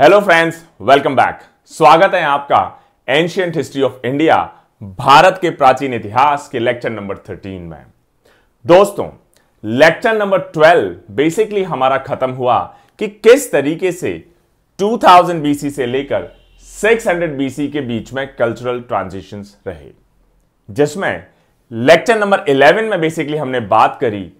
Hello friends welcome back स्वागत है आपका ancient history of India Bharat के प्राचीन इतिहास के लेक्चर नंबर थर्टीन में दोस्तों लेक्चर नंबर ट्वेल्व बेसिकली हमारा खत्म हुआ कि किस तरीके से 2000 बीसी से लेकर 600 बीसी के बीच में कल्चरल ट्रांजिशन रहे जिसमें लेक्चर नंबर 11 में बेसिकली हमने बात करी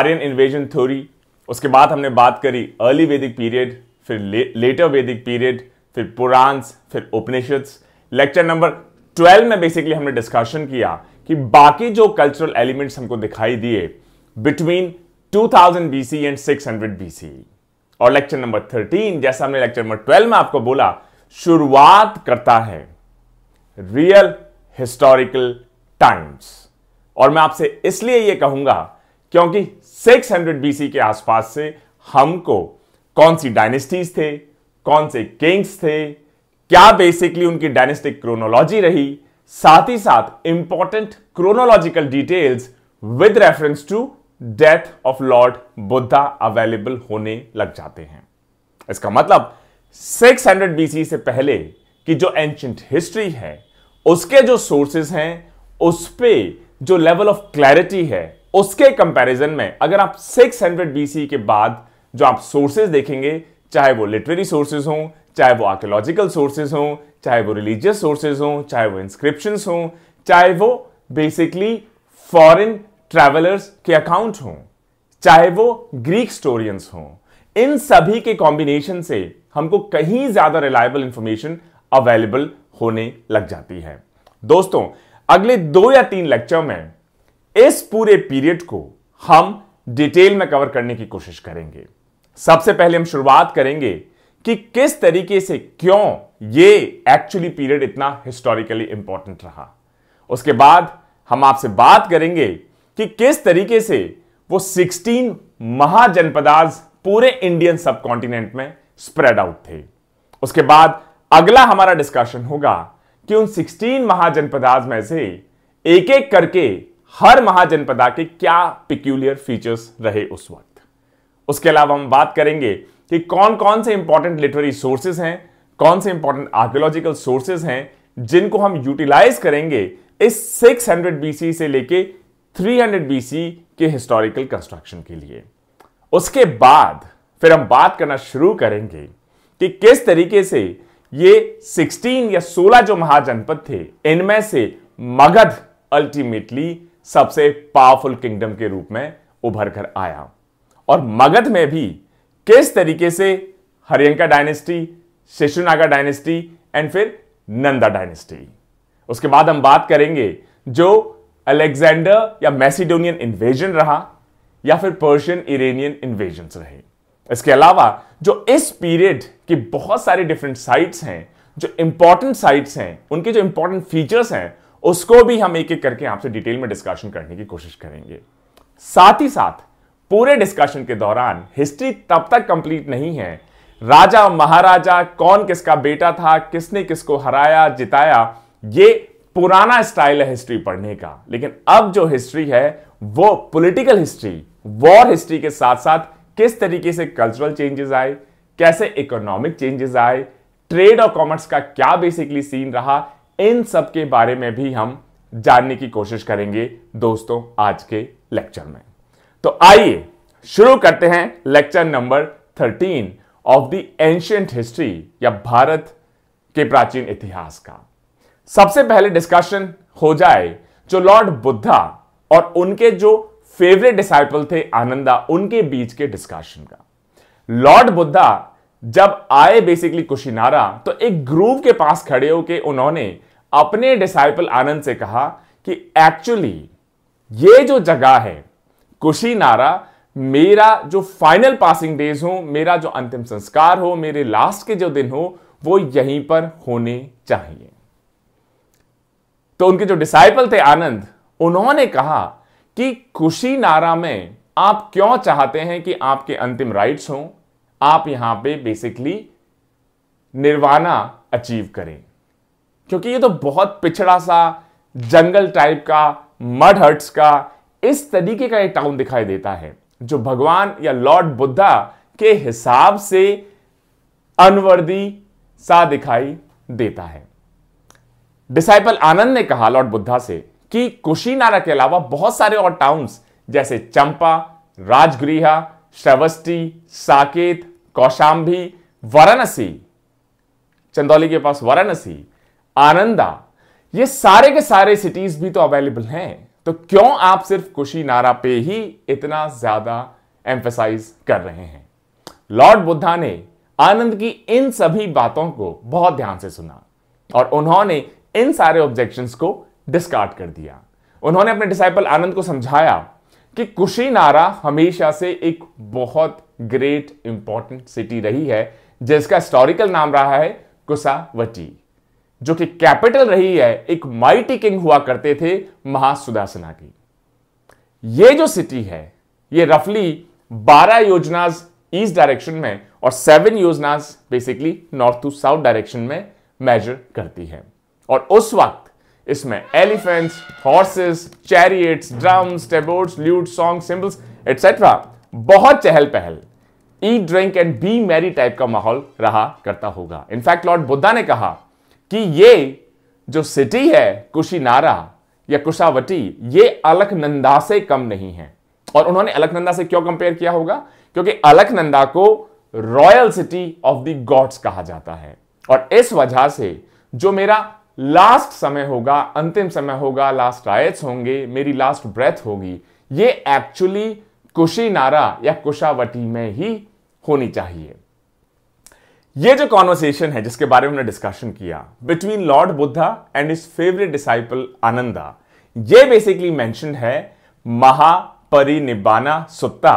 आर्यन इन्वेजन थ्योरी उसके बाद हमने बात करी अर्ली वैदिक पीरियड फिर लेटर वैदिक पीरियड फिर पुरान्स फिर उपनिषद लेक्चर नंबर ट्वेल्व में बेसिकली हमने डिस्कशन किया कि बाकी जो कल्चरल एलिमेंट्स हमको दिखाई दिए बिटवीन 2000 बीसी एंड 600 बीसी और लेक्चर नंबर 13 जैसा हमने लेक्चर नंबर 12 में आपको बोला शुरुआत करता है रियल हिस्टोरिकल टाइम्स और मैं आपसे इसलिए यह कहूंगा क्योंकि 600 BC के आसपास से हमको कौन सी डायनेस्टीज थे कौन से किंग्स थे क्या बेसिकली उनकी डायनेस्टिक क्रोनोलॉजी रही साथ ही साथ important chronological details with reference to death of Lord Buddha available होने लग जाते हैं इसका मतलब 600 हंड्रेड बीसी से पहले की जो एंशंट हिस्ट्री है उसके जो सोर्सेज हैं उस पे जो लेवल ऑफ क्लैरिटी है उसके कंपैरिजन में अगर आप 600 हंड्रेड बीसी के बाद जो आप सोर्सेज देखेंगे चाहे वो लिटरेरी सोर्सेज हों चाहे वो आर्कोलॉजिकल सोर्सेज हों चाहे वो रिलीजियस सोर्सेज हों चाहे वो इंस्क्रिप्शन हों चाहे वो बेसिकली फॉरेन ट्रेवलर्स के अकाउंट हों चाहे वो ग्रीक स्टोरियंस हों इन सभी के कॉम्बिनेशन से हमको कहीं ज्यादा रिलायबल इंफॉर्मेशन अवेलेबल होने लग जाती है दोस्तों अगले दो या तीन लेक्चर में इस पूरे पीरियड को हम डिटेल में कवर करने की कोशिश करेंगे सबसे पहले हम शुरुआत करेंगे कि किस तरीके से क्यों ये एक्चुअली पीरियड इतना हिस्टोरिकली इंपॉर्टेंट रहा उसके बाद हम आपसे बात करेंगे कि किस तरीके से वो 16 महाजनपदाज पूरे इंडियन सब कॉन्टिनेंट में स्प्रेड आउट थे उसके बाद अगला हमारा डिस्कशन होगा कि उन 16 महाजनपदाज में से एक एक करके हर महाजनपदा के क्या पिक्यूलियर फीचर्स रहे उस वक्त उसके अलावा हम बात करेंगे कि कौन कौन से इंपॉर्टेंट लिटरेरी सोर्सेज हैं कौन से इंपॉर्टेंट आर्कियोलॉजिकल सोर्सेज हैं जिनको हम यूटिलाइज करेंगे इस 600 हंड्रेड बीसी से लेके 300 हंड्रेड बीसी के हिस्टोरिकल कंस्ट्रक्शन के लिए उसके बाद फिर हम बात करना शुरू करेंगे कि किस तरीके से ये 16 या 16 जो महाजनपद थे इनमें से मगध अल्टीमेटली सबसे पावरफुल किंगडम के रूप में उभर कर आया और मगध में भी किस तरीके से Haryanka dynasty Shishunaga dynasty and फिर नंदा डायनेस्टी उसके बाद हम बात करेंगे जो अलेक्जेंडर या मैसिडोनियन इन्वेजन रहा या फिर पर्शियन इरेनियन इन्वेजन रहे इसके अलावा जो इस पीरियड की बहुत सारी डिफरेंट साइट्स हैं जो इंपॉर्टेंट साइट्स हैं उनके जो इंपॉर्टेंट फीचर्स हैं उसको भी हम एक एक करके आपसे डिटेल में डिस्कशन करने की कोशिश करेंगे साथ ही साथ पूरे डिस्कशन के दौरान हिस्ट्री तब तक कंप्लीट नहीं है राजा महाराजा कौन किसका बेटा था किसने किसको हराया जिताया ये पुराना स्टाइल है हिस्ट्री पढ़ने का लेकिन अब जो हिस्ट्री है वो पॉलिटिकल हिस्ट्री वॉर हिस्ट्री के साथ साथ किस तरीके से कल्चरल चेंजेस आए कैसे इकोनॉमिक चेंजेस आए ट्रेड और कॉमर्स का क्या बेसिकली सीन रहा इन सब के बारे में भी हम जानने की कोशिश करेंगे दोस्तों आज के लेक्चर में तो आइए शुरू करते हैं lecture number thirteen of the ancient history या भारत के प्राचीन इतिहास का सबसे पहले डिस्कशन हो जाए जो लॉर्ड बुद्धा और उनके जो फेवरेट डिसाइपल थे आनंदा उनके बीच के डिस्कशन का लॉर्ड बुद्धा जब आए बेसिकली कुशीनारा तो एक ग्रूव के पास खड़े होकर उन्होंने अपने डिसाइपल आनंद से कहा कि एक्चुअली ये जो जगह है कुशी नारा मेरा जो फाइनल पासिंग डेज हो मेरा जो अंतिम संस्कार हो मेरे लास्ट के जो दिन हो वो यहीं पर होने चाहिए तो उनके जो डिसाइपल थे आनंद उन्होंने कहा कि कुशी नारा में आप क्यों चाहते हैं कि आपके अंतिम राइट्स हों आप यहां पे बेसिकली निर्वाणा अचीव करें क्योंकि ये तो बहुत पिछड़ा सा जंगल टाइप का मड हट्स का इस तरीके का एक टाउन दिखाई देता है जो भगवान या लॉर्ड बुद्धा के हिसाब से अनवर्दी सा दिखाई देता है डिसाइपल आनंद ने कहा लॉर्ड बुद्धा से कि कुशीनारा के अलावा बहुत सारे और टाउन्स जैसे चंपा राजगृह श्रवस्टी साकेत कौशाम्बी वाराणसी चंदौली के पास वाराणसी आनंदा ये सारे के सारे सिटीज भी तो अवेलेबल हैं तो क्यों आप सिर्फ कुशीनारा पे ही इतना ज्यादा एम्फेसाइज कर रहे हैं लॉर्ड बुद्धा ने आनंद की इन सभी बातों को बहुत ध्यान से सुना और उन्होंने इन सारे ऑब्जेक्शन को डिस्कार्ड कर दिया उन्होंने अपने डिसाइपल आनंद को समझाया कि कुशीनारा हमेशा से एक बहुत ग्रेट इंपॉर्टेंट सिटी रही है जिसका हिस्टोरिकल नाम रहा है कुसावटी जो कि कैपिटल रही है एक माइटी किंग हुआ करते थे महासुदासना की ये जो सिटी है ये रफली 12 योजनाज ईस्ट डायरेक्शन में और 7 योजना basically north to south direction में मेजर करती है और उस वक्त इसमें elephants horses chariots drums tabors lute song cymbals etcetera बहुत चहल पहल eat drink and be merry type का माहौल रहा करता होगा इनफैक्ट लॉर्ड बुद्धा ने कहा कि ये जो सिटी है कुशीनारा या कुशावटी ये अलकनंदा से कम नहीं है और उन्होंने अलकनंदा से क्यों कंपेयर किया होगा क्योंकि अलकनंदा को royal city of the gods कहा जाता है और इस वजह से जो मेरा लास्ट समय होगा अंतिम समय होगा लास्ट आयत्स होंगे मेरी लास्ट ब्रेथ होगी ये एक्चुअली कुशीनारा या कुशावटी में ही होनी चाहिए ये जो कॉन्वर्सेशन है जिसके बारे में डिस्कशन किया between Lord Buddha and his favourite disciple Ananda ये बेसिकली मैंशन है महापरिनिबाना सुत्ता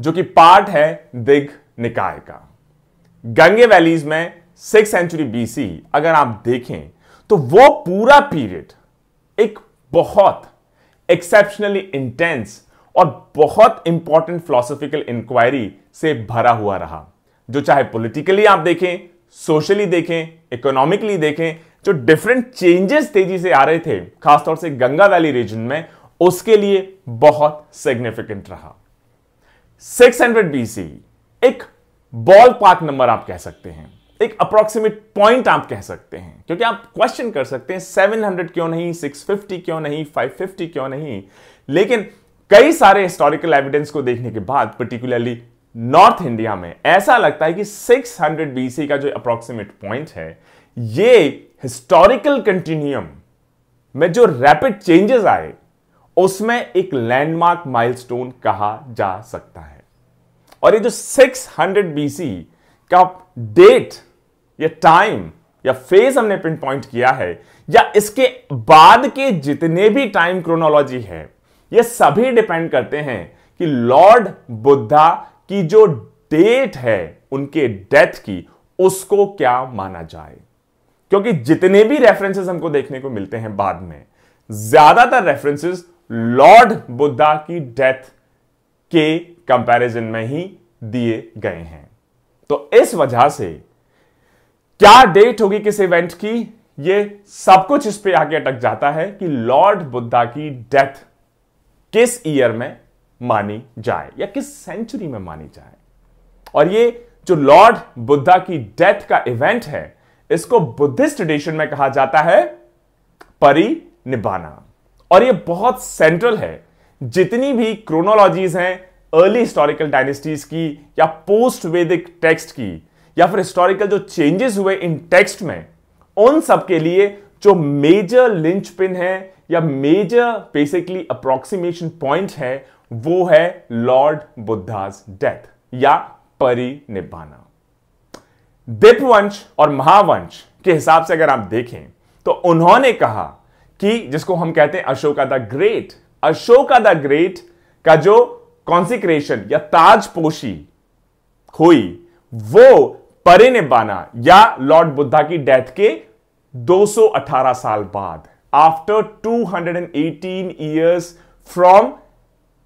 जो कि पार्ट है दिग निकाय का गंगे वैलीज में सिक्स सेंचुरी बीसी अगर आप देखें तो वो पूरा पीरियड एक बहुत एक्सेप्शनली इंटेंस और बहुत इंपॉर्टेंट फिलोसॉफिकल इंक्वायरी से भरा हुआ रहा जो चाहे पॉलिटिकली आप देखें सोशली देखें इकोनॉमिकली देखें जो डिफरेंट चेंजेस तेजी से आ रहे थे खासतौर से गंगा वैली रीजन में उसके लिए बहुत सिग्निफिकेंट रहा 600 हंड्रेड बीसी एक बॉल पार्क नंबर आप कह सकते हैं एक अप्रोक्सीमेट पॉइंट आप कह सकते हैं क्योंकि आप क्वेश्चन कर सकते हैं 700 क्यों नहीं 650 क्यों नहीं 550 क्यों नहीं लेकिन कई सारे हिस्टोरिकल एविडेंस को देखने के बाद पर्टिकुलरली नॉर्थ इंडिया में ऐसा लगता है कि 600 बीसी का जो अप्रोक्सीमेट पॉइंट है ये हिस्टोरिकल कंटिन्यूम में जो रैपिड चेंजेस आए उसमें एक लैंडमार्क माइलस्टोन कहा जा सकता है और ये जो 600 बीसी का डेट या टाइम या फेज हमने पिन पॉइंट किया है या इसके बाद के जितने भी टाइम क्रोनोलॉजी है ये सभी डिपेंड करते हैं कि लॉर्ड बुद्धा कि जो डेट है उनके डेथ की उसको क्या माना जाए क्योंकि जितने भी रेफरेंसेस हमको देखने को मिलते हैं बाद में ज्यादातर रेफरेंसेस लॉर्ड बुद्धा की डेथ के कंपैरिजन में ही दिए गए हैं तो इस वजह से क्या डेट होगी किस इवेंट की ये सब कुछ इस पे आके अटक जाता है कि लॉर्ड बुद्धा की डेथ किस ईयर में मानी जाए या किस सेंचुरी में मानी जाए और ये जो लॉर्ड बुद्धा की डेथ का इवेंट है इसको बुद्धिस्ट ट्रेडिशन में कहा जाता है निबाना और ये बहुत सेंट्रल है जितनी भी क्रोनोलॉजीज हैं अर्ली हिस्टोरिकल डायनेस्टीज की या पोस्ट वेदिक टेक्स्ट की या फिर हिस्टोरिकल जो चेंजेस हुए इन टेक्स्ट में उन सब के लिए जो मेजर लिंच पिन है या मेजर बेसिकली अप्रोक्सीमेशन पॉइंट है वो है लॉर्ड बुद्धाज डेथ या परिनिब्बाना दिपवंश और महावंश के हिसाब से अगर आप देखें तो उन्होंने कहा कि जिसको हम कहते हैं Ashoka the great Ashoka the great का जो कॉन्सिक्रेशन या ताजपोशी हुई वो परिनिब्बाना या लॉर्ड बुद्धा की डेथ के 218 साल बाद after 218 years from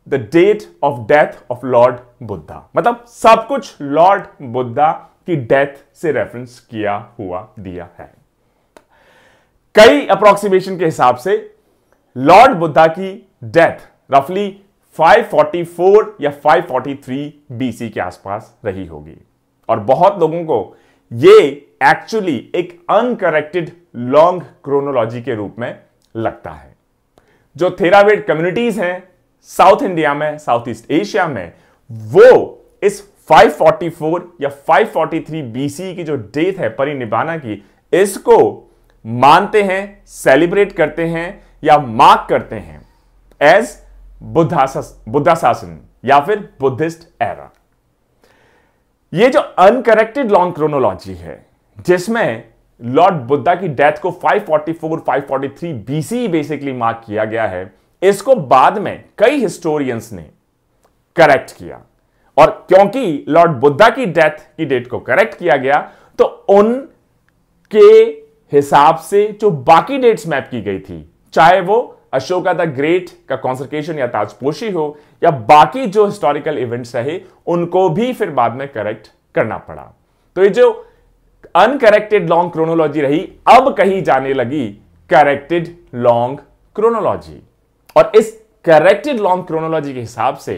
the date of death of Lord Buddha मतलब सब कुछ लॉर्ड बुद्धा की डेथ से रेफरेंस किया हुआ दिया है कई अप्रोक्सीमेशन के हिसाब से लॉर्ड बुद्धा की डेथ रफली 544 या 543 बीसी के आसपास रही होगी और बहुत लोगों को यह एक्चुअली एक अनकरेक्टेड लॉन्ग क्रोनोलॉजी के रूप में लगता है जो थेरावेड कम्युनिटीज हैं साउथ इंडिया में साउथ ईस्ट एशिया में वो इस 544 या 543 बीसी की जो डेथ है परिनिबाना की इसको मानते हैं सेलिब्रेट करते हैं या मार्क करते हैं एज बुद्धा शासन या फिर बुद्धिस्ट एरा ये जो अनकरेक्टेड लॉन्ग क्रोनोलॉजी है जिसमें लॉर्ड बुद्धा की डेथ को 544 543 बीसी बेसिकली मार्क किया गया है इसको बाद में कई हिस्टोरियंस ने करेक्ट किया और क्योंकि लॉर्ड बुद्धा की डेथ की डेट को करेक्ट किया गया तो उन के हिसाब से जो बाकी डेट्स मैप की गई थी चाहे वो अशोका द ग्रेट का कॉन्सर्टेशन या ताजपोशी हो या बाकी जो हिस्टोरिकल इवेंट्स रहे उनको भी फिर बाद में करेक्ट करना पड़ा तो ये जो अनकरेक्टेड लॉन्ग क्रोनोलॉजी रही अब कही जाने लगी करेक्टेड लॉन्ग क्रोनोलॉजी और इस करेक्टेड लॉन्ग क्रोनोलॉजी के हिसाब से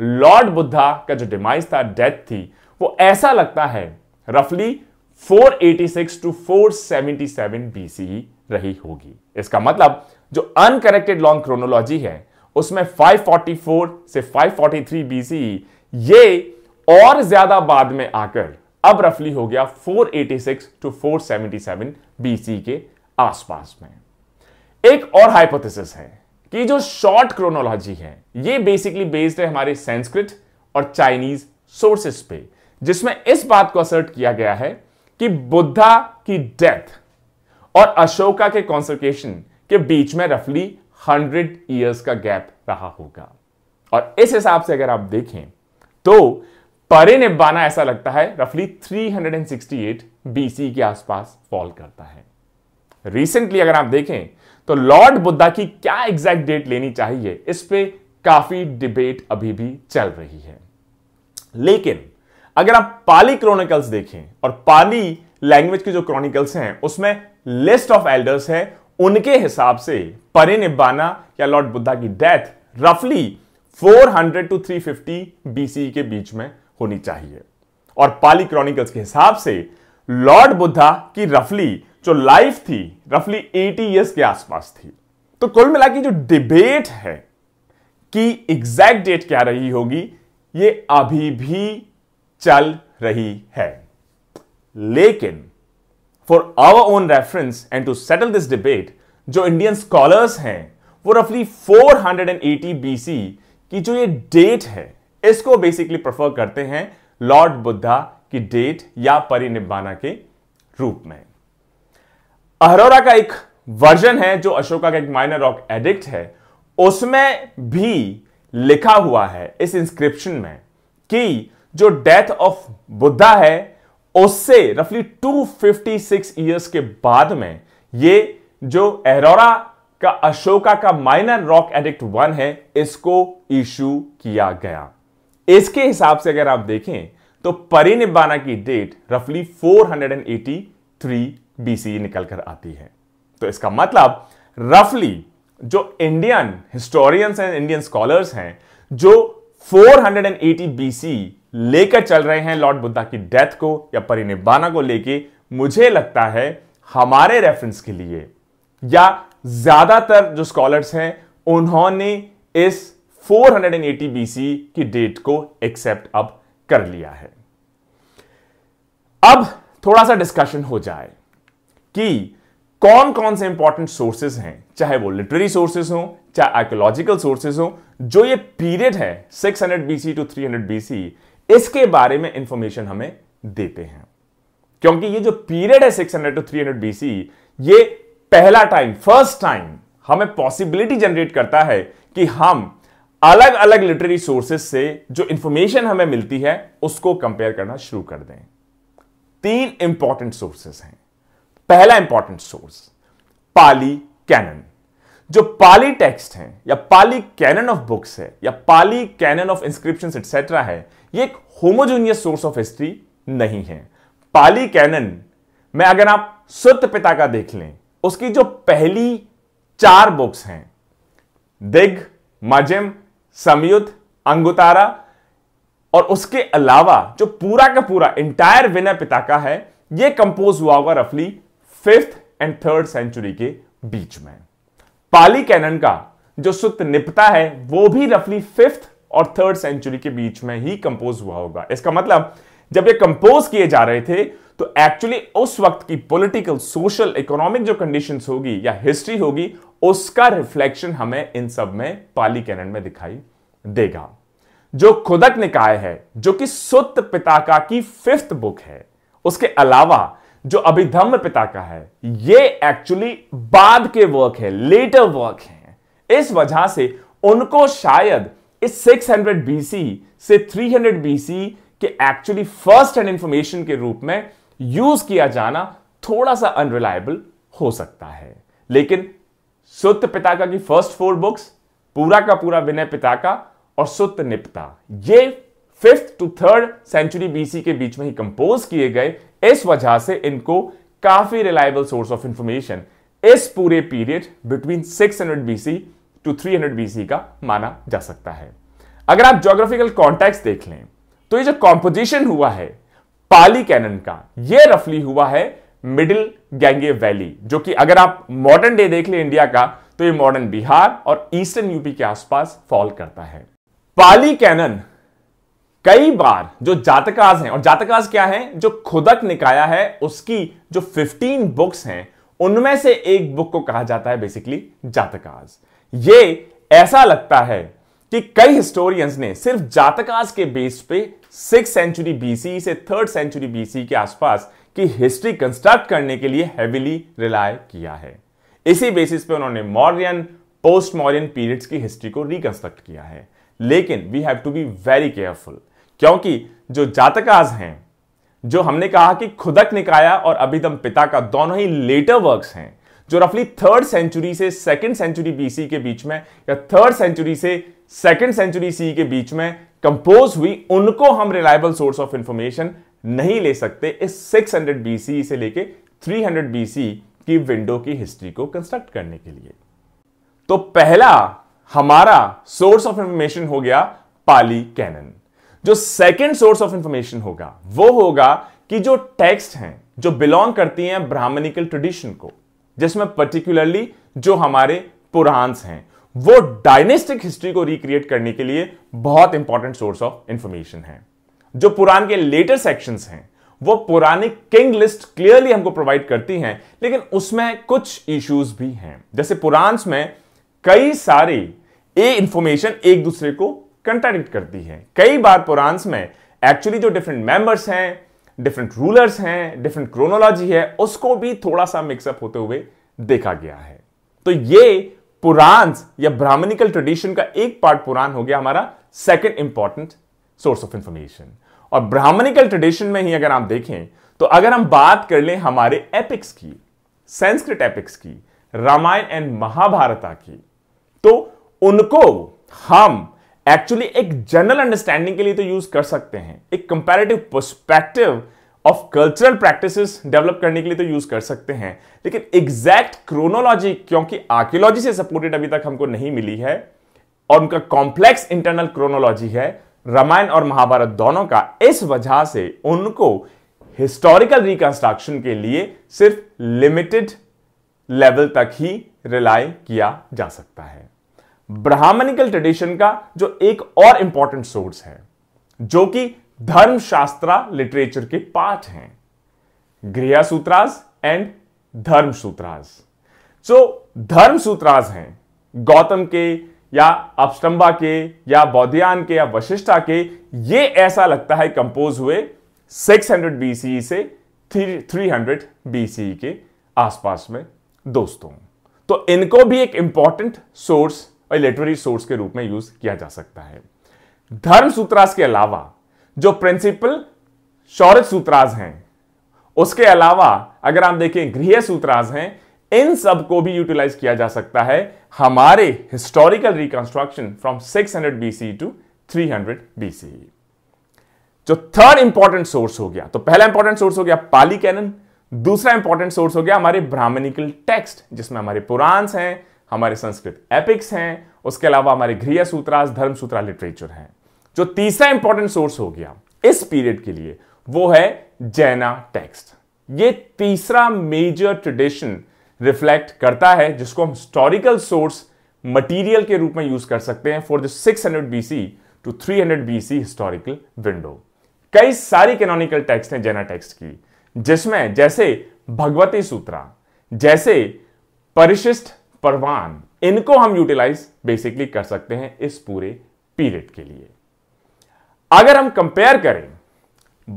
लॉर्ड बुद्धा का जो डिमाइस था डेथ थी वो ऐसा लगता है रफली 486 टू 477 बीसीई रही होगी इसका मतलब जो अनकरेक्टेड लॉन्ग क्रोनोलॉजी है उसमें 544 से 543 बीसीई ये और ज्यादा बाद में आकर अब रफली हो गया 486 टू 477 बीसी के आसपास में एक और हाइपोथेसिस है कि जो शॉर्ट क्रोनोलॉजी है ये बेसिकली बेस्ड है हमारे संस्कृत और चाइनीज सोर्सेस पे जिसमें इस बात को असर्ट किया गया है कि बुद्धा की डेथ और अशोका के कॉन्सल्टेशन के बीच में रफली हंड्रेड ईयर्स का गैप रहा होगा और इस हिसाब से अगर आप देखें तो परे निबाना ऐसा लगता है रफली 368 बीसी के आसपास फॉल करता है रिसेंटली अगर आप देखें तो लॉर्ड बुद्धा की क्या एग्जैक्ट डेट लेनी चाहिए इस पर काफी डिबेट अभी भी चल रही है लेकिन अगर आप पाली क्रॉनिकल्स देखें और पाली लैंग्वेज के जो क्रॉनिकल्स हैं उसमें लिस्ट ऑफ एल्डर्स है उनके हिसाब से परे निबाना या लॉर्ड बुद्धा की डेथ रफली 400 टू 350 फिफ्टी के बीच में होनी चाहिए और पाली क्रॉनिकल्स के हिसाब से लॉर्ड बुद्धा की रफली जो लाइफ थी रफली 80 इयर्स के आसपास थी तो कुल मिला जो डिबेट है कि एग्जैक्ट डेट क्या रही होगी ये अभी भी चल रही है लेकिन for our own reference and to settle this debate जो इंडियन स्कॉलर्स हैं वो रफली 480 बीसी की जो ये डेट है इसको बेसिकली प्रेफर करते हैं लॉर्ड बुद्धा की डेट या परिनिब्बाना के रूप में अहरोरा का एक वर्जन है जो अशोका का एक माइनर रॉक एडिक्ट है उसमें भी लिखा हुआ है इस इंस्क्रिप्शन में कि जो डेथ ऑफ बुद्धा है उससे रफली 256 इयर्स के बाद में ये जो एहरोरा का अशोका का माइनर रॉक एडिक्ट वन है इसको इशू किया गया इसके हिसाब से अगर आप देखें तो परिनिबाना की डेट रफली 483 बीसी e निकल कर आती है तो इसका मतलब रफली जो Indian historians and Indian scholars हैं जो 480 बीसी e लेकर चल रहे हैं लॉर्ड बुद्धा की डेथ को या परिनिब्बाना को लेके मुझे लगता है हमारे रेफरेंस के लिए या ज्यादातर जो स्कॉलर्स हैं उन्होंने इस 480 बीसी e की डेट को एक्सेप्ट अब कर लिया है अब थोड़ा सा डिस्कशन हो जाए कि कौन कौन से इंपॉर्टेंट सोर्सेज हैं चाहे वो लिटरेरी सोर्सेज हो चाहे आर्कोलॉजिकल सोर्सेज हो जो ये पीरियड है 600 hundred BC to three hundred BC इसके बारे में इंफॉर्मेशन हमें देते हैं क्योंकि ये जो पीरियड है 600 टू थ्री हंड्रेड बीसी ये पहला टाइम फर्स्ट टाइम हमें पॉसिबिलिटी जनरेट करता है कि हम अलग अलग लिटरेरी सोर्सेज से जो इंफॉर्मेशन हमें मिलती है उसको कंपेयर करना शुरू कर दें तीन इंपॉर्टेंट सोर्सेस हैं पहला इंपॉर्टेंट सोर्स पाली कैनन जो पाली टेक्स्ट है या पाली कैनन ऑफ बुक्स है या Pali canon of inscription etcetera है ये एक होमोजूनियस सोर्स ऑफ हिस्ट्री नहीं है पाली कैनन में अगर आप सुत पिता का देख लें उसकी जो पहली चार बुक्स हैं दिग मजम समयुत अंगुतारा और उसके अलावा जो पूरा का पूरा इंटायर विनय पिता का है यह कंपोज हुआ होगा रफली फिफ्थ एंड थर्ड सेंचुरी के बीच में पाली कैनन का जो सुत निपता है वो भी रफली फिफ्थ और थर्ड सेंचुरी के बीच में ही कंपोज हुआ होगा इसका मतलब जब ये कंपोज किए जा रहे थे तो एक्चुअली उस वक्त की पॉलिटिकल सोशल इकोनॉमिक जो कंडीशंस होगी या हिस्ट्री होगी उसका रिफ्लेक्शन हमें इन सब में पाली कैनन में दिखाई देगा जो खुदक निकाय है जो कि सुत पिताका की फिफ्थ बुक है उसके अलावा जो अभिधम्म पिता का है ये एक्चुअली बाद के वर्क है लेटर वर्क है इस वजह से उनको शायद इस 600 बीसी से 300 बीसी के एक्चुअली फर्स्ट हैंड इंफॉर्मेशन के रूप में यूज किया जाना थोड़ा सा अनरिलायबल हो सकता है लेकिन पिता पिताका की फर्स्ट फोर बुक्स पूरा का पूरा विनय पिताका और सुत निपता ये fifth to third century BC के बीच में ही कंपोज किए गए इस वजह से इनको काफी रिलायबल सोर्स ऑफ इंफॉर्मेशन इस पूरे period between 600 BC to 300 BC का माना जा सकता है अगर आप जोग्राफिकल कॉन्टेक्ट देख लें तो ये जो कॉम्पोजिशन हुआ है पाली कैनन का ये रफली हुआ है मिडिल गैंगे वैली जो कि अगर आप मॉडर्न डे देख लें इंडिया का तो ये मॉडर्न बिहार और ईस्टर्न यूपी के आसपास फॉल करता है पाली कैनन कई बार जो जातकाज हैं और जातकाज क्या है जो खुदक निकाया है उसकी जो 15 बुक्स हैं उनमें से एक बुक को कहा जाता है बेसिकली जातकाज ये ऐसा लगता है कि कई हिस्टोरियंस ने सिर्फ जातकाज के बेस पे सिक्स सेंचुरी बीसी से थर्ड सेंचुरी बीसी के आसपास की हिस्ट्री कंस्ट्रक्ट करने के लिए हैविली रिलाय किया है इसी बेसिस पे उन्होंने मॉरियन पोस्ट मॉरियन पीरियड्स की हिस्ट्री को रिकंस्ट्रक्ट किया है लेकिन we have to be very careful क्योंकि जो जातकाज हैं जो हमने कहा कि खुदक निकाया और अभिधम पिता का दोनों ही लेटर वर्क्स हैं जो रफली थर्ड सेंचुरी से सेकंड सेंचुरी बीसी के बीच में या थर्ड सेंचुरी से सेकंड सेंचुरी सी के बीच में कंपोज हुई उनको हम रिलायबल सोर्स ऑफ इंफॉर्मेशन नहीं ले सकते इस 600 बीसी से लेके 300 बीसी की विंडो की हिस्ट्री को कंस्ट्रक्ट करने के लिए तो पहला हमारा सोर्स ऑफ इंफॉर्मेशन हो गया पाली कैनन जो सेकेंड सोर्स ऑफ इंफॉर्मेशन होगा वो होगा कि जो टेक्स्ट हैं जो बिलोंग करती हैं ब्राह्मणिकल ट्रेडिशन को जिसमें पर्टिकुलरली जो हमारे पुरान्स हैं वो डायनेस्टिक हिस्ट्री को रिक्रिएट करने के लिए बहुत इंपॉर्टेंट सोर्स ऑफ इंफॉर्मेशन है जो पुराण के लेटर सेक्शन हैं वो पुरानी किंग लिस्ट क्लियरली हमको प्रोवाइड करती हैं लेकिन उसमें कुछ इश्यूज भी हैं जैसे पुराण में कई सारे ए इंफॉर्मेशन एक दूसरे को कंट्राडिक्ट करती है कई बार पुरान्स में एक्चुअली जो डिफरेंट मेंबर्स हैं डिफरेंट रूलर्स हैं डिफरेंट क्रोनोलॉजी है उसको भी थोड़ा सा मिक्सअप होते हुए देखा गया है तो ये पुरान्स या ब्राह्मणिकल ट्रेडिशन का एक पार्ट पुराण हो गया हमारा second important source of information और ब्राह्मणिकल ट्रेडिशन में ही अगर आप देखें तो अगर हम बात कर लें हमारे एपिक्स की संस्कृत एपिक्स की रामायण एंड महाभारता की तो उनको हम एक्चुअली एक जनरल अंडरस्टैंडिंग के लिए तो यूज कर सकते हैं एक comparative perspective of cultural practice develop करने के लिए तो यूज कर सकते हैं लेकिन एग्जैक्ट क्रोनोलॉजी क्योंकि आर्कियोलॉजी से सपोर्टेड अभी तक हमको नहीं मिली है और उनका कॉम्प्लेक्स इंटरनल क्रोनोलॉजी है रामायण और महाभारत दोनों का इस वजह से उनको हिस्टोरिकल रिकंस्ट्रक्शन के लिए सिर्फ लिमिटेड लेवल तक ही रिलाय किया जा सकता है ब्राह्मणिकल ट्रेडिशन का जो एक और इंपॉर्टेंट सोर्स है जो कि धर्मशास्त्रा लिटरेचर के पाठ हैं गृह सूत्रास एंड धर्म सूत्रास जो धर्म सूत्रास हैं गौतम के या अपस्टंबा के या बौद्धियान के या वशिष्ठा के ये ऐसा लगता है कंपोज हुए 600 हंड्रेड e से 300 हंड्रेड e के आसपास में दोस्तों तो इनको भी एक इंपॉर्टेंट सोर्स और लिटरेरी सोर्स के रूप में यूज किया जा सकता है धर्म सूत्रास के अलावा जो प्रिंसिपल शौर्य सूत्राज हैं उसके अलावा अगर आप देखें गृह सूत्रास हैं इन सब को भी यूटिलाइज किया जा सकता है हमारे historical reconstruction from 600 hundred BC to three hundred BC जो थर्ड इंपॉर्टेंट सोर्स हो गया तो पहला इंपॉर्टेंट सोर्स हो गया पाली कैनन दूसरा इंपॉर्टेंट सोर्स हो गया हमारे ब्राह्मणिकल टेक्स्ट जिसमें हमारे पुराण हैं हमारे संस्कृत एपिक्स हैं उसके अलावा हमारे गृह सूत्रास धर्म सूत्रा लिटरेचर हैं जो तीसरा इंपॉर्टेंट सोर्स हो गया इस पीरियड के लिए वो है जैना टेक्स्ट ये तीसरा मेजर ट्रेडिशन रिफ्लेक्ट करता है जिसको हम हिस्टोरिकल सोर्स मटेरियल के रूप में यूज कर सकते हैं for the 600 hundred BC to three hundred BC historical window कई सारी कैनोनिकल टेक्स्ट हैं जैना टेक्स्ट की जिसमें जैसे भगवती सूत्रा जैसे परिशिष्ट परवान इनको हम यूटिलाइज बेसिकली कर सकते हैं इस पूरे पीरियड के लिए अगर हम कंपेयर करें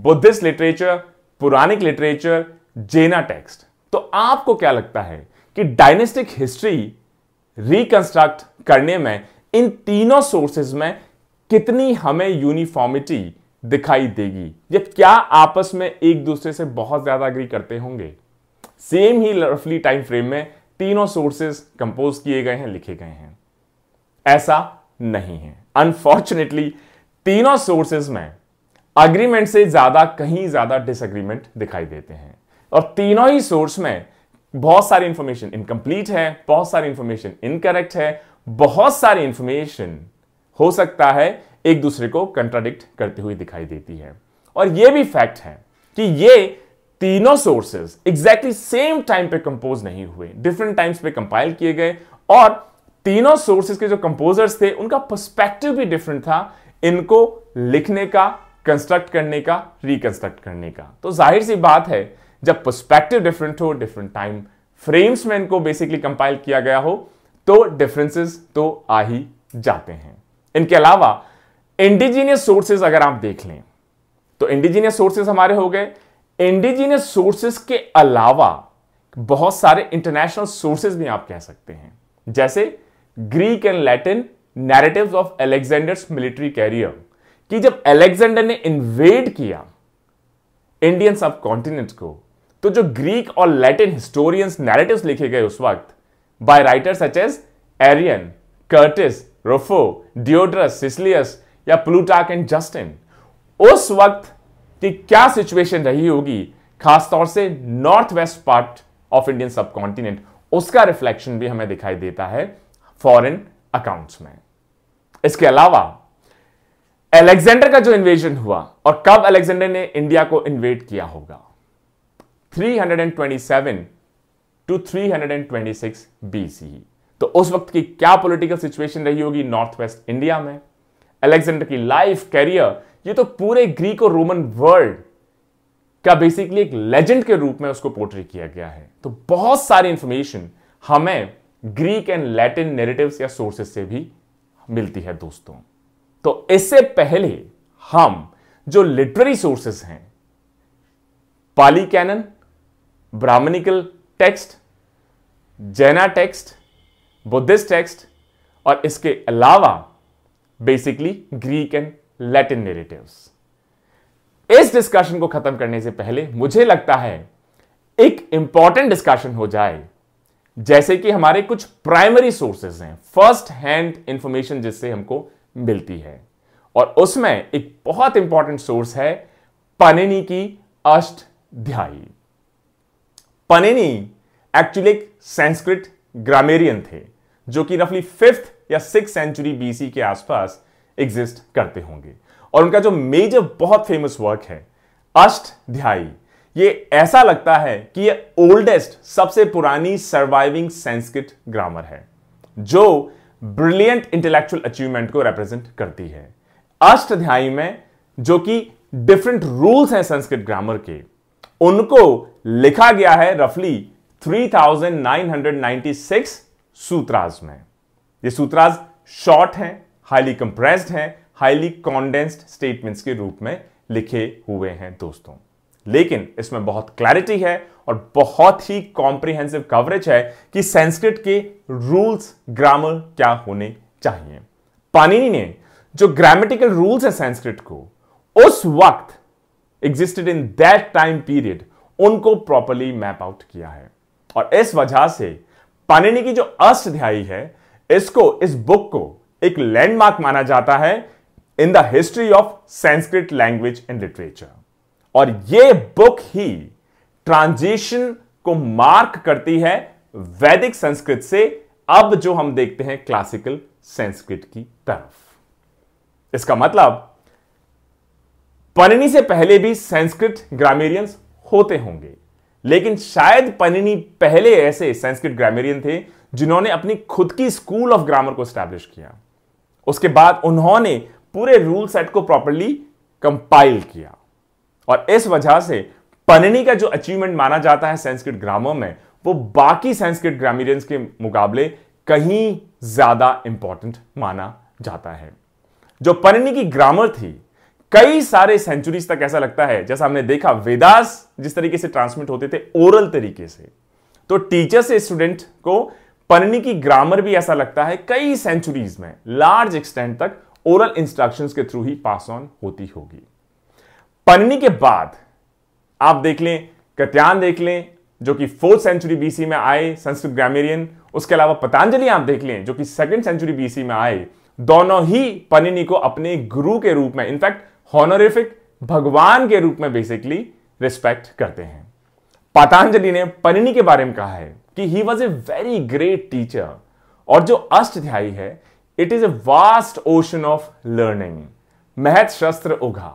Buddhist literature puranic literature Jaina text तो आपको क्या लगता है कि डायनेस्टिक हिस्ट्री रिकंस्ट्रक्ट करने में इन तीनों सोर्सेज में कितनी हमें यूनिफॉर्मिटी दिखाई देगी या क्या आपस में एक दूसरे से बहुत ज्यादा अग्री करते होंगे सेम ही रफली टाइम फ्रेम में तीनों सोर्सेस कंपोज किए गए हैं लिखे गए हैं ऐसा नहीं है अनफॉर्चुनेटली तीनों सोर्सेज में अग्रीमेंट से ज्यादा कहीं ज्यादा डिसएग्रीमेंट दिखाई देते हैं और तीनों ही सोर्स में बहुत सारी इंफॉर्मेशन इनकम्प्लीट है बहुत सारी इंफॉर्मेशन इनकरेक्ट है बहुत सारी इंफॉर्मेशन हो सकता है एक दूसरे को कंट्राडिक्ट करती हुई दिखाई देती है और यह भी फैक्ट है कि यह तीनों सोर्सेज एग्जैक्टली सेम टाइम पे कंपोज नहीं हुए डिफरेंट टाइम्स पे कंपाइल किए गए और तीनों सोर्सेज के जो कंपोजर्स थे उनका पर्सपेक्टिव भी डिफरेंट था इनको लिखने का कंस्ट्रक्ट करने का रिकंस्ट्रक्ट करने का तो जाहिर सी बात है जब पर्सपेक्टिव डिफरेंट हो डिफरेंट टाइम फ्रेम्स में इनको बेसिकली कंपाइल किया गया हो तो डिफरेंसेस तो आ ही जाते हैं इनके अलावा इंडिजीनियस सोर्सेज अगर आप देख लें तो इंडिजीनियस सोर्सेज हमारे हो गए इंडिजीनियस सोर्सेस के अलावा बहुत सारे इंटरनेशनल सोर्सेस भी आप कह सकते हैं जैसे Greek and Latin narrative of Alexander military career कि जब एलेक्जेंडर ने इन्वेड किया इंडियन सब कॉन्टिनेंट को तो जो ग्रीक और लैटिन हिस्टोरियंस नैरेटिव लिखे गए उस वक्त by writer such as Arrian Curtius Rufus Diodorus Siculus या प्लूटाक एंड जस्टिन उस वक्त कि क्या सिचुएशन रही होगी खासतौर से north west part of Indian subcontinent उसका रिफ्लेक्शन भी हमें दिखाई देता है फॉरेन अकाउंट्स में इसके अलावा एलेक्जेंडर का जो इन्वेजन हुआ और कब अलेक्जेंडर ने इंडिया को इन्वेट किया होगा 327 टू 326 बीसी तो उस वक्त की क्या पॉलिटिकल सिचुएशन रही होगी नॉर्थ वेस्ट इंडिया में अलेक्जेंडर की लाइफ कैरियर ये तो पूरे ग्रीक और रोमन वर्ल्ड का बेसिकली एक लेजेंड के रूप में उसको पोर्ट्री किया गया है तो बहुत सारी इंफॉर्मेशन हमें ग्रीक एंड लैटिन नेरेटिव या सोर्सेस से भी मिलती है दोस्तों तो इससे पहले हम जो लिटरेरी सोर्सेस हैं Pali canon brahmanical text Jaina text Buddhist text और इसके अलावा basically Greek and Latin narratives इस डिस्कशन को खत्म करने से पहले मुझे लगता है एक इंपॉर्टेंट डिस्कशन हो जाए जैसे कि हमारे कुछ प्राइमरी सोर्सेज हैं फर्स्ट हैंड इंफॉर्मेशन जिससे हमको मिलती है और उसमें एक बहुत इंपॉर्टेंट सोर्स है पनेनी की अष्टध्यायी पनेनी एक्चुअली एक संस्कृत ग्रामेरियन थे जो कि रफली फिफ्थ या सिक्स सेंचुरी बीसी के आसपास एग्जिस्ट करते होंगे और उनका जो मेजर बहुत फेमस वर्क है अष्ट ध्यायी ये ऐसा लगता है कि ये ओल्डेस्ट सबसे पुरानी सर्वाइविंग संस्कृत ग्रामर है जो ब्रिलियंट इंटेलेक्चुअल अचीवमेंट को रिप्रेजेंट करती है अष्टाध्यायी में जो कि डिफरेंट रूल्स हैं संस्कृत ग्रामर के उनको लिखा गया है रफली 3996 सूत्रास में ये सूत्रास शॉर्ट हैं हाईली कंप्रेस्ड हैं हाईली कॉन्डेंस्ड स्टेटमेंट्स के रूप में लिखे हुए हैं दोस्तों लेकिन इसमें बहुत क्लैरिटी है और बहुत ही कॉम्प्रिहेंसिव कवरेज है कि संस्कृत के रूल्स ग्रामर क्या होने चाहिए पानिनी ने जो ग्रामेटिकल रूल्स है संस्कृत को उस वक्त existed in that time period उनको प्रॉपरली मैप आउट किया है और इस वजह से पानिनी की जो अष्टध्यायी है इसको इस बुक को एक लैंडमार्क माना जाता है in the history of Sanskrit language and literature और यह बुक ही ट्रांजिशन को मार्क करती है वैदिक संस्कृत से अब जो हम देखते हैं क्लासिकल संस्कृत की तरफ इसका मतलब पनिनी से पहले भी संस्कृत ग्रामेरियंस होते होंगे लेकिन शायद पनिनी पहले ऐसे संस्कृत ग्रामेरियन थे जिन्होंने अपनी खुद की स्कूल ऑफ ग्रामर को स्टैब्लिश किया उसके बाद उन्होंने पूरे रूल सेट को प्रॉपरली कंपाइल किया और इस वजह से पननी का जो अचीवमेंट माना जाता है संस्कृत ग्रामर में वो बाकी संस्कृत ग्रामीरियंस के मुकाबले कहीं ज्यादा इंपॉर्टेंट माना जाता है जो पननी की ग्रामर थी कई सारे सेंचुरीज तक ऐसा लगता है जैसा हमने देखा वेदास जिस तरीके से ट्रांसमिट होते थे ओरल तरीके से तो टीचर से स्टूडेंट को पन्नी की ग्रामर भी ऐसा लगता है कई सेंचुरीज में लार्ज एक्सटेंट तक ओरल इंस्ट्रक्शंस के थ्रू ही पास ऑन होती होगी पन्नी के बाद आप देख लें कत्यान देख लें जो कि फोर्थ सेंचुरी बीसी में आए संस्कृत ग्रामेरियन उसके अलावा पतंजलि आप देख लें जो कि सेकंड सेंचुरी बीसी में आए दोनों ही पनिनी को अपने गुरु के रूप में इनफैक्ट हॉनोरिफिक भगवान के रूप में बेसिकली रिस्पेक्ट करते हैं पतंजलि ने पनिनी के बारे में कहा है कि he was a very great teacher और जो अष्टध्यायी है it is a vast ocean of learning महत शस्त्र उघा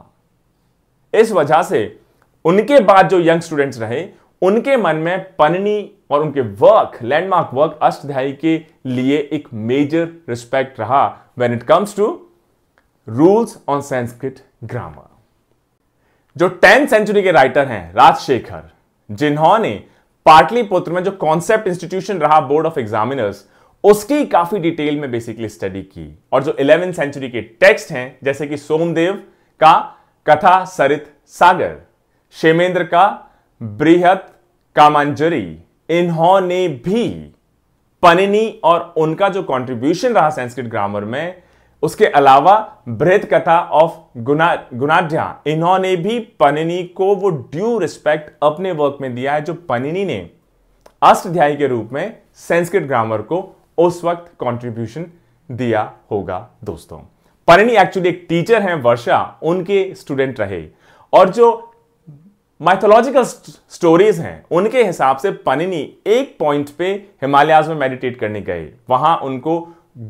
इस वजह से उनके बाद जो यंग स्टूडेंट्स रहे उनके मन में पननी और उनके वर्क लैंडमार्क वर्क अष्टध्यायी के लिए एक मेजर रिस्पेक्ट रहा when it comes to rules on Sanskrit grammar जो टेंथ सेंचुरी के राइटर हैं राजशेखर जिन्होंने पाटलिपुत्र में जो कॉन्सेप्ट इंस्टीट्यूशन रहा बोर्ड ऑफ एग्जामिनर्स उसकी काफी डिटेल में बेसिकली स्टडी की और जो इलेवेंथ सेंचुरी के टेक्स्ट हैं जैसे कि सोमदेव का कथा सरित सागर शेमेंद्र का बृहत कामांजरी इन्होंने भी पनिनी और उनका जो कंट्रीब्यूशन रहा संस्कृत ग्रामर में उसके अलावा बृहद कथा ऑफ गुना गुनाढ़ इन्होंने भी पनिनी को वो ड्यू रिस्पेक्ट अपने वर्क में दिया है जो पनिनी ने अष्टध्याय के रूप में संस्कृत ग्रामर को उस वक्त कंट्रीब्यूशन दिया होगा दोस्तों पनिनी एक्चुअली एक टीचर हैं वर्षा उनके स्टूडेंट रहे और जो माइथोलॉजिकल स्टोरीज हैं उनके हिसाब से पनिनी एक पॉइंट पे हिमालयाज में मेडिटेट करने गए वहां उनको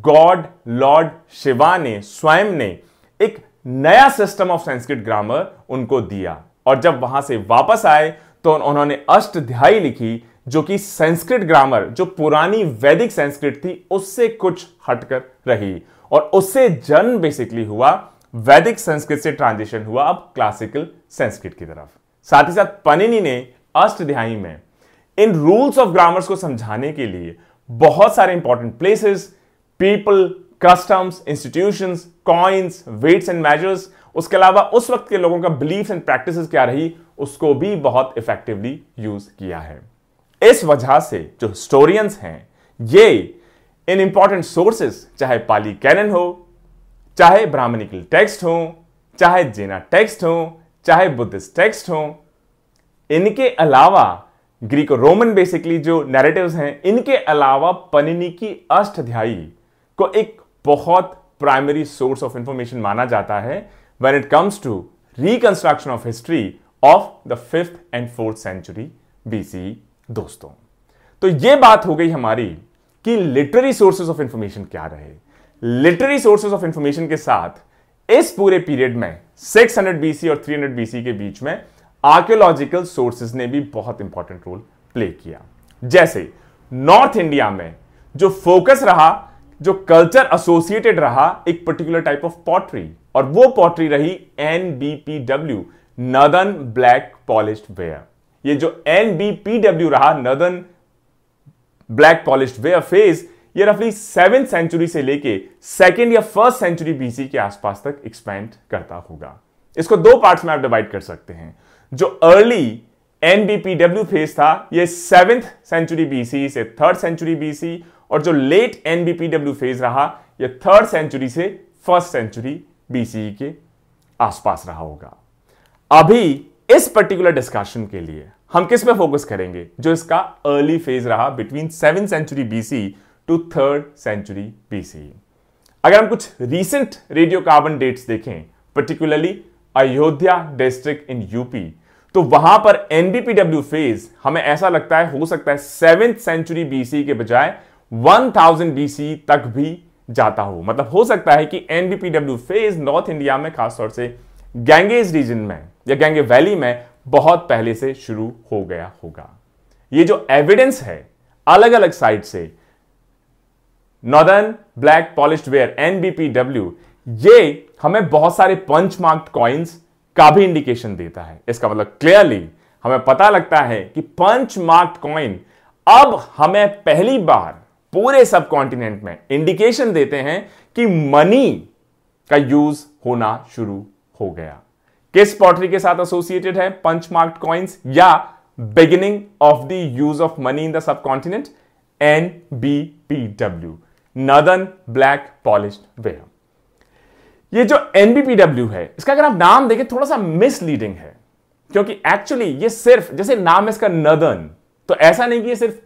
गॉड लॉर्ड शिवा ने स्वयं ने एक नया सिस्टम ऑफ संस्कृत ग्रामर उनको दिया और जब वहां से वापस आए तो उन्होंने अष्टध्यायी लिखी जो कि संस्कृत ग्रामर जो पुरानी वैदिक संस्कृत थी उससे कुछ हटकर रही और उससे जन्म बेसिकली हुआ वैदिक संस्कृत से ट्रांजिशन हुआ अब क्लासिकल संस्कृत की तरफ साथ ही साथ पनिनी ने अष्टध्यायी में इन रूल्स ऑफ ग्रामर्स को समझाने के लिए बहुत सारे important places people customs institutions coins weights and measures उसके अलावा उस वक्त के लोगों का बिलीफ एंड प्रैक्टिस क्या रही उसको भी बहुत इफेक्टिवली यूज किया है इस वजह से जो हिस्टोरियंस हैं ये इन इंपॉर्टेंट सोर्सेस चाहे पाली कैनन हो चाहे ब्राह्मणिकल टेक्स्ट हो चाहे जेना टेक्स्ट हो चाहे बुद्धिस्ट टेक्स्ट हो इनके अलावा ग्रीक रोमन बेसिकली जो नैरेटिव्स हैं इनके अलावा पनिनी की अष्टध्यायी को एक बहुत प्राइमरी सोर्स ऑफ इंफॉर्मेशन माना जाता है when it comes to reconstruction of history of the fifth and fourth century BC दोस्तों तो यह बात हो गई हमारी कि लिटरेरी सोर्सेज ऑफ इंफॉर्मेशन क्या रहे लिटरेरी सोर्सेज ऑफ इंफॉर्मेशन के साथ इस पूरे पीरियड में 600 बीसी और 300 बीसी के बीच में आर्कियोलॉजिकल सोर्सेज ने भी बहुत इंपॉर्टेंट रोल प्ले किया जैसे नॉर्थ इंडिया में जो फोकस रहा जो कल्चर एसोसिएटेड रहा एक पर्टिकुलर टाइप ऑफ पॉटरी और वो पॉटरी रही NBPW northern black polish ware ये जो एनबीपीडब्ल्यू रहा northern black polish ware phase ये रफली सेवन सेंचुरी से लेके सेकेंड या फर्स्ट सेंचुरी बीसी के आसपास तक एक्सपेंड करता होगा इसको दो पार्ट्स में आप डिवाइड कर सकते हैं जो अर्ली एनबीपीडब्ल्यू फेज था यह सेवेंथ सेंचुरी बीसी से थर्ड सेंचुरी बीसी और जो लेट एनबीपीडब्ल्यू फेज रहा यह थर्ड सेंचुरी से फर्स्ट सेंचुरी बीसीई के आसपास रहा होगा अभी इस पर्टिकुलर डिस्कशन के लिए हम किस पे फोकस करेंगे जो इसका अर्ली फेज रहा between seven century BC to third century BC अगर हम कुछ रीसेंट रेडियो कार्बन डेट्स देखें particularly Ayodhya district in UP तो वहां पर एनबीपीडब्ल्यू फेज हमें ऐसा लगता है हो सकता है सेवेंथ सेंचुरी बीसी के बजाय 1000 बीसी तक भी जाता हो मतलब हो सकता है कि एनडीपीडब्ल्यू फेज नॉर्थ इंडिया में खासतौर से गैंगेज रीजन में या गैंगे वैली में बहुत पहले से शुरू हो गया होगा ये जो एविडेंस है अलग अलग साइड से northern black polish ware NBPW ये हमें बहुत सारे पंच कॉइन्स का भी इंडिकेशन देता है इसका मतलब क्लियरली हमें पता लगता है कि पंच मार्क्ड कॉइन अब हमें पहली बार पूरे सब कॉन्टिनेंट में इंडिकेशन देते हैं कि मनी का यूज होना शुरू हो गया किस पॉटरी के साथ एसोसिएटेड है पंच कॉइन्स या beginning of the use of money in the subcontinent N B P W northern black polish ware ये जो एनबीपीडब्ल्यू है इसका अगर आप नाम देखें थोड़ा सा मिसलीडिंग है क्योंकि एक्चुअली ये सिर्फ जैसे नाम है इसका नदन तो ऐसा नहीं कि ये सिर्फ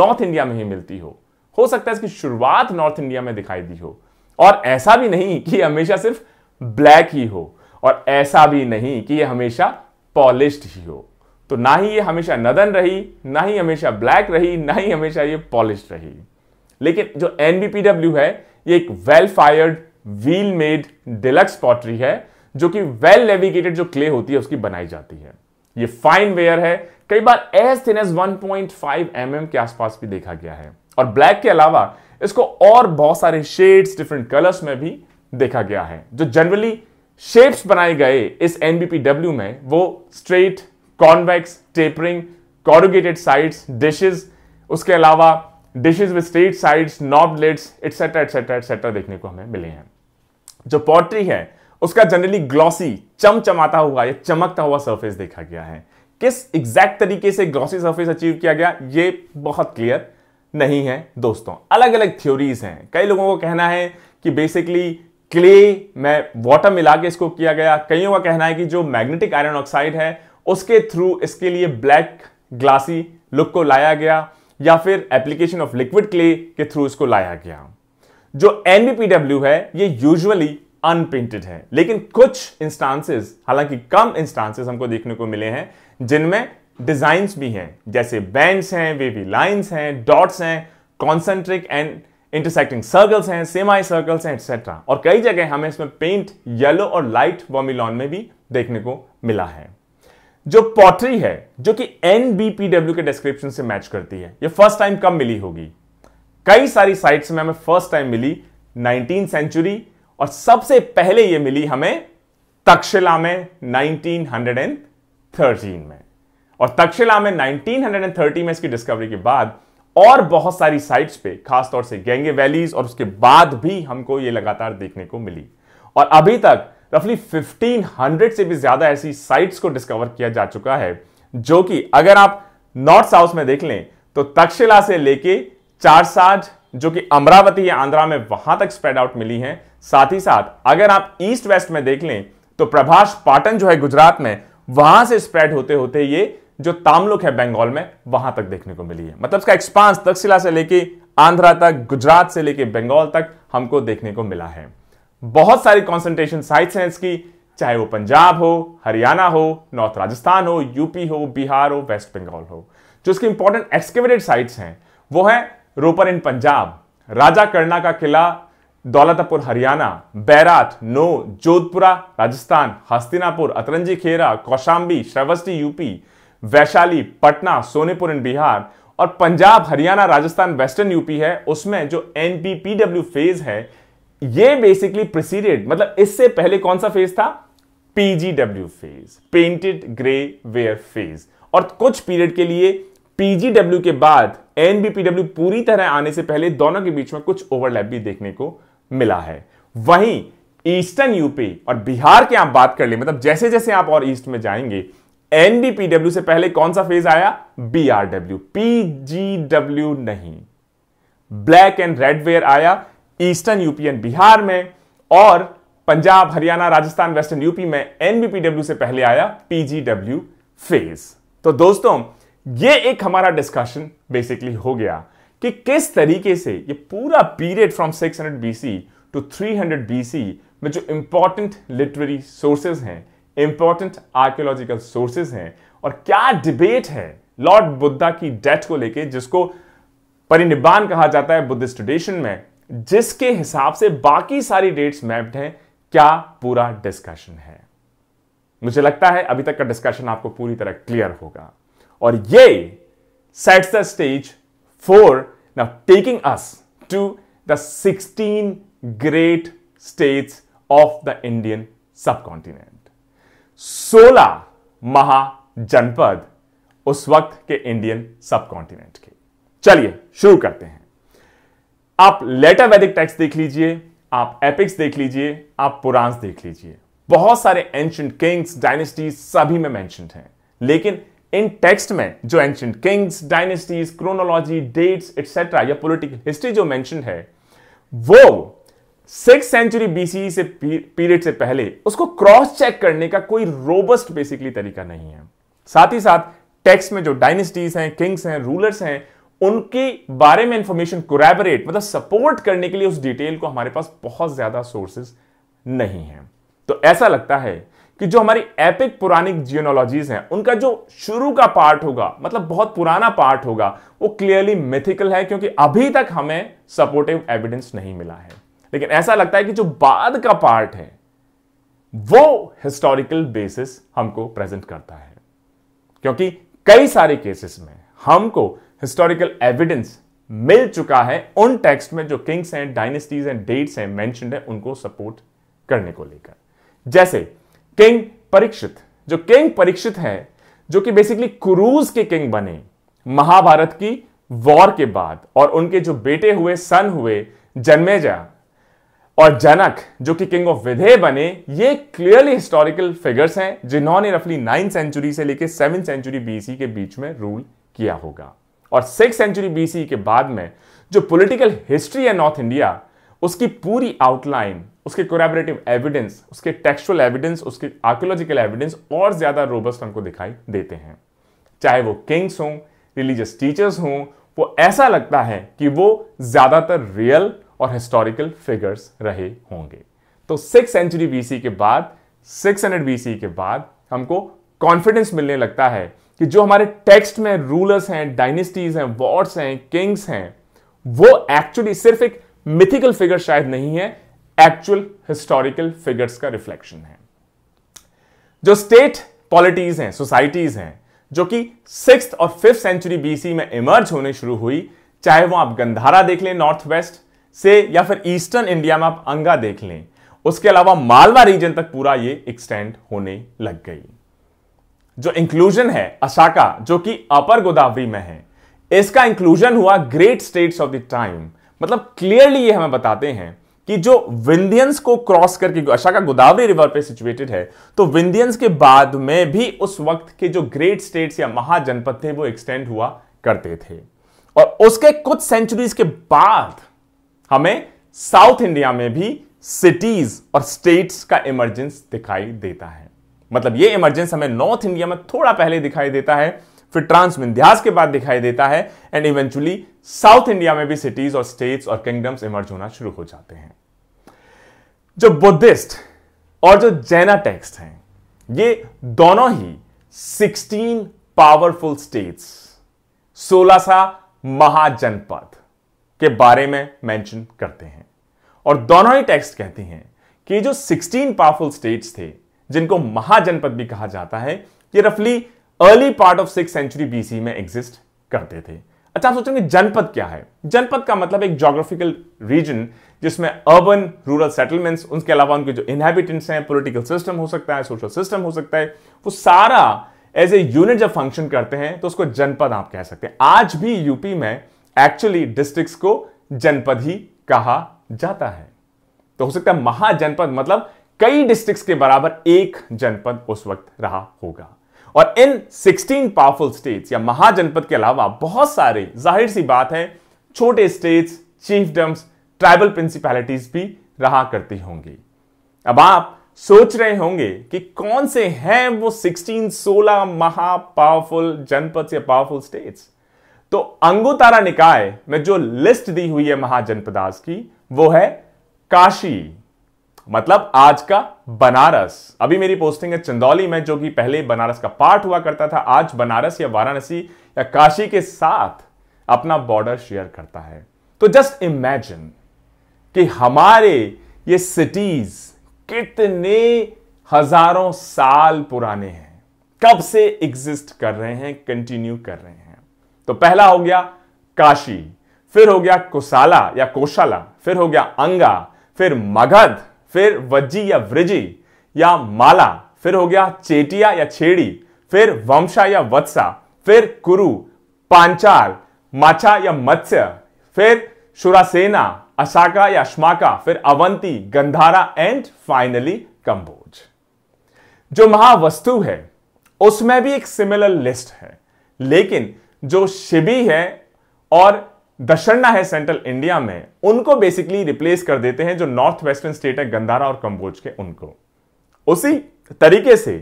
नॉर्थ इंडिया में ही मिलती हो हो सकता है इसकी शुरुआत नॉर्थ इंडिया में दिखाई दी हो और ऐसा भी नहीं कि हमेशा सिर्फ ब्लैक ही हो और ऐसा भी नहीं कि ये हमेशा पॉलिश्ड ही हो तो ना ही ये हमेशा नदन रही ना ही हमेशा ब्लैक रही ना ही हमेशा ये पॉलिश रही लेकिन जो एनबीपीडब्ल्यू है ये एक well fired wheel made deluxe pottery है जो कि वेल नेविगेटेड जो क्ले होती है उसकी बनाई जाती है ये फाइन वेयर है कई बार as thin as 1.5 point M के आसपास भी देखा गया है और ब्लैक के अलावा इसको और बहुत सारे शेड्स डिफरेंट कलर्स में भी देखा गया है जो जनरली शेप्स बनाए गए इस एनबीपीडब्ल्यू में वो straight convex tapering corrugated sides dishes उसके अलावा dishes with straight sides lids etcetera etcetera etcetera देखने को हमें मिले हैं जो पॉटरी है उसका जनरली ग्लॉसी चमचमाता हुआ या चमकता हुआ सरफेस देखा गया है किस एग्जैक्ट तरीके से ग्लॉसी सरफेस अचीव किया गया ये बहुत क्लियर नहीं है दोस्तों अलग अलग थ्योरीज हैं कई लोगों को कहना है कि बेसिकली क्ले में वाटर मिला के इसको किया गया कईयों का कहना है कि जो मैग्नेटिक आयरन ऑक्साइड है उसके थ्रू इसके लिए ब्लैक ग्लासी लुक को लाया गया या फिर एप्लीकेशन ऑफ लिक्विड क्ले के थ्रू इसको लाया गया जो एनबीपीडब्ल्यू है ये यूजुअली अनप्रिंटेड है लेकिन कुछ इंस्टांसेस हालांकि कम इंस्टांसेस हमको देखने को मिले हैं जिनमें डिज़ाइंस भी हैं जैसे बैंड्स हैं वेवी लाइन्स हैं डॉट्स हैं कॉन्सेंट्रिक एंड इंटरसेक्टिंग सर्कल्स हैं सेमाई सर्कल्स हैं एक्सेट्रा और कई जगह हमें इसमें पेंट येलो और लाइट वॉमिलॉन में भी देखने को मिला है जो पॉटरी है जो कि एन के डिस्क्रिप्शन से मैच करती है ये फर्स्ट टाइम कब मिली होगी कई सारी साइट्स में हमें फर्स्ट टाइम मिली नाइनटीन सेंचुरी और सबसे पहले ये मिली हमें तक्षशिला में 1913 में और तक्षशिला में 1930 में इसकी डिस्कवरी के बाद और बहुत सारी साइट्स पे खासतौर से गेंगे वैलीज और उसके बाद भी हमको ये लगातार देखने को मिली और अभी तक रफली 1500 से भी ज्यादा ऐसी साइट्स को डिस्कवर किया जा चुका है जो कि अगर आप नॉर्थ साउथ में देख लें तो तक्षशिला से लेके चारसाज जो कि अमरावती या आंध्रा में वहां तक स्प्रेड आउट मिली है साथ ही साथ अगर आप ईस्ट वेस्ट में देख लें तो प्रभाष पाटन जो है गुजरात में वहां से स्प्रेड होते होते ये जो तामलुक है बंगाल में वहां तक देखने को मिली है मतलब इसका एक्सपांस तकशिला से लेके आंध्रा तक गुजरात से लेके बंगाल तक हमको देखने को मिला है बहुत सारी कॉन्सेंट्रेशन साइट्स हैं इसकी चाहे वो पंजाब हो हरियाणा हो नॉर्थ राजस्थान हो यूपी हो बिहार हो वेस्ट बंगाल हो जो इसकी इंपॉर्टेंट एक्सकेवेटेड साइट्स हैं वो है रोपर इन पंजाब राजा करना का किला दौलतपुर हरियाणा बैरात नो जोधपुरा राजस्थान हस्तिनापुर अतरंजी खेरा कौशाम्बी श्रवस्ती यूपी वैशाली पटना सोनेपुर इन बिहार और पंजाब हरियाणा राजस्थान वेस्टर्न यूपी है उसमें जो एनपीपीडब्ल्यू फेज है ये बेसिकली प्रिसीडेड मतलब इससे पहले कौन सा फेज था PGW phase painted grey ware phase और कुछ पीरियड के लिए पीजीडब्ल्यू के बाद एनबीपीडब्ल्यू पूरी तरह आने से पहले दोनों के बीच में कुछ ओवरलैप भी देखने को मिला है वहीं ईस्टर्न यूपी और बिहार की आप बात कर ले मतलब जैसे जैसे आप और ईस्ट में जाएंगे एनडीपीडब्ल्यू से पहले कौन सा फेज आया बीआरडब्ल्यू पीजीडब्ल्यू नहीं ब्लैक एंड रेड वेयर आया ईस्टर्न यूपी एंड बिहार में और पंजाब हरियाणा राजस्थान वेस्टर्न यूपी में एनबीपीडब्ल्यू से पहले आया पीजीडब्ल्यू फेज तो दोस्तों ये एक हमारा डिस्कशन बेसिकली हो गया कि किस तरीके से ये पूरा period from 600 BC to 300 BC में जो इंपॉर्टेंट लिटरेरी सोर्सेज हैं इंपॉर्टेंट आर्कियोलॉजिकल सोर्सेज हैं और क्या डिबेट है लॉर्ड बुद्धा की डेथ को लेके जिसको परिनिब्बान कहा जाता है बुद्धिस्ट ट्रेडिशन में जिसके हिसाब से बाकी सारी डेट्स मैप्ड हैं क्या पूरा डिस्कशन है मुझे लगता है अभी तक का डिस्कशन आपको पूरी तरह क्लियर होगा और ये sets the stage for now taking us to the sixteen great states of the Indian subcontinent सोलह महाजनपद उस वक्त के इंडियन सब कॉन्टिनेंट के चलिए शुरू करते हैं आप लेटर वैदिक टेक्स्ट देख लीजिए आप एपिक्स देख लीजिए आप पुराण देख लीजिए बहुत सारे एंशंट किंग्स डायनेस्टीज सभी में मेंशनड हैं लेकिन इन टेक्स्ट में जो ancient kings dynasties chronology dates etcetera या पोलिटिकल हिस्ट्री जो मैंशन है वो सिक्स सेंचुरी बीसी e से पीरियड से पहले उसको क्रॉस चेक करने का कोई रोबस्ट बेसिकली तरीका नहीं है साथ ही साथ टेक्स्ट में जो डायनेस्टीज हैं किंग्स हैं रूलर्स हैं उनके बारे में इंफॉर्मेशन कोरेबरेट मतलब सपोर्ट करने के लिए उस डिटेल को हमारे पास बहुत ज्यादा सोर्सेस नहीं है तो ऐसा लगता है कि जो हमारी एपिक पुरानिक जियोनोलॉजीज हैं उनका जो शुरू का पार्ट होगा मतलब बहुत पुराना पार्ट होगा वो क्लियरली मिथिकल है क्योंकि अभी तक हमें सपोर्टिव एविडेंस नहीं मिला है लेकिन ऐसा लगता है कि जो बाद का पार्ट है वो हिस्टोरिकल बेसिस हमको प्रेजेंट करता है क्योंकि कई सारे केसेस में हमको हिस्टोरिकल एविडेंस मिल चुका है उन टेक्स्ट में जो kings and dynasties and dates हैं मेंशन्ड है उनको सपोर्ट करने को लेकर जैसे किंग परीक्षित जो किंग परीक्षित है जो कि बेसिकली क्रूज के किंग बने महाभारत की वॉर के बाद और उनके जो बेटे हुए सन हुए जन्मेजा और जनक जो कि किंग ऑफ विधेय बने ये क्लियरली हिस्टोरिकल फिगर्स हैं जिन्होंने रफली नाइन सेंचुरी से लेकर सेवन सेंचुरी बीसी के बीच में रूल किया होगा और सिक्स सेंचुरी बीसी के बाद में जो पॉलिटिकल हिस्ट्री है नॉर्थ इंडिया उसकी पूरी आउटलाइन उसके कोराबरेटिव एविडेंस उसके टेक्सुअल एविडेंस उसके आर्कोलॉजिकल एविडेंस और ज़्यादा रोबस्ट हमको दिखाई देते हैं चाहे वो किंग्स हों रिलीजियस टीचर्स हों वो ऐसा लगता है कि वो ज़्यादातर रियल और हिस्टोरिकल फिगर्स रहे होंगे तो सिक्स सेंचुरी बीसी के बाद सिक्स हंड्रेड बीसी के बाद हमको कॉन्फिडेंस मिलने लगता है कि जो हमारे टेक्स्ट में रूलर्स हैं डायनेस्टीज हैं वॉर्ड्स हैं किंग्स हैं वो एक्चुअली सिर्फ एक मिथिकल फिगर शायद नहीं है एक्चुअल हिस्टोरिकल फिगर्स का रिफ्लेक्शन है जो स्टेट पॉलिटीज हैं सोसाइटीज हैं जो कि सिक्स और फिफ्थ सेंचुरी बीसी में इमर्ज होने शुरू हुई चाहे वो आप गंधारा देख लें नॉर्थ वेस्ट से या फिर ईस्टर्न इंडिया में आप अंगा देख लें उसके अलावा मालवा रीजन तक पूरा ये एक्सटेंड होने लग गई जो इंक्लूजन है असाका जो कि अपर गोदावरी में है इसका इंक्लूजन हुआ great states of the time मतलब क्लियरली ये हमें बताते हैं कि जो विंध्यंस को क्रॉस करके अशाका गोदावरी रिवर पे सिचुएटेड है तो विंध्यंस के बाद में भी उस वक्त के जो ग्रेट स्टेट्स या महाजनपद थे वो एक्सटेंड हुआ करते थे और उसके कुछ सेंचुरीज के बाद हमें साउथ इंडिया में भी सिटीज और स्टेट्स का इमरजेंस दिखाई देता है मतलब ये इमरजेंस हमें नॉर्थ इंडिया में थोड़ा पहले दिखाई देता है फिर ट्रांस विंध्यास के बाद दिखाई देता है एंड इवेंचुअली साउथ इंडिया में भी सिटीज और स्टेट्स और किंगडम्स इमर्ज होना शुरू हो जाते हैं जो बुद्धिस्ट और जो जैना टेक्स्ट हैं ये दोनों ही 16 पावरफुल स्टेट्स सोलह सा महाजनपद के बारे में मेंशन करते हैं और दोनों ही टेक्स्ट कहते हैं कि जो 16 पावरफुल स्टेट्स थे जिनको महाजनपद भी कहा जाता है ये रफली early part of six century BC में एग्जिस्ट करते थे अच्छा आप सोचेंगे जनपद क्या है जनपद का मतलब एक जोग्राफिकल रीजन जिसमें अर्बन रूरल सेटलमेंट्स उनके अलावा उनके जो इनहेबिटेंट्स हैं पॉलिटिकल सिस्टम हो सकता है सोशल सिस्टम हो सकता है वो सारा एज ए यूनिट जब फंक्शन करते हैं तो उसको जनपद आप कह सकते हैं आज भी यूपी में एक्चुअली डिस्ट्रिक्ट को जनपद ही कहा जाता है तो हो सकता है महाजनपद मतलब कई डिस्ट्रिक्ट्स के बराबर एक जनपद उस वक्त रहा होगा और इन 16 पावरफुल स्टेट्स या महाजनपद के अलावा बहुत सारे जाहिर सी बात है छोटे स्टेट्स डम्स ट्राइबल प्रिंसिपैलिटीज भी रहा करती होंगी अब आप सोच रहे होंगे कि कौन से हैं वो 16 16 महा पावरफुल जनपद या पावरफुल स्टेट्स तो अंगुतारा निकाय में जो लिस्ट दी हुई है महाजनपदास की वो है काशी मतलब आज का बनारस अभी मेरी पोस्टिंग है चंदौली में जो कि पहले बनारस का पार्ट हुआ करता था आज बनारस या वाराणसी या काशी के साथ अपना बॉर्डर शेयर करता है तो जस्ट इमेजिन कि हमारे ये सिटीज कितने हजारों साल पुराने हैं कब से एग्जिस्ट कर रहे हैं कंटिन्यू कर रहे हैं तो पहला हो गया काशी फिर हो गया कुशाला या कोशाला फिर हो गया अंगा फिर मगध फिर वज्जी या व्रजी या माला फिर हो गया चेटिया या छेड़ी फिर वंशा या वत्सा फिर कुरु पांचाल माछा या मत्स्य फिर शुरासेना अशाका या अश्माका फिर अवंती गंधारा एंड फाइनली कंबोज जो महावस्तु है उसमें भी एक सिमिलर लिस्ट है लेकिन जो शिबी है और दशरणा है सेंट्रल इंडिया में उनको बेसिकली रिप्लेस कर देते हैं जो नॉर्थ वेस्टर्न स्टेट है गंदारा और कंबोज के उनको उसी तरीके से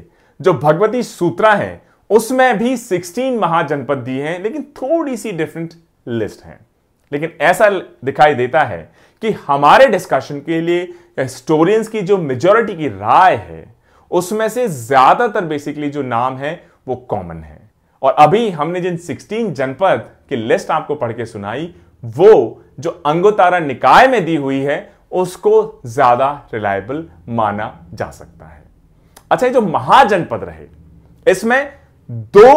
जो भगवती सूत्रा है उसमें भी 16 महाजनपद दिए हैं लेकिन थोड़ी सी डिफरेंट लिस्ट है लेकिन ऐसा दिखाई देता है कि हमारे डिस्कशन के लिए हिस्टोरियंस की जो मेजोरिटी की राय है उसमें से ज्यादातर बेसिकली जो नाम है वो कॉमन है और अभी हमने जिन 16 जनपद की लिस्ट आपको पढ़ के सुनाई वो जो अंगोतारा निकाय में दी हुई है उसको ज्यादा रिलायबल माना जा सकता है अच्छा ये जो महाजनपद रहे इसमें दो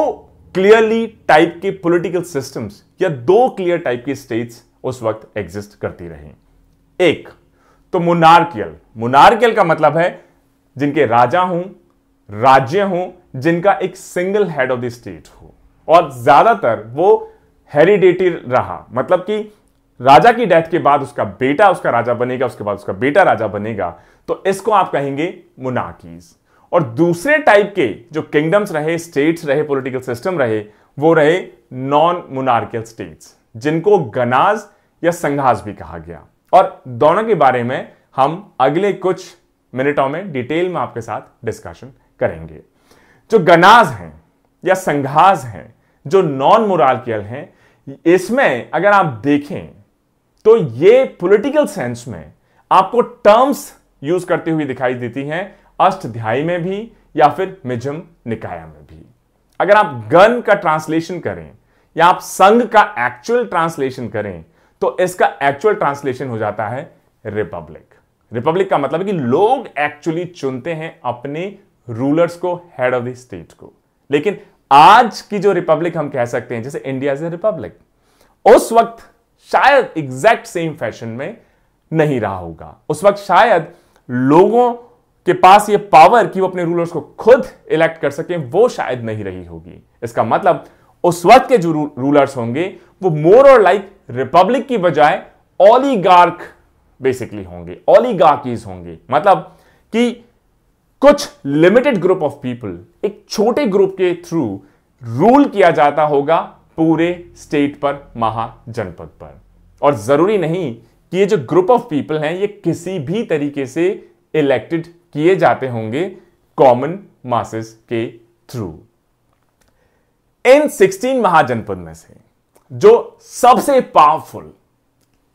क्लियरली टाइप के पॉलिटिकल सिस्टम्स या दो क्लियर टाइप की स्टेट्स उस वक्त एग्जिस्ट करती रही एक तो मोनार्कियल मोनार्कियल का मतलब है जिनके राजा हूं राज्य हो जिनका एक single head of the state हो और ज्यादातर वो हेरिडेटरी रहा मतलब कि राजा की डेथ के बाद उसका बेटा उसका राजा बनेगा उसके बाद उसका बेटा राजा बनेगा तो इसको आप कहेंगे मुनाकीज और दूसरे टाइप के जो किंगडम्स रहे स्टेट्स रहे पॉलिटिकल सिस्टम रहे वो रहे नॉन मुनार्कियल स्टेट्स जिनको गनाज या संघास भी कहा गया और दोनों के बारे में हम अगले कुछ मिनटों में डिटेल में आपके साथ डिस्कशन करेंगे जो गनाज हैं या संघास हैं जो नॉन मोरालकियल हैं इसमें अगर आप देखें तो ये पॉलिटिकल सेंस में आपको टर्म्स यूज करते हुए दिखाई देती हैं अष्टध्यायी में भी या फिर मिजम निकाया में भी अगर आप गन का ट्रांसलेशन करें या आप संघ का एक्चुअल ट्रांसलेशन करें तो इसका एक्चुअल ट्रांसलेशन हो जाता है रिपब्लिक रिपब्लिक का मतलब है कि लोग एक्चुअली चुनते हैं अपने रूलर्स को हेड ऑफ द स्टेट को लेकिन आज की जो रिपब्लिक हम कह सकते हैं जैसे इंडिया इज रिपब्लिक उस वक्त शायद एग्जैक्ट सेम फैशन में नहीं रहा होगा उस वक्त शायद लोगों के पास ये पावर कि वो अपने रूलर्स को खुद इलेक्ट कर सके वो शायद नहीं रही होगी इसका मतलब उस वक्त के जो रूलर्स होंगे वो मोर और लाइक रिपब्लिक की बजाय ओलीगार्क बेसिकली होंगे ओलीगार्कीज होंगे मतलब कि कुछ लिमिटेड ग्रुप ऑफ पीपल एक छोटे ग्रुप के थ्रू रूल किया जाता होगा पूरे स्टेट पर महाजनपद पर और जरूरी नहीं कि ये जो ग्रुप ऑफ पीपल हैं ये किसी भी तरीके से इलेक्टेड किए जाते होंगे कॉमन मासेस के थ्रू इन 16 महाजनपद में से जो सबसे पावरफुल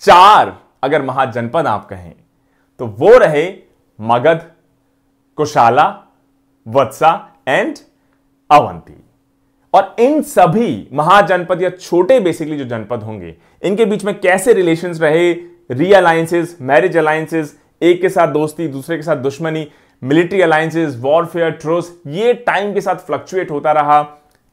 चार अगर महाजनपद आप कहें तो वो रहे मगध कुशाला वत्सा एंड अवंती और इन सभी महाजनपद या छोटे बेसिकली जो जनपद होंगे इनके बीच में कैसे रिलेशंस रहे री अलायंसेज मैरिज अलायंसेज एक के साथ दोस्ती दूसरे के साथ दुश्मनी मिलिट्री अलायंसेज वॉरफेयर ट्रोस ये टाइम के साथ फ्लक्चुएट होता रहा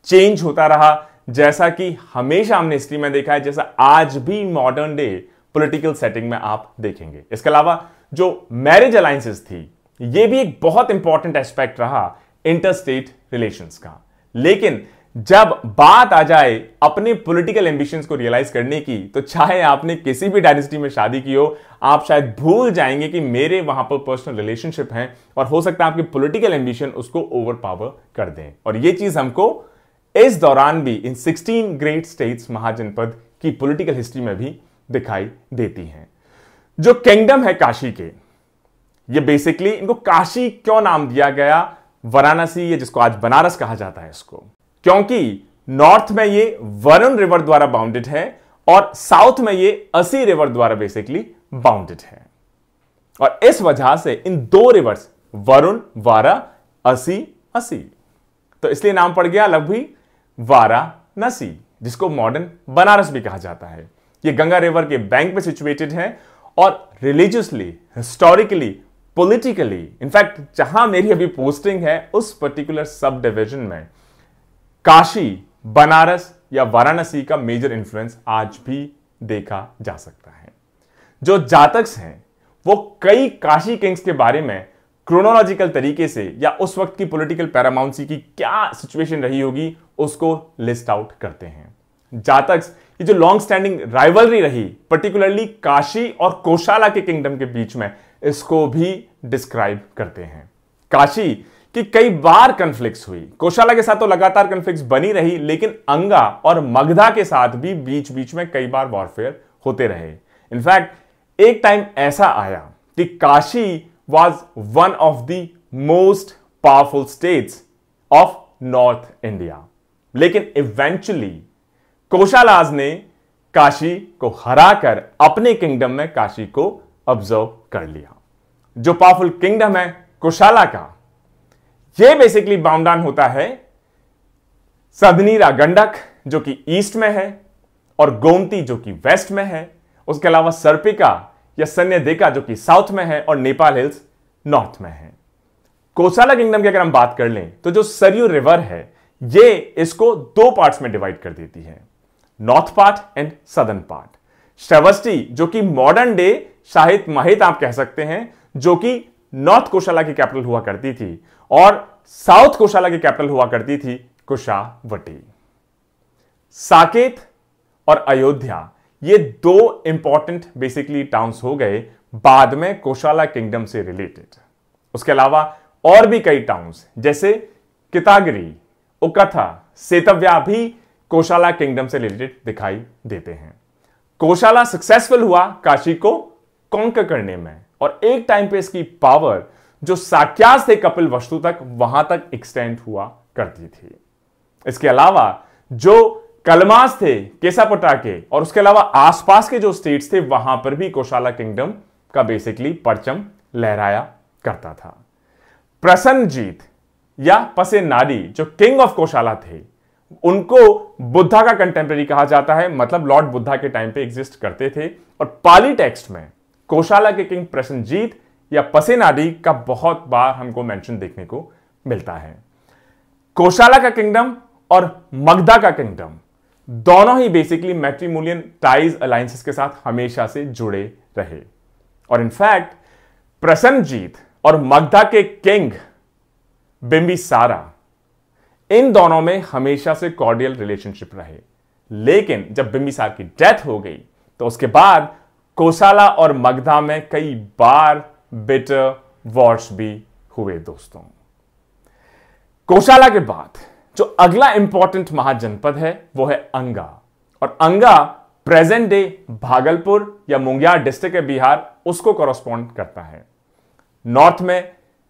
चेंज होता रहा जैसा कि हमेशा हमने हिस्ट्री में देखा है जैसा आज भी मॉडर्न डे पॉलिटिकल सेटिंग में आप देखेंगे इसके अलावा जो मैरिज अलायंसेज थी ये भी एक बहुत इंपॉर्टेंट एस्पेक्ट रहा इंटरस्टेट रिलेशन का लेकिन जब बात आ जाए अपने पॉलिटिकल एम्बिशंस को रियलाइज करने की तो चाहे आपने किसी भी डायनेस्टी में शादी की हो आप शायद भूल जाएंगे कि मेरे वहां पर पर्सनल रिलेशनशिप है और हो सकता है आपके पॉलिटिकल एम्बिशन उसको ओवर पावर कर दें और ये चीज हमको इस दौरान भी इन 16 ग्रेट स्टेट्स महाजनपद की पॉलिटिकल हिस्ट्री में भी दिखाई देती है जो किंगडम है काशी के ये बेसिकली इनको काशी क्यों नाम दिया गया वाराणसी ये जिसको आज बनारस कहा जाता है इसको क्योंकि नॉर्थ में ये वरुण रिवर द्वारा बाउंडेड है और साउथ में ये असी रिवर द्वारा बेसिकली बाउंडेड है और इस वजह से इन दो रिवर्स वरुण वारा असी असी तो इसलिए नाम पड़ गया लघवी वाराणसी जिसको मॉडर्न बनारस भी कहा जाता है ये गंगा रिवर के बैंक में सिचुएटेड है और रिलीजियसली हिस्टोरिकली पोलिटिकली इनफैक्ट जहां मेरी अभी पोस्टिंग है उस पर्टिकुलर सब डिविजन में काशी बनारस या वाराणसी का मेजर इन्फ्लुएंस आज भी देखा जा सकता है जो जातक्स हैं वो कई काशी किंग्स के बारे में क्रोनोलॉजिकल तरीके से या उस वक्त की पॉलिटिकल पैरामाउंसी की क्या सिचुएशन रही होगी उसको लिस्ट आउट करते हैं जातक्स ये जो लॉन्ग स्टैंडिंग राइवलरी रही पर्टिकुलरली काशी और कोशाला के किंगडम के बीच में इसको भी डिस्क्राइब करते हैं काशी की कई बार कन्फ्लिक्ट हुई कोशाला के साथ तो लगातार कन्फ्लिक्ट बनी रही लेकिन अंगा और मगधा के साथ भी बीच बीच में कई बार वॉरफेयर होते रहे इनफैक्ट एक टाइम ऐसा आया कि Kashi was one of the most powerful states of north India लेकिन इवेंचुअली कोशालाज ने काशी को हराकर अपने किंगडम में काशी को ऑब्जर्व कर लिया जो पावरफुल किंगडम है कुशाला का यह बेसिकली बाउंडान होता है सदनीरा गंडक जो कि ईस्ट में है और गोमती जो कि वेस्ट में है उसके अलावा सर्पिका या सन्य देखा जो कि साउथ में है और नेपाल हिल्स नॉर्थ में है कोसाला किंगडम की अगर हम बात कर लें तो जो सरयू रिवर है ये इसको दो पार्ट्स में डिवाइड कर देती है north part and southern part Shravasti जो कि मॉडर्न डे शाहिद महित आप कह सकते हैं जो कि नॉर्थ कोशाला की कैपिटल हुआ करती थी और साउथ कोशाला की कैपिटल हुआ करती थी कुशावटी साकेत और अयोध्या ये दो इंपॉर्टेंट बेसिकली टाउन्स हो गए बाद में कोशाला किंगडम से रिलेटेड उसके अलावा और भी कई टाउन्स जैसे कितागिरी उकथा सेतव्या भी कोशाला किंगडम से रिलेटेड दिखाई देते हैं कोशाला सक्सेसफुल हुआ काशी को कॉन्कर करने में और एक टाइम पे इसकी पावर जो साक्या से कपिल वस्तु तक वहां तक एक्सटेंड हुआ करती थी इसके अलावा जो कलमास थे केसापटा के और उसके अलावा आसपास के जो स्टेट्स थे वहां पर भी कोशाला किंगडम का बेसिकली परचम लहराया करता था प्रसन्नजीत या पसे नारी जो किंग ऑफ कोशाला थे उनको बुद्धा का कंटेम्प्रेरी कहा जाता है मतलब लॉर्ड बुद्धा के टाइम पे एग्जिस्ट करते थे और पाली टेक्स्ट में कोशाला के किंग प्रसन्नजीत या पसेनाडी का बहुत बार हमको मेंशन देखने को मिलता है कोशाला का किंगडम और मगधा का किंगडम दोनों ही बेसिकली मैट्रीमोलियन टाइज अलायसेस के साथ हमेशा से जुड़े रहे और इनफैक्ट प्रसन्नजीत और मगधा के किंग बिंबी सारा इन दोनों में हमेशा से कॉर्डियल रिलेशनशिप रहे लेकिन जब बिम्बिसार की डेथ हो गई तो उसके बाद कोसाला और मगधा में कई बार बिटर वॉर्स भी हुए दोस्तों कोशाला के बाद जो अगला इंपॉर्टेंट महाजनपद है वो है अंगा और अंगा प्रेजेंट डे भागलपुर या मुंगेर डिस्ट्रिक्ट है बिहार उसको कॉरस्पॉन्ड करता है नॉर्थ में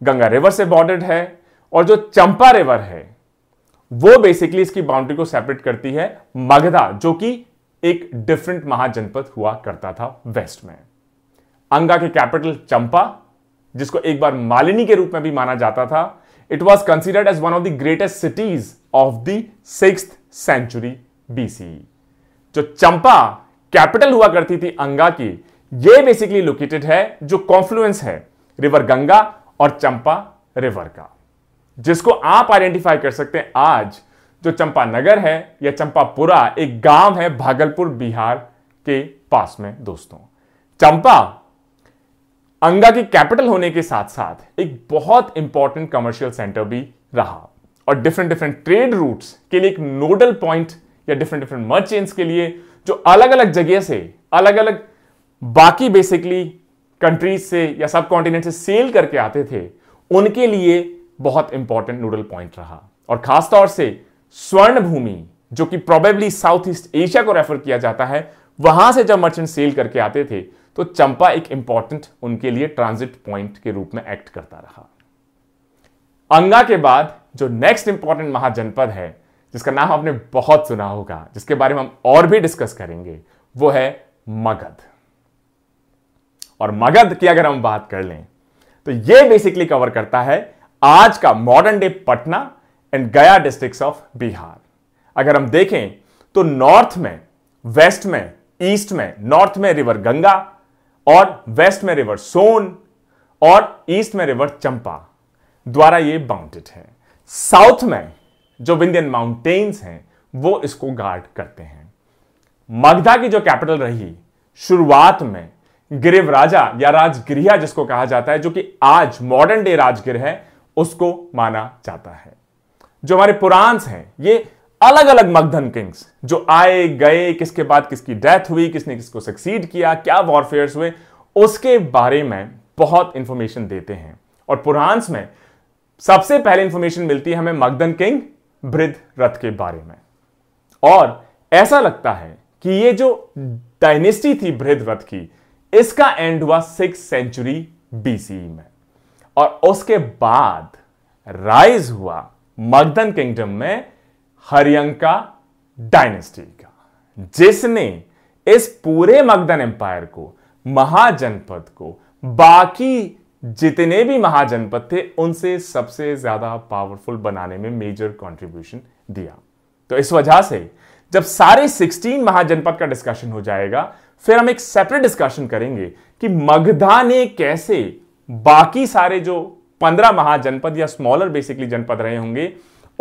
गंगा रिवर से बॉर्डर्ड है और जो चंपा रिवर है वो बेसिकली इसकी बाउंड्री को सेपरेट करती है मगधा जो कि एक डिफरेंट महाजनपद हुआ करता था वेस्ट में अंगा के कैपिटल चंपा जिसको एक बार मालिनी के रूप में भी माना जाता था it was considered as one of the greatest cities of the six century BC जो चंपा कैपिटल हुआ करती थी अंगा की यह बेसिकली लोकेटेड है जो कॉन्फ्लुएंस है रिवर गंगा और चंपा रिवर का जिसको आप आइडेंटिफाई कर सकते हैं आज जो चंपा नगर है या चंपापुरा एक गांव है भागलपुर बिहार के पास में दोस्तों चंपा अंगा की कैपिटल होने के साथ साथ एक बहुत इंपॉर्टेंट कमर्शियल सेंटर भी रहा और डिफरेंट डिफरेंट ट्रेड रूट्स के लिए एक नोडल पॉइंट या डिफरेंट डिफरेंट मर्चेंट्स के लिए जो अलग अलग जगह से अलग अलग बाकी बेसिकली कंट्रीज से या सब कॉन्टिनेंट से सेल करके आते थे उनके लिए बहुत इंपॉर्टेंट नोडल पॉइंट रहा और खासतौर से स्वर्ण भूमि जो कि प्रोबेबली साउथ ईस्ट एशिया को रेफर किया जाता है वहां से जब मर्चेंट सेल करके आते थे तो चंपा एक इंपॉर्टेंट उनके लिए ट्रांजिट पॉइंट के रूप में एक्ट करता रहा अंगा के बाद जो नेक्स्ट इंपॉर्टेंट महाजनपद है जिसका नाम आपने बहुत सुना होगा जिसके बारे में हम और भी डिस्कस करेंगे वो है मगध और मगध की अगर हम बात कर लें तो ये बेसिकली कवर करता है आज का modern day Patna and Gaya district of Bihar अगर हम देखें तो नॉर्थ में वेस्ट में ईस्ट में नॉर्थ में रिवर गंगा और वेस्ट में रिवर सोन और ईस्ट में रिवर चंपा द्वारा ये बाउंडेड है साउथ में जो विंध्यन माउंटेन्स हैं वो इसको गार्ड करते हैं मगधा की जो कैपिटल रही शुरुआत में गिरिव राजा या राजगृह जिसको कहा जाता है जो कि आज मॉडर्न डे राजगिर है उसको माना जाता है जो हमारे पुरान्स हैं ये अलग अलग मगधन किंग्स जो आए गए किसके बाद किसकी डेथ हुई किसने किसको सक्सीड किया क्या वॉरफेयर्स हुए उसके बारे में बहुत इंफॉर्मेशन देते हैं और पुरान्स में सबसे पहले इंफॉर्मेशन मिलती है हमें मगधन किंग भृद रथ के बारे में और ऐसा लगता है कि ये जो डायनेस्टी थी भृद रथ की इसका एंड हुआ सिक्स सेंचुरी बीसी में और उसके बाद राइज हुआ मगधन किंगडम में हरियंका डायनेस्टी का जिसने इस पूरे मगधन एम्पायर को महाजनपद को बाकी जितने भी महाजनपद थे उनसे सबसे ज्यादा पावरफुल बनाने में मेजर कंट्रीब्यूशन दिया तो इस वजह से जब सारे 16 महाजनपद का डिस्कशन हो जाएगा फिर हम एक सेपरेट डिस्कशन करेंगे कि मगधा ने कैसे बाकी सारे जो पंद्रह महाजनपद या स्मॉलर बेसिकली जनपद रहे होंगे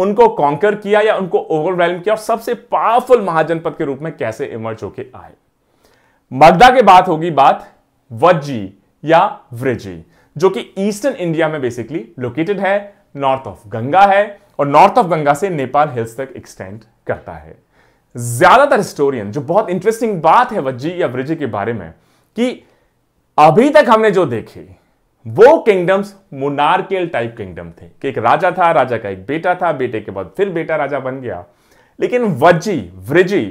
उनको कॉन्कर किया या उनको ओवरवेलम किया और सबसे पावरफुल महाजनपद के रूप में कैसे इमर्ज होके आए मगधा के बात होगी बात वज्जी या व्रिजी जो कि ईस्टर्न इंडिया में बेसिकली लोकेटेड है नॉर्थ ऑफ गंगा है और नॉर्थ ऑफ गंगा से नेपाल हिल्स तक एक्सटेंड करता है ज्यादातर हिस्टोरियन जो बहुत इंटरेस्टिंग बात है वज्जी या व्रिजी के बारे में कि अभी तक हमने जो देखे वो किंगडम्स मुनारकेल टाइप किंगडम थे कि एक राजा था राजा का एक बेटा था बेटे के बाद फिर बेटा राजा बन गया लेकिन वज्जी व्रिजी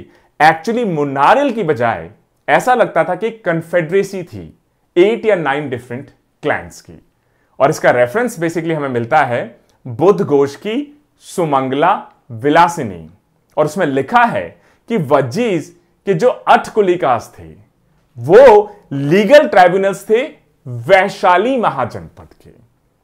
एक्चुअली मुनारेल की बजाय ऐसा लगता था कि कन्फेडरेसी थी एट या नाइन डिफरेंट क्लैंस की और इसका रेफरेंस बेसिकली हमें मिलता है बुद्ध घोष की सुमंगला विलासिनी और उसमें लिखा है कि वज्जीज के जो अठ कुलिकास थे वो लीगल ट्राइब्यूनल्स थे वैशाली महाजनपद के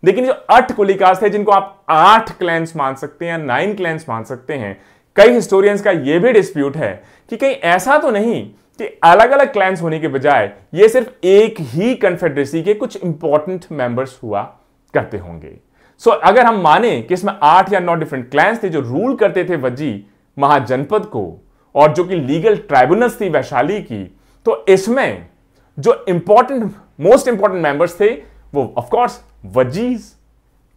लेकिन जो अठ कुलिकास थे जिनको आप आठ क्लैंस मान सकते हैं नाइन क्लैंस मान सकते हैं कई हिस्टोरियंस का यह भी डिस्प्यूट है कि कहीं ऐसा तो नहीं कि अलग अलग क्लैंस होने के बजाय ये सिर्फ एक ही कन्फेडरेसी के कुछ इंपॉर्टेंट मेंबर्स हुआ करते होंगे सो so, अगर हम माने कि इसमें आठ या नौ डिफरेंट क्लैंस थे जो रूल करते थे वजी महाजनपद को और जो कि लीगल ट्राइब्यूनल्स थी वैशाली की तो इसमें जो इंपॉर्टेंट मोस्ट इंपॉर्टेंट मेंबर्स थे वो of course Vajjis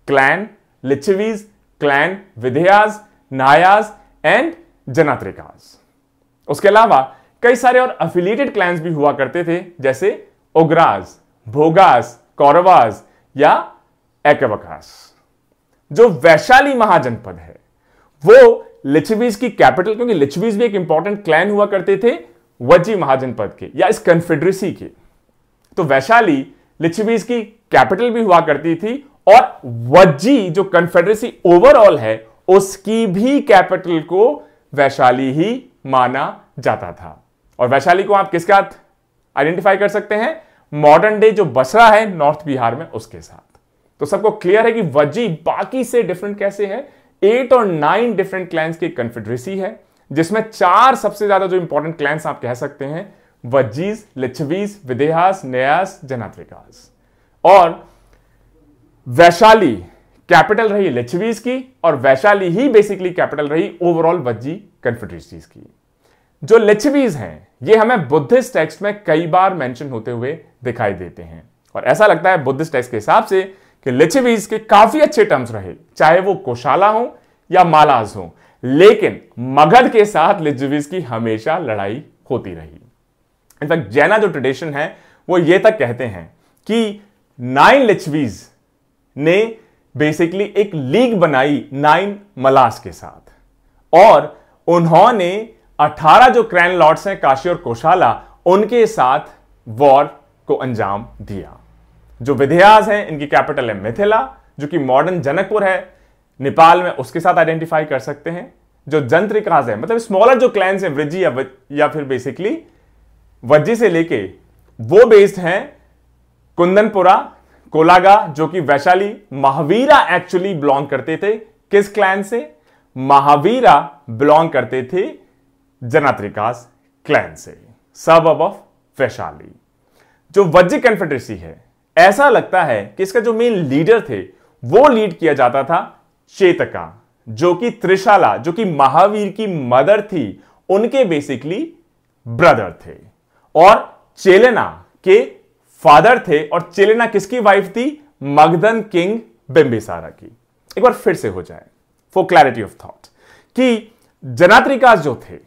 clan Licchavis clan Videhas Nayas and Jnatrikas उसके अलावा कई सारे और अफिलिएटेड क्लैंस भी हुआ करते थे जैसे ओगराज भोगास कौरवाज या एकवकास जो वैशाली महाजनपद है वो लिचवीज की कैपिटल क्योंकि लिचवीज भी एक इंपॉर्टेंट क्लैन हुआ करते थे वजी महाजनपद के या इस कन्फेडरेसी के तो वैशाली लिच्छवीज की कैपिटल भी हुआ करती थी और वज्जी जो कन्फेडरेसी ओवरऑल है उसकी भी कैपिटल को वैशाली ही माना जाता था और वैशाली को आप किसके साथ आइडेंटिफाई कर सकते हैं मॉडर्न डे जो बसरा है नॉर्थ बिहार में उसके साथ तो सबको क्लियर है कि वज्जी बाकी से डिफरेंट कैसे है एट और नाइन डिफरेंट क्लैंस की कन्फेडरेसी है जिसमें चार सबसे ज्यादा जो इंपॉर्टेंट क्लैंस आप कह सकते हैं वज्जीज लिच्छवीज विदेहास न्यास जनात्रिकास और वैशाली कैपिटल रही लिच्छवीज की और वैशाली ही बेसिकली कैपिटल रही ओवरऑल वज्जी कन्फेडरेसीज की जो लिच्छवीज हैं ये हमें बुद्धिस्ट टेक्स्ट में कई बार मेंशन होते हुए दिखाई देते हैं और ऐसा लगता है बुद्धिस्ट टेक्स्ट के हिसाब से कि लिच्छवीज के काफी अच्छे टर्म्स रहे चाहे वो कोशाला हो या मालाज हो लेकिन मगध के साथ लिच्छवीज की हमेशा लड़ाई होती रही इनफैक्ट जैना जो ट्रेडिशन है वो ये तक कहते हैं कि नाइन लिचवीज ने बेसिकली एक लीग बनाई नाइन मलास के साथ और उन्होंने 18 जो क्रैन लॉर्ड्स हैं काशी और कोशाला उनके साथ वॉर को अंजाम दिया जो विधेयाज हैं इनकी कैपिटल है मिथिला जो कि मॉडर्न जनकपुर है नेपाल में उसके साथ आइडेंटिफाई कर सकते हैं जो जंत्रिकाज है मतलब स्मॉलर जो क्लैंस हैं वृजी या, या फिर बेसिकली वज्जी से लेके वो बेस्ड हैं कुंदनपुरा कोलागा जो कि वैशाली महावीरा एक्चुअली बिलोंग करते थे किस क्लैन से महावीरा बिलोंग करते थे जनात्रिकास क्लैन से सब ऑफ वैशाली जो वज्जी कन्फेडरेसी है ऐसा लगता है कि इसका जो मेन लीडर थे वो लीड किया जाता था चेतका जो कि त्रिशाला जो कि महावीर की मदर थी उनके बेसिकली ब्रदर थे और चेलेना के फादर थे और चेलेना किसकी वाइफ थी मगदन किंग बिंबिसारा की एक बार फिर से हो जाए फॉर क्लैरिटी ऑफ थॉट कि जनात्रिकास जो थे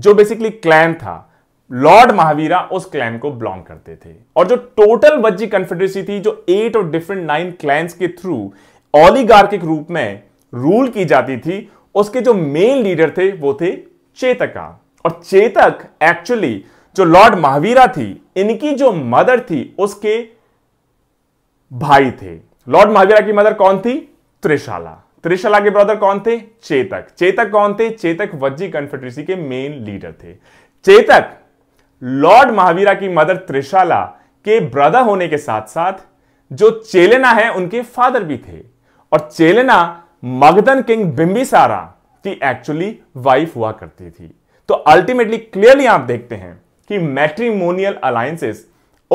जो बेसिकली क्लैन था लॉर्ड महावीरा उस क्लैन को बिलोंग करते थे और जो टोटल वज्जी कंफेडरेसी थी जो एट और डिफरेंट नाइन क्लैंस के थ्रू ऑलिगार्किक रूप में रूल की जाती थी उसके जो मेन लीडर थे वो थे चेतका और चेतक एक्चुअली जो लॉर्ड महावीरा थी इनकी जो मदर थी उसके भाई थे लॉर्ड महावीरा की मदर कौन थी त्रिशाला त्रिशाला के ब्रदर कौन थे चेतक चेतक कौन थे चेतक वज्जी कन्फेडरेसी के मेन लीडर थे चेतक लॉर्ड महावीरा की मदर त्रिशाला के ब्रदर होने के साथ साथ जो चेलेना है उनके फादर भी थे और चेलेना मगधन किंग बिंबिसारा की एक्चुअली वाइफ हुआ करती थी तो अल्टीमेटली क्लियरली आप देखते हैं कि मैट्रीमोनियल अलायंसेस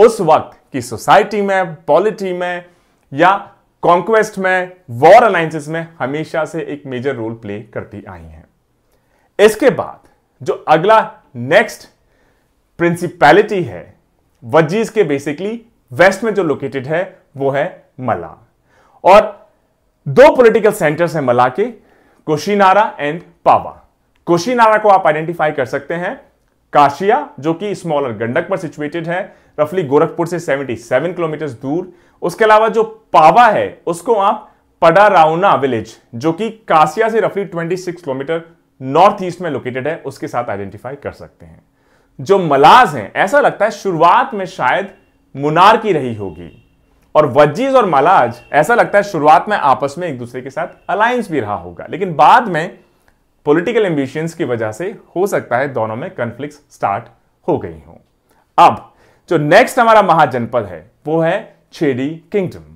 उस वक्त की सोसाइटी में पॉलिटी में या कॉन्क्वेस्ट में वॉर अलायंसेस में हमेशा से एक मेजर रोल प्ले करती आई हैं इसके बाद जो अगला नेक्स्ट प्रिंसिपैलिटी है वजीज के बेसिकली वेस्ट में जो लोकेटेड है वो है मला और दो पॉलिटिकल सेंटर्स हैं मला के कोशीनारा एंड पावा कोशीनारा को आप आइडेंटिफाई कर सकते हैं काशिया जो कि स्मॉलर गंडक पर सिचुएटेड है रफली गोरखपुर से 77 किलोमीटर दूर उसके अलावा जो पावा है उसको आप पडारावना विलेज जो कि कासिया से रफली 26 किलोमीटर नॉर्थ ईस्ट में लोकेटेड है उसके साथ आइडेंटिफाई कर सकते हैं जो मलाज हैं ऐसा लगता है शुरुआत में शायद मुनार की रही होगी और वज्जीज और मलाज ऐसा लगता है शुरुआत में आपस में एक दूसरे के साथ अलायंस भी रहा होगा लेकिन बाद में पॉलिटिकल एम्बिशंस की वजह से हो सकता है दोनों में कन्फ्लिक्ट स्टार्ट हो गई हो अब जो नेक्स्ट हमारा महाजनपद है वो है Chedi kingdom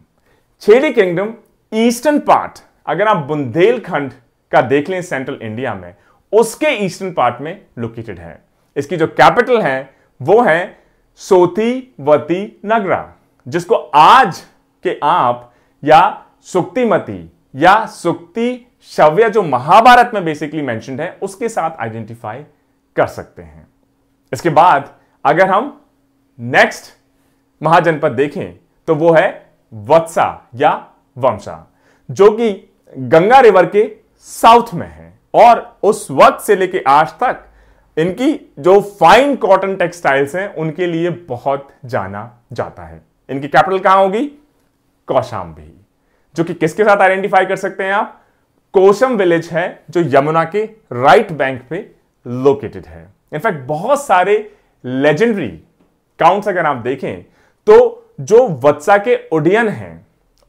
Chedi kingdom eastern part अगर आप बुंदेलखंड का देख लें सेंट्रल इंडिया में उसके ईस्टर्न पार्ट में लोकेटेड है इसकी जो कैपिटल है वो है सोतीवती नगरा जिसको आज के आप या सुक्तिमती या सुक्ति शव्य जो महाभारत में बेसिकली मैंशन है उसके साथ आइडेंटिफाई कर सकते हैं इसके बाद अगर हम नेक्स्ट महाजनपद देखें तो वो है वत्सा या वंशा जो कि गंगा रिवर के साउथ में है और उस वक्त से लेकर आज तक इनकी जो फाइन कॉटन टेक्सटाइल्स हैं उनके लिए बहुत जाना जाता है इनकी कैपिटल कहां होगी कौशाम्बी जो कि किसके साथ आइडेंटिफाई कर सकते हैं आप कोशम विलेज है जो यमुना के राइट बैंक पे लोकेटेड है इनफैक्ट बहुत सारे लेजेंडरी काउंट्स अगर आप देखें तो जो वत्सा के उडियन हैं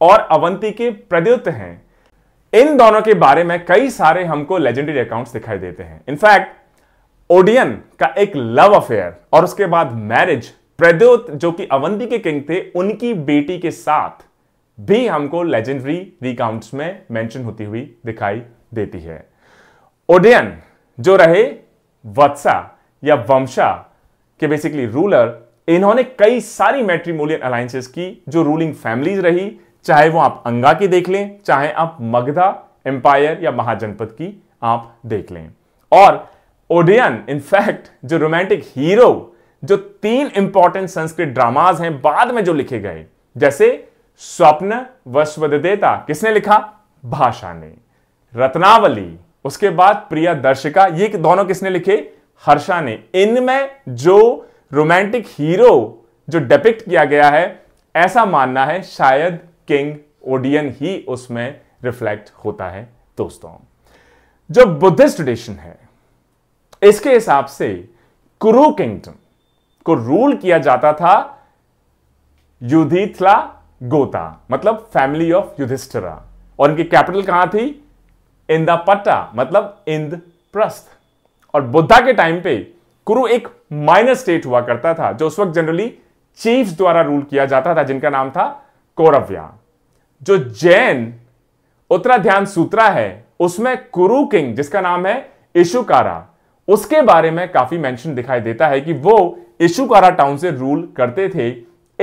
और अवंती के प्रद्युत हैं इन दोनों के बारे में कई सारे हमको लेजेंडरी अकाउंट्स दिखाई देते हैं इनफैक्ट ओडियन का एक लव अफेयर और उसके बाद मैरिज प्रद्योत जो कि अवंती के किंग थे उनकी बेटी के साथ भी हमको लेजेंडरी रिकाउंट्स में मेंशन होती हुई दिखाई देती है ओडियन जो रहे वत्सा या वंशा के बेसिकली रूलर इन्होंने कई सारी मैट्रीमोलियन अलायंसेस की जो रूलिंग फैमिलीज रही चाहे वो आप अंगा की देख लें चाहे आप मगधा एम्पायर या महाजनपद की आप देख लें और ओडियन इनफैक्ट जो रोमांटिक हीरो जो तीन इंपॉर्टेंट संस्कृत ड्रामाज हैं बाद में जो लिखे गए जैसे स्वप्न वस्वदेता किसने लिखा भाषा ने रत्नावली उसके बाद प्रिया दर्शिका ये दोनों किसने लिखे हर्षा ने इनमें जो रोमांटिक हीरो जो डिपिक्ट किया गया है ऐसा मानना है शायद किंग ओडियन ही उसमें रिफ्लेक्ट होता है दोस्तों जो बुद्धिस्ट ट्रेडिशन है इसके हिसाब से कुरु किंगडम को रूल किया जाता था युधिथला गोता मतलब फैमिली ऑफ युधिष्ठिरा और इनकी कैपिटल कहां थी इंदापट्टा मतलब प्रस्थ और बुद्धा के टाइम पे कुरु एक माइनर स्टेट हुआ करता था जो उस वक्त जनरली चीफ्स द्वारा रूल किया जाता था जिनका नाम था कौरव्या जो जैन उत्तराध्यान सूत्रा है उसमें कुरु किंग जिसका नाम है इशुकारा उसके बारे में काफी मेंशन दिखाई देता है कि वो इशुकारा टाउन से रूल करते थे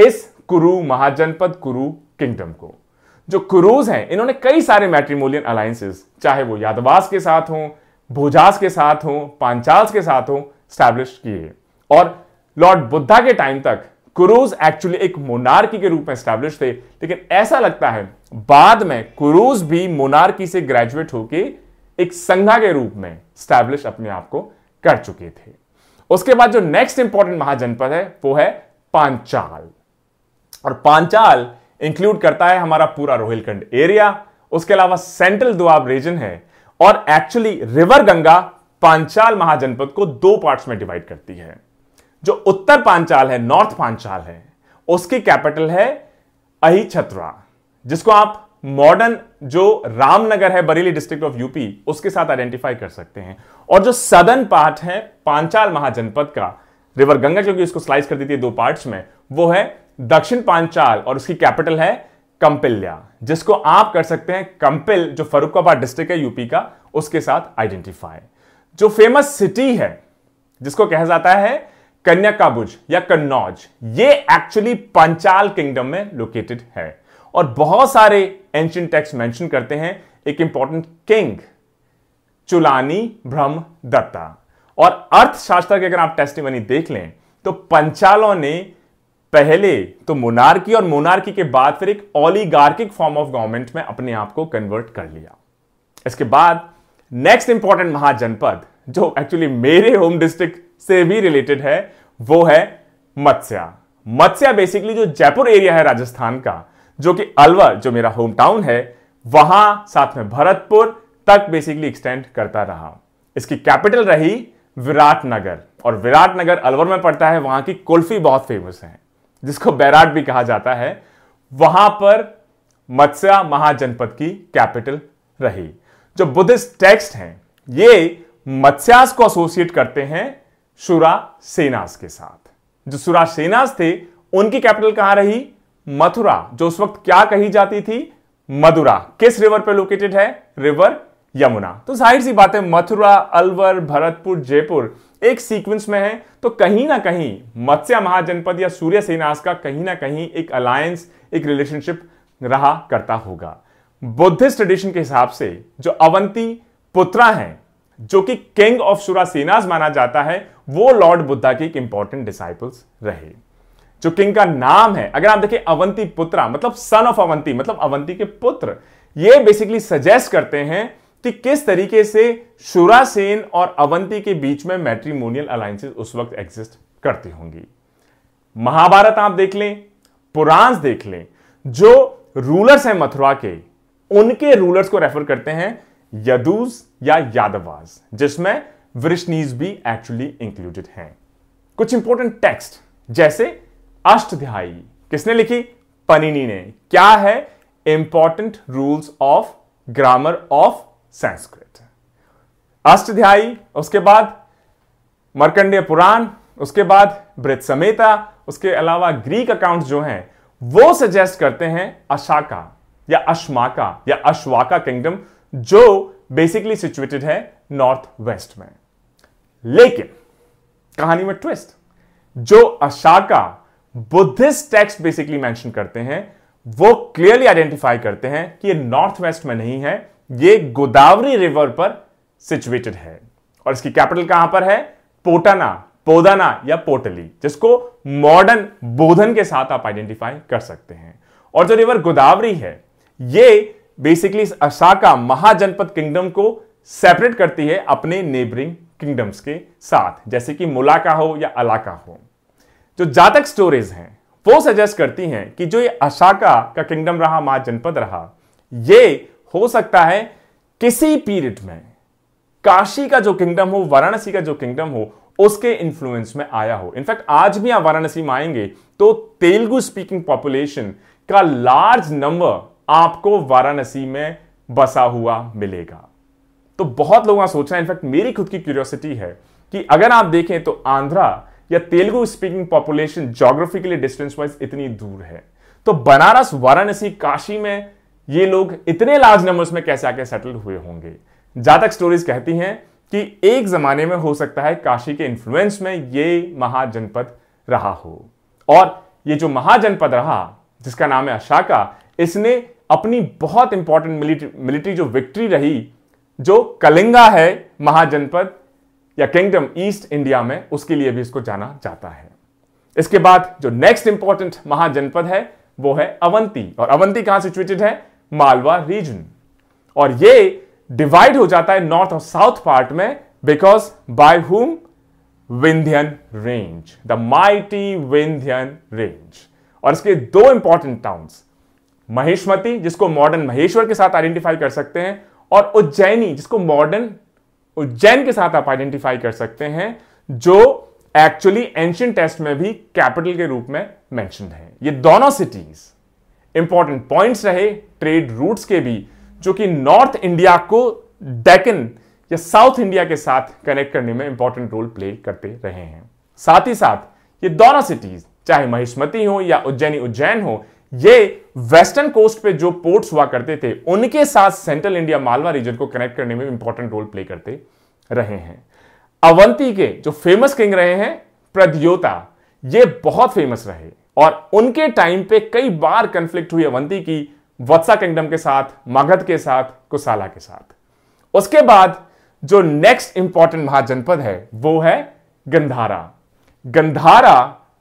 इस कुरु महाजनपद कुरु किंगडम को जो कुरूज हैं इन्होंने कई सारे मैट्रीमोलियन अलायंसेस चाहे वो यादवास के साथ हों भोजास के साथ हों पांचाल्स के साथ हों स्टैब्लिश किए और लॉर्ड बुद्धा के टाइम तक कुरुज एक्चुअली एक मोनार्की के रूप में स्टैब्लिश थे लेकिन ऐसा लगता है बाद में कुरूज भी मोनार्की से ग्रेजुएट होकर एक संघा के रूप में स्टैब्लिश अपने आप को कर चुके थे उसके बाद जो नेक्स्ट इंपॉर्टेंट महाजनपद है वो है पांचाल और पांचाल इंक्लूड करता है हमारा पूरा रोहिलखंड एरिया उसके अलावा सेंट्रल दुआब रीजन है और एक्चुअली रिवर गंगा पांचाल महाजनपद को दो पार्ट्स में डिवाइड करती है जो उत्तर पांचाल है नॉर्थ पांचाल है उसकी कैपिटल है अहिछत्रा जिसको आप मॉडर्न जो रामनगर है बरेली डिस्ट्रिक्ट ऑफ यूपी उसके साथ आइडेंटिफाई कर सकते हैं और जो सदन पार्ट है पांचाल महाजनपद का रिवर गंगा क्योंकि इसको स्लाइस कर देती है दो पार्ट्स में वो है दक्षिण पांचाल और उसकी कैपिटल है कंपिल्या जिसको आप कर सकते हैं कंपिल जो फरुखाबाद डिस्ट्रिक्ट है यूपी का उसके साथ आइडेंटिफाई जो फेमस सिटी है जिसको कहा जाता है कन्याकाबुज या कन्नौज ये एक्चुअली पंचाल किंगडम में लोकेटेड है और बहुत सारे एंशियंट टेक्स मेंशन करते हैं एक इंपॉर्टेंट किंग चुलानी ब्रह्म दत्ता और अर्थशास्त्र के अगर आप टेस्टिंग देख लें तो पंचालों ने पहले तो मोनार्की और मोनार्की के बाद फिर एक ऑलीगार्किक फॉर्म ऑफ गवर्नमेंट में अपने आप को कन्वर्ट कर लिया इसके बाद नेक्स्ट इंपॉर्टेंट महाजनपद जो एक्चुअली मेरे होम डिस्ट्रिक्ट से भी रिलेटेड है वो है मत्स्या मत्स्या बेसिकली जो जयपुर एरिया है राजस्थान का जो कि अलवर जो मेरा होम टाउन है वहां साथ में भरतपुर तक बेसिकली एक्सटेंड करता रहा इसकी कैपिटल रही विराटनगर और विराटनगर अलवर में पड़ता है वहां की कुल्फी बहुत फेमस है जिसको बैराट भी कहा जाता है वहां पर मत्स्या महाजनपद की कैपिटल रही जो बुद्धिस्ट टेक्स्ट हैं ये मत्स्यास को एसोसिएट करते हैं सुरा सेनास के साथ जो सुरा सेनास थे उनकी कैपिटल कहां रही मथुरा जो उस वक्त क्या कही जाती थी मदुरा किस रिवर पे लोकेटेड है रिवर यमुना तो जाहिर सी बात है मथुरा अलवर भरतपुर जयपुर एक सीक्वेंस में है तो कहीं ना कहीं मत्स्य महाजनपद या सूर्य सेनास का कहीं ना कहीं एक अलायंस एक रिलेशनशिप रहा करता होगा बुद्धिस्ट ट्रेडिशन के हिसाब से जो अवंती पुत्रा हैं जो कि किंग ऑफ सूरा सेनास माना जाता है वो लॉर्ड बुद्धा के एक इंपॉर्टेंट डिसाइपल्स रहे जो किंग का नाम है अगर आप देखें अवंती पुत्रा मतलब सन ऑफ अवंती मतलब अवंती के पुत्र ये बेसिकली सजेस्ट करते हैं कि किस तरीके से शुरासेन और अवंती के बीच में मैट्रीमोनियल अलायंसेस उस वक्त एग्जिस्ट करती होंगी महाभारत आप देख लें पुराण देख लें जो रूलर्स हैं मथुरा के उनके रूलर्स को रेफर करते हैं यदूज या यादवाज जिसमें वृष्णीज भी एक्चुअली इंक्लूडेड हैं कुछ इंपॉर्टेंट टेक्स्ट जैसे अष्टध्यायी किसने लिखी पनिनी ने क्या है important rules of grammar of Sanskrit Ashtadhyayi उसके बाद मर्कंडेय पुराण उसके बाद ब्रित समेता उसके अलावा ग्रीक अकाउंट जो हैं वो सजेस्ट करते हैं अशाका या अश्माका या अश्वाका किंगडम जो बेसिकली सिचुएटेड है नॉर्थ वेस्ट में लेकिन कहानी में ट्विस्ट जो Ashaka Buddhist text basically mention करते हैं वो क्लियरली आइडेंटिफाई करते हैं कि ये नॉर्थ वेस्ट में नहीं है ये गोदावरी रिवर पर सिचुएटेड है और इसकी कैपिटल कहां पर है पोटाना पोदाना या पोटली जिसको मॉडर्न बोधन के साथ आप आइडेंटिफाई कर सकते हैं और जो रिवर गोदावरी है ये बेसिकली असाका महाजनपद किंगडम को सेपरेट करती है अपने नेबरिंग किंगडम्स के साथ जैसे कि मुलाका हो या अलाका हो जो जातक स्टोरीज हैं वो सजेस्ट करती हैं कि जो ये अशाका का किंगडम रहा महाजनपद रहा ये हो सकता है किसी पीरियड में काशी का जो किंगडम हो वाराणसी का जो किंगडम हो उसके इन्फ्लुएंस में आया हो इनफैक्ट आज भी आप वाराणसी में आएंगे तो तेलुगु स्पीकिंग पॉपुलेशन का लार्ज नंबर आपको वाराणसी में बसा हुआ मिलेगा तो बहुत लोगों रहे हैं इनफैक्ट मेरी खुद की क्यूरियोसिटी है कि अगर आप देखें तो आंध्रा या Telugu speaking population geographically distance wise इतनी दूर है तो बनारस वाराणसी काशी में ये लोग इतने लार्ज नंबर्स में कैसे आके सेटल हुए होंगे जातक स्टोरीज कहती हैं कि एक जमाने में हो सकता है काशी के इन्फ्लुएंस में ये महाजनपद रहा हो और ये जो महाजनपद रहा जिसका नाम है अशाका इसने अपनी बहुत इंपॉर्टेंट मिलिट्री मिलिट्री जो विक्ट्री रही जो कलिंगा है महाजनपद या किंगडम ईस्ट इंडिया में उसके लिए भी इसको जाना जाता है इसके बाद जो नेक्स्ट इंपॉर्टेंट महाजनपद है वो है अवंती और अवंती कहां सिचुएटेड है मालवा रीजन और ये डिवाइड हो जाता है नॉर्थ और साउथ पार्ट में because by whom Vindhyan range the mighty Vindhyan range और इसके दो इंपॉर्टेंट टाउन्स महेशमती जिसको मॉडर्न महेश्वर के साथ आइडेंटिफाई कर सकते हैं और उज्जैनी जिसको मॉडर्न उज्जैन के साथ आप आइडेंटिफाई कर सकते हैं जो एक्चुअली एंशियंट टेस्ट में भी कैपिटल के रूप में मेंशन है ये दोनों सिटीज़ इंपॉर्टेंट पॉइंट्स रहे ट्रेड रूट्स के भी जो कि नॉर्थ इंडिया को डेकन या साउथ इंडिया के साथ कनेक्ट करने में इंपॉर्टेंट रोल प्ले करते रहे हैं साथ ही साथ ये दोनों सिटीज चाहे महिष्मति हो या उज्जैनी उज्जैन हो ये वेस्टर्न कोस्ट पे जो पोर्ट्स हुआ करते थे उनके साथ सेंट्रल इंडिया मालवा रीजन को कनेक्ट करने में इंपॉर्टेंट रोल प्ले करते रहे हैं अवंती के जो फेमस किंग रहे हैं प्रद्योता ये बहुत फेमस रहे और उनके टाइम पे कई बार कंफ्लिक्ट हुई अवंती की वत्सा किंगडम के साथ मगध के साथ कुशाला के साथ उसके बाद जो नेक्स्ट इंपॉर्टेंट महाजनपद है वो है गंधारा गंधारा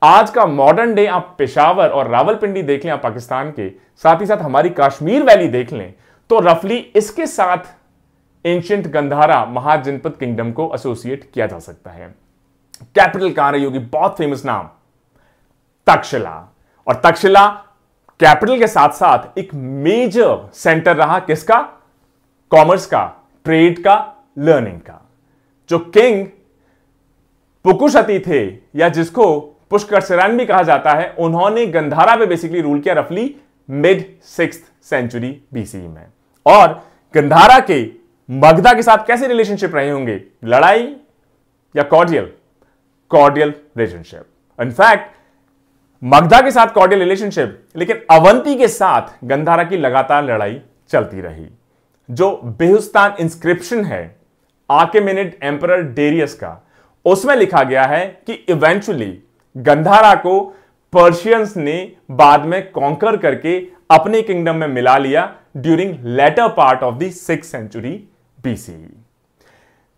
आज का मॉडर्न डे आप पेशावर और रावलपिंडी देख लें आप पाकिस्तान के साथ ही साथ हमारी कश्मीर वैली देख लें तो रफली इसके साथ एंशियंट गंधारा महाजनपद किंगडम को एसोसिएट किया जा सकता है कैपिटल कहां रही होगी बहुत फेमस नाम तक्षशिला और तक्षशिला कैपिटल के साथ साथ एक मेजर सेंटर रहा किसका कॉमर्स का ट्रेड का लर्निंग का जो किंग पुकुशती थे या जिसको पुष्कर सिरान भी कहा जाता है उन्होंने गंधारा पे बेसिकली रूल किया रफली मिड सिक्स सेंचुरी बीसी में और गंधारा के मगधा के साथ कैसे रिलेशनशिप रहे होंगे लड़ाई या cordial cordial relationship in fact Magadha के साथ कॉर्डियल रिलेशनशिप लेकिन अवंती के साथ गंधारा की लगातार लड़ाई चलती रही जो बेहुस्तान इंस्क्रिप्शन है आर्केमिनिड एम्पर डेरियस का उसमें लिखा गया है कि इवेंचुअली गंधारा को पर्शियंस ने बाद में कॉन्कर करके अपने किंगडम में मिला लिया during later part of sixth century BC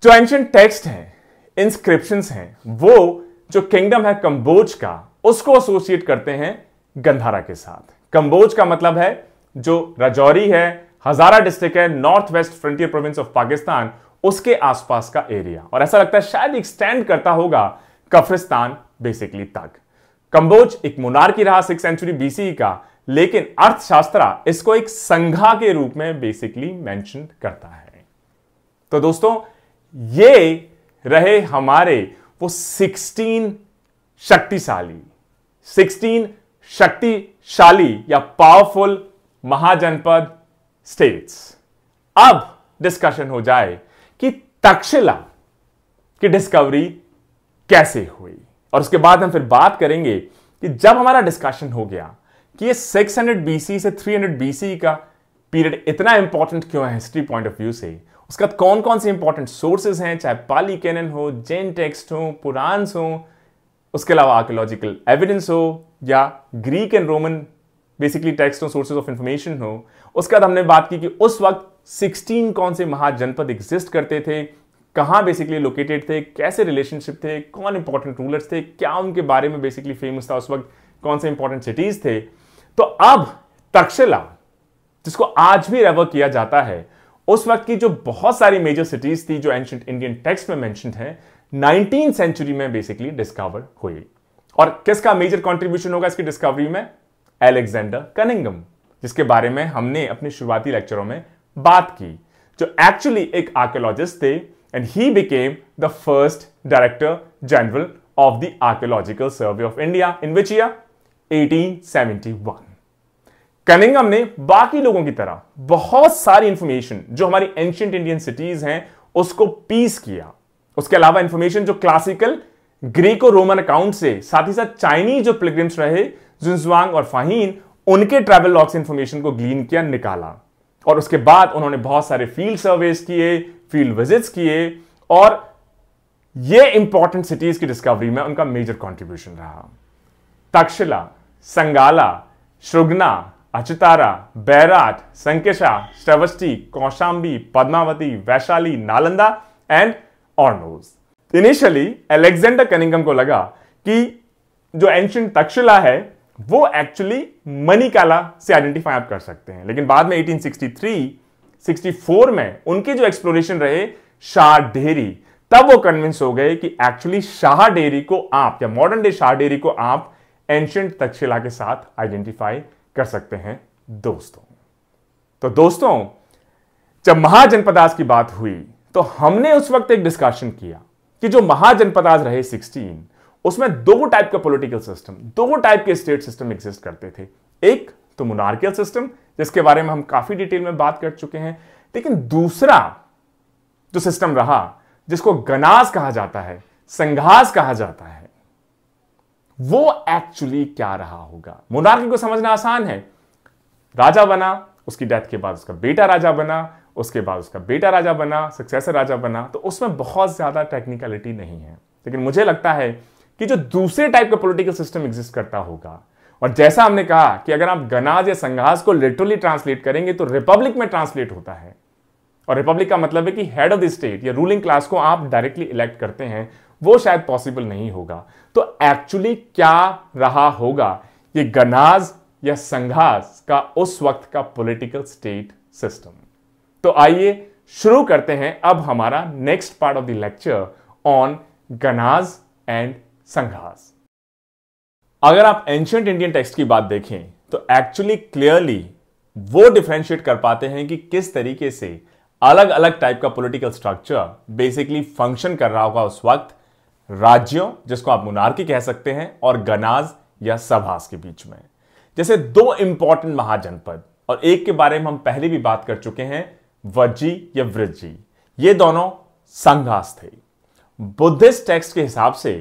जो एंशियंट टेक्स्ट है इंस्क्रिप्शंस हैं वो जो किंगडम है कंबोज का उसको एसोसिएट करते हैं गंधारा के साथ कंबोज का मतलब है जो राजौरी है हजारा डिस्ट्रिक्ट है north west frontier province of Pakistan उसके आसपास का एरिया और ऐसा लगता है शायद एक्सटेंड करता होगा कफ्रिस्तान बेसिकली तक कंबोज एक मुनार की रहा सिक्स सेंचुरी बीसी का लेकिन अर्थशास्त्र इसको एक संघा के रूप में बेसिकली मेंशन करता है तो दोस्तों ये रहे हमारे वो 16 शक्तिशाली सिक्सटीन शक्तिशाली या पावरफुल महाजनपद स्टेट्स अब डिस्कशन हो जाए कि तक्षशिला की डिस्कवरी कैसे हुई और उसके बाद हम फिर बात करेंगे कि जब हमारा डिस्कशन हो गया कि ये 600 बीसी से 300 बीसी का पीरियड इतना इंपॉर्टेंट क्यों है हिस्ट्री पॉइंट ऑफ व्यू से उसका कौन कौन से इंपॉर्टेंट सोर्सेज हैं चाहे पाली कैनन हो जेन टेक्स्ट हो पुरान्स हो उसके अलावा आर्कोलॉजिकल एविडेंस हो या Greek and Roman basically text और सोर्सेज ऑफ इंफॉर्मेशन हो उसके बाद हमने बात की कि उस वक्त 16 कौन से महाजनपद एग्जिस्ट करते थे कहाँ बेसिकली लोकेटेड थे कैसे रिलेशनशिप थे कौन इंपॉर्टेंट रूलर्स थे क्या उनके बारे में बेसिकली फेमस था उस वक्त कौन से इंपॉर्टेंट सिटीज थे तो अब तक्षशिला जिसको आज भी रेवर किया जाता है उस वक्त की जो बहुत सारी मेजर सिटीज थी जो एंशंट इंडियन टेक्स्ट में मैंशन है नाइनटीन सेंचुरी में बेसिकली डिस्कवर हुई और किसका मेजर कंट्रीब्यूशन होगा इसकी डिस्कवरी में एलेक्जेंडर कनिंगम जिसके बारे में हमने अपने शुरुआती लेक्चरों में बात की जो एक्चुअली एक आर्कियोलॉजिस्ट थे and he became the first director general of the archaeological survey of India in which year 1871 Cunningham ने बाकी लोगों की तरह बहुत सारी इंफॉर्मेशन जो हमारी एंशियंट इंडियन सिटीज हैं उसको पीस किया उसके अलावा इंफॉर्मेशन जो क्लासिकल ग्रीक और रोमन अकाउंट से साथ ही साथ चाइनीज जो प्लेग्रिम्स रहे जुंजवांग और फाहीन उनके ट्रैवल लॉग से इंफॉर्मेशन को ग्लीन किया निकाला और उसके बाद उन्होंने बहुत सारे फील्ड सर्वेस किए फील्ड विजिट्स किए और ये इंपॉर्टेंट सिटीज की डिस्कवरी में उनका मेजर कॉन्ट्रीब्यूशन रहा तक्षशिला संगाला श्रुगना अचितारा बैराट संकेशा श्रवस्टी कौशाम्बी पद्मावती वैशाली नालंदा एंड और नोज इनिशियली एलेक्जेंडर कनिंगम को लगा कि जो एंशियंट तक्षशिला है वो एक्चुअली मणिकाला से आइडेंटिफाई आप कर सकते हैं लेकिन बाद में 1863 64 में उनके जो एक्सप्लोरेशन रहे शाह डेहरी तब वो कन्विंस हो गए कि एक्चुअली शाह डेहरी को आप या मॉडर्न डे शाह डेहरी को आप एंशियंट तक्षशिला के साथ आइडेंटिफाई कर सकते हैं दोस्तों तो दोस्तों जब महाजनपदास की बात हुई तो हमने उस वक्त एक डिस्कशन किया कि जो महाजनपदाज रहे 16 उसमें दो टाइप का पॉलिटिकल सिस्टम दो टाइप के स्टेट सिस्टम एग्जिस्ट करते थे एक तो मुनार्कियल सिस्टम जिसके बारे में हम काफी डिटेल में बात कर चुके हैं लेकिन दूसरा जो सिस्टम रहा जिसको गनाज कहा जाता है संघास कहा जाता है वो एक्चुअली क्या रहा होगा मुनार्की को समझना आसान है राजा बना उसकी डेथ के बाद उसका बेटा राजा बना उसके बाद उसका बेटा राजा बना सक्सेसर राजा बना तो उसमें बहुत ज़्यादा टेक्निकलिटी नहीं है लेकिन मुझे लगता है कि जो दूसरे टाइप का पॉलिटिकल सिस्टम एग्जिस्ट करता होगा और जैसा हमने कहा कि अगर आप गनाज या संघास को लिटरली ट्रांसलेट करेंगे तो रिपब्लिक में ट्रांसलेट होता है और रिपब्लिक का मतलब है कि हेड ऑफ द स्टेट या रूलिंग क्लास को आप डायरेक्टली इलेक्ट करते हैं वो शायद पॉसिबल नहीं होगा तो एक्चुअली क्या रहा होगा ये गनाज या संघास का उस वक्त का पॉलिटिकल स्टेट सिस्टम तो आइए शुरू करते हैं अब हमारा next part of the lecture on ganas and sanghas अगर आप एंशियंट इंडियन टेक्स्ट की बात देखें तो एक्चुअली क्लियरली वो डिफ्रेंशिएट कर पाते हैं कि किस तरीके से अलग अलग टाइप का पॉलिटिकल स्ट्रक्चर बेसिकली फंक्शन कर रहा होगा उस वक्त राज्यों जिसको आप मुनार्की कह सकते हैं और गनाज या सभास के बीच में जैसे दो इंपॉर्टेंट महाजनपद और एक के बारे में हम पहले भी बात कर चुके हैं वज्जी या वृज्जी ये दोनों संघास थे बुद्धिस्ट टेक्स्ट के हिसाब से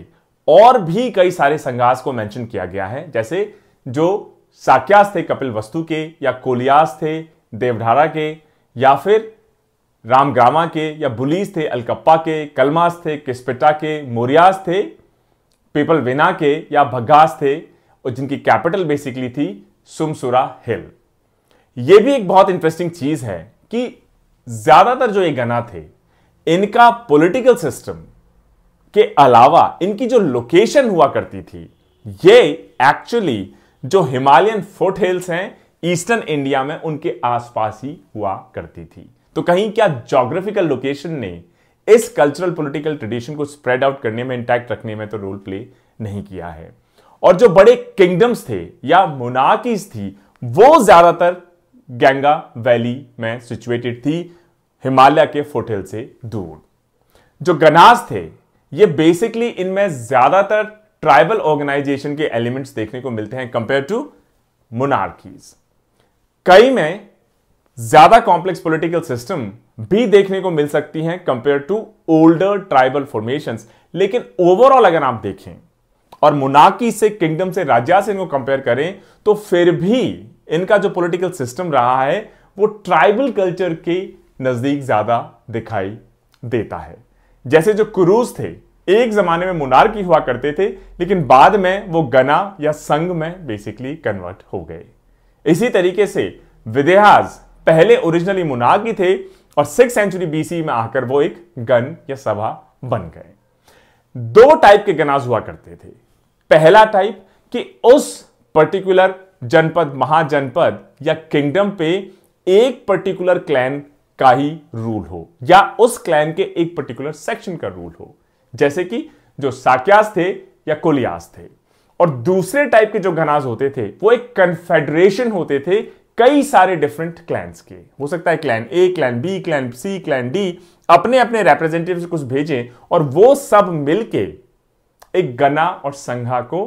और भी कई सारे संघास को मेंशन किया गया है जैसे जो साक्यास थे कपिल वस्तु के या कोलियास थे देवधारा के या फिर रामग्रामा के या बुलीस थे अलकप्पा के कलमास थे किस्पिटा के मोरियास थे पीपल विना के या भगास थे और जिनकी कैपिटल बेसिकली थी सुमसुरा हिल ये भी एक बहुत इंटरेस्टिंग चीज है कि ज्यादातर जो ये गना थे इनका पॉलिटिकल सिस्टम के अलावा इनकी जो लोकेशन हुआ करती थी ये एक्चुअली जो हिमालयन फोर्ट हिल्स हैं ईस्टर्न इंडिया में उनके आसपास ही हुआ करती थी तो कहीं क्या जोग्राफिकल लोकेशन ने इस कल्चरल पॉलिटिकल ट्रेडिशन को स्प्रेड आउट करने में इंटैक्ट रखने में तो रोल प्ले नहीं किया है और जो बड़े किंगडम्स थे या मुनाकिस थी वो ज्यादातर गंगा वैली में सिचुएटेड थी हिमालय के फोटेल से दूर जो गनाज थे ये बेसिकली इनमें ज्यादातर ट्राइबल ऑर्गेनाइजेशन के एलिमेंट्स देखने को मिलते हैं कंपेयर टू मोनार्कीज कई में ज्यादा कॉम्प्लेक्स पॉलिटिकल सिस्टम भी देखने को मिल सकती हैं compare to older tribal formations लेकिन ओवरऑल अगर आप देखें और मुनाकी से किंगडम से राज्य से इनको कंपेयर करें तो फिर भी इनका जो पॉलिटिकल सिस्टम रहा है वो ट्राइबल कल्चर के नज़दीक ज़्यादा दिखाई देता है जैसे जो क्रूज थे एक ज़माने में की हुआ करते थे लेकिन बाद में वो गना या संघ में बेसिकली कन्वर्ट हो गए इसी तरीके से विदेहाज पहले ओरिजिनली की थे और सिक्स सेंचुरी बीसी में आकर वो एक गन या सभा बन गए दो टाइप के गनाज हुआ करते थे पहला टाइप कि उस पर्टिकुलर जनपद महाजनपद या किंगडम पे एक पर्टिकुलर क्लैन का ही रूल हो या उस क्लैन के एक पर्टिकुलर सेक्शन का रूल हो जैसे कि जो साक्यास थे या कोलियास थे और दूसरे टाइप के जो घनाज होते थे वो एक कन्फेडरेशन होते थे कई सारे डिफरेंट क्लैंस के हो सकता है clan A clan B clan C clan D अपने अपने रिप्रेजेंटेटिव कुछ भेजें और वो सब मिलके एक गना और संघा को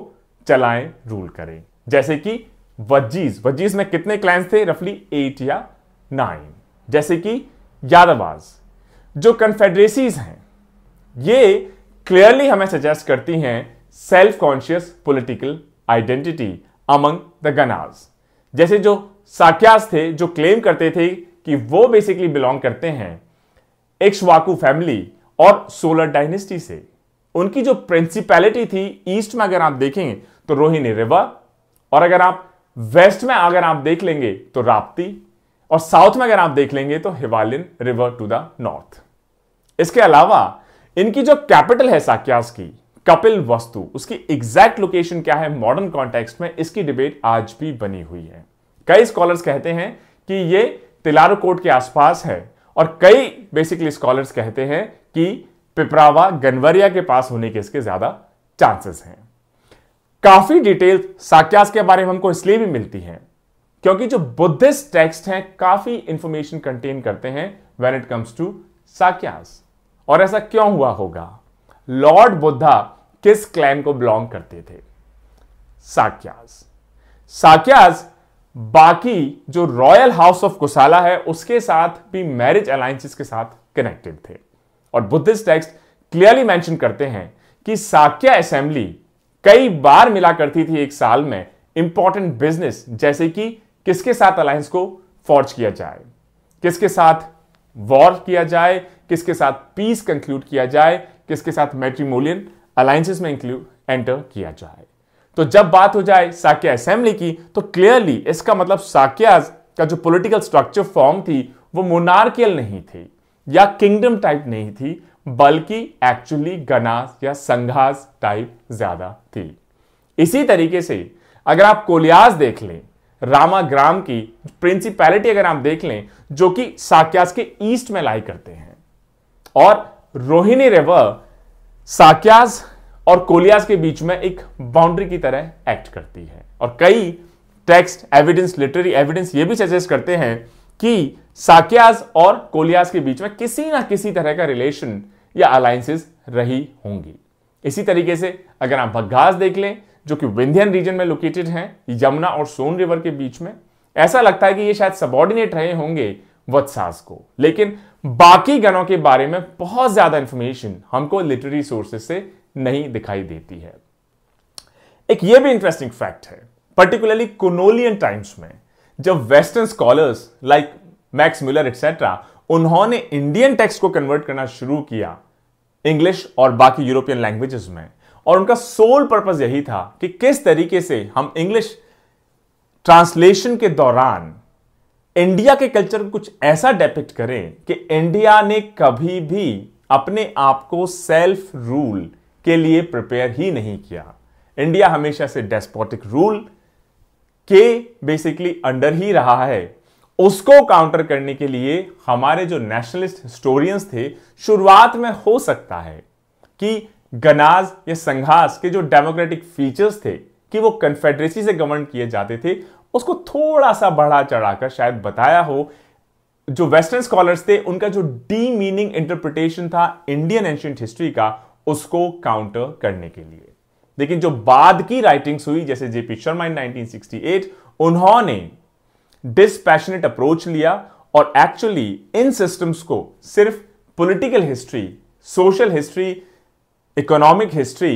चलाएं रूल करें जैसे कि वजीज वजीज में कितने क्लैंस थे रफली एट या नाइन जैसे कि यादवाज जो कन्फेडरेसीज हैं ये क्लियरली हमें सजेस्ट करती हैं self conscious political identity among the ganas जैसे जो साक्यास थे जो क्लेम करते थे कि वो बेसिकली बिलोंग करते हैं एक्सवाकू फैमिली और सोलर डायनेस्टी से उनकी जो प्रिंसिपैलिटी थी ईस्ट में अगर आप देखेंगे तो रोहिणी रिवर और अगर आप वेस्ट में अगर आप देख लेंगे तो राप्ती और साउथ में अगर आप देख लेंगे तो Himalayan river to the north इसके अलावा इनकी जो कैपिटल है साक्यास की कपिल वस्तु उसकी एग्जैक्ट लोकेशन क्या है मॉडर्न कॉन्टेक्स्ट में इसकी डिबेट आज भी बनी हुई है कई स्कॉलर्स कहते हैं कि ये तिलारो कोट के आसपास है और कई बेसिकली स्कॉलर्स कहते हैं कि पिपरावा गनवरिया के पास होने के इसके ज्यादा चांसेस हैं काफी डिटेल्स साक्यास के बारे में हमको इसलिए भी मिलती हैं क्योंकि जो बुद्धिस्ट टेक्स्ट हैं काफी इंफॉर्मेशन कंटेन करते हैं when it comes to Sakyas और ऐसा क्यों हुआ होगा लॉर्ड बुद्धा किस क्लैन को बिलोंग करते थे साक्यास साक्यास बाकी जो रॉयल हाउस ऑफ कुसाला है उसके साथ भी मैरिज अलायंसेस के साथ कनेक्टेड थे और बुद्धिस्ट टेक्स्ट क्लियरली मेंशन करते हैं कि साक्या असेंबली कई बार मिला करती थी एक साल में इंपॉर्टेंट बिजनेस जैसे कि किसके साथ अलायंस को फॉर्ज किया जाए किसके साथ वॉर किया जाए किसके साथ पीस कंक्लूड किया जाए किसके साथ मेट्रीमोलियन अलायंसेस में इंक्लूड एंटर किया जाए तो जब बात हो जाए साकिया असेंबली की तो क्लियरली इसका मतलब साकियाज का जो पॉलिटिकल स्ट्रक्चर फॉर्म थी वो मोनार्कियल नहीं थी या किंगडम टाइप नहीं थी बल्कि एक्चुअली गनास या संघास टाइप ज्यादा थी इसी तरीके से अगर आप कोलियाज देख लें रामाग्राम की प्रिंसिपैलिटी अगर आप देख लें जो कि साक्यास के ईस्ट में लाई करते हैं और रोहिणी रिवर साक्यास और कोलियास के बीच में एक बाउंड्री की तरह एक्ट करती है और कई टेक्स्ट एविडेंस लिटरेरी एविडेंस ये भी सजेस्ट करते हैं कि साक्यास और कोलियास के बीच में किसी ना किसी तरह का रिलेशन या अलायंसेस रही होंगी इसी तरीके से अगर आप भगास देख लें जो कि विंध्यन रीजन में लोकेटेड हैं यमुना और सोन रिवर के बीच में ऐसा लगता है कि ये शायद सबॉर्डिनेट रहे होंगे वत्सास को लेकिन बाकी गणों के बारे में बहुत ज्यादा इंफॉर्मेशन हमको लिटरेरी सोर्सेस से नहीं दिखाई देती है एक ये भी इंटरेस्टिंग फैक्ट है पर्टिकुलरली कोनोलियन टाइम्स में जब western scholars like Max Muller etcetera उन्होंने इंडियन टेक्स्ट को कन्वर्ट करना शुरू किया इंग्लिश और बाकी यूरोपियन लैंग्वेजेस में और उनका सोल पर्पज यही था कि किस तरीके से हम इंग्लिश ट्रांसलेशन के दौरान इंडिया के कल्चर को कुछ ऐसा डेपिक्ट करें कि इंडिया ने कभी भी अपने आप को सेल्फ रूल के लिए प्रिपेयर ही नहीं किया इंडिया हमेशा से डेस्पोटिक रूल के बेसिकली अंडर ही रहा है उसको काउंटर करने के लिए हमारे जो नेशनलिस्ट हिस्टोरियंस थे शुरुआत में हो सकता है कि गनाज या संघास के जो डेमोक्रेटिक फीचर्स थे कि वो कन्फेडरेसी से गवर्न किए जाते थे उसको थोड़ा सा बढ़ा चढ़ाकर शायद बताया हो जो वेस्टर्न स्कॉलर्स थे उनका जो डी मीनिंग इंटरप्रिटेशन था इंडियन एंशियंट हिस्ट्री का उसको काउंटर करने के लिए लेकिन जो बाद की राइटिंग्स हुई जैसे जेपी शर्मा इन 1968 उन्होंने डिस्पैशनेट अप्रोच लिया और एक्चुअली इन सिस्टम्स को सिर्फ political history social history economic history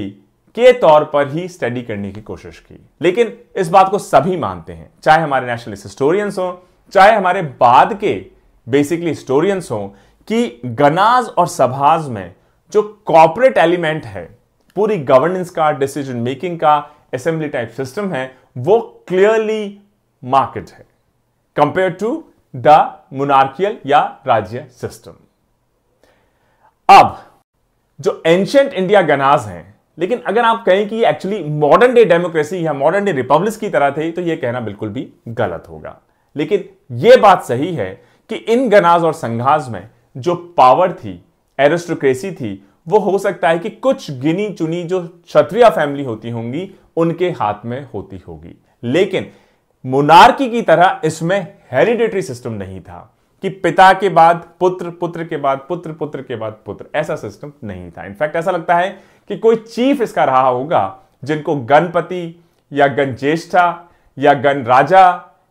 के तौर पर ही स्टडी करने की कोशिश की लेकिन इस बात को सभी मानते हैं चाहे हमारे नेशनल हिस्टोरियंस हों चाहे हमारे बाद के बेसिकली हिस्टोरियंस हों कि गनाज और सभाज में जो कॉपरेट एलिमेंट है पूरी गवर्नेंस का डिसीजन मेकिंग का असेंबली टाइप सिस्टम है वो क्लियरली मार्केट है कंपेयर टू द मुनार्कियल या राज्य सिस्टम अब जो एंशंट इंडिया गनाज हैं लेकिन अगर आप कहें कि ये एक्चुअली मॉडर्न डे डेमोक्रेसी या मॉडर्न डे रिपब्लिक्स की तरह थे तो ये कहना बिल्कुल भी गलत होगा लेकिन ये बात सही है कि इन गनाज और संघाज में जो पावर थी एरिस्टोक्रेसी थी वो हो सकता है कि कुछ गिनी चुनी जो क्षत्रिय फैमिली होती होंगी उनके हाथ में होती होगी लेकिन मोनार्की की तरह इसमें हेरिडेटरी सिस्टम नहीं था कि पिता के बाद पुत्र पुत्र के बाद पुत्र पुत्र के बाद पुत्र ऐसा सिस्टम नहीं था इनफैक्ट ऐसा लगता है कि कोई चीफ इसका रहा होगा जिनको गणपति या गणजेष्ठा या राजा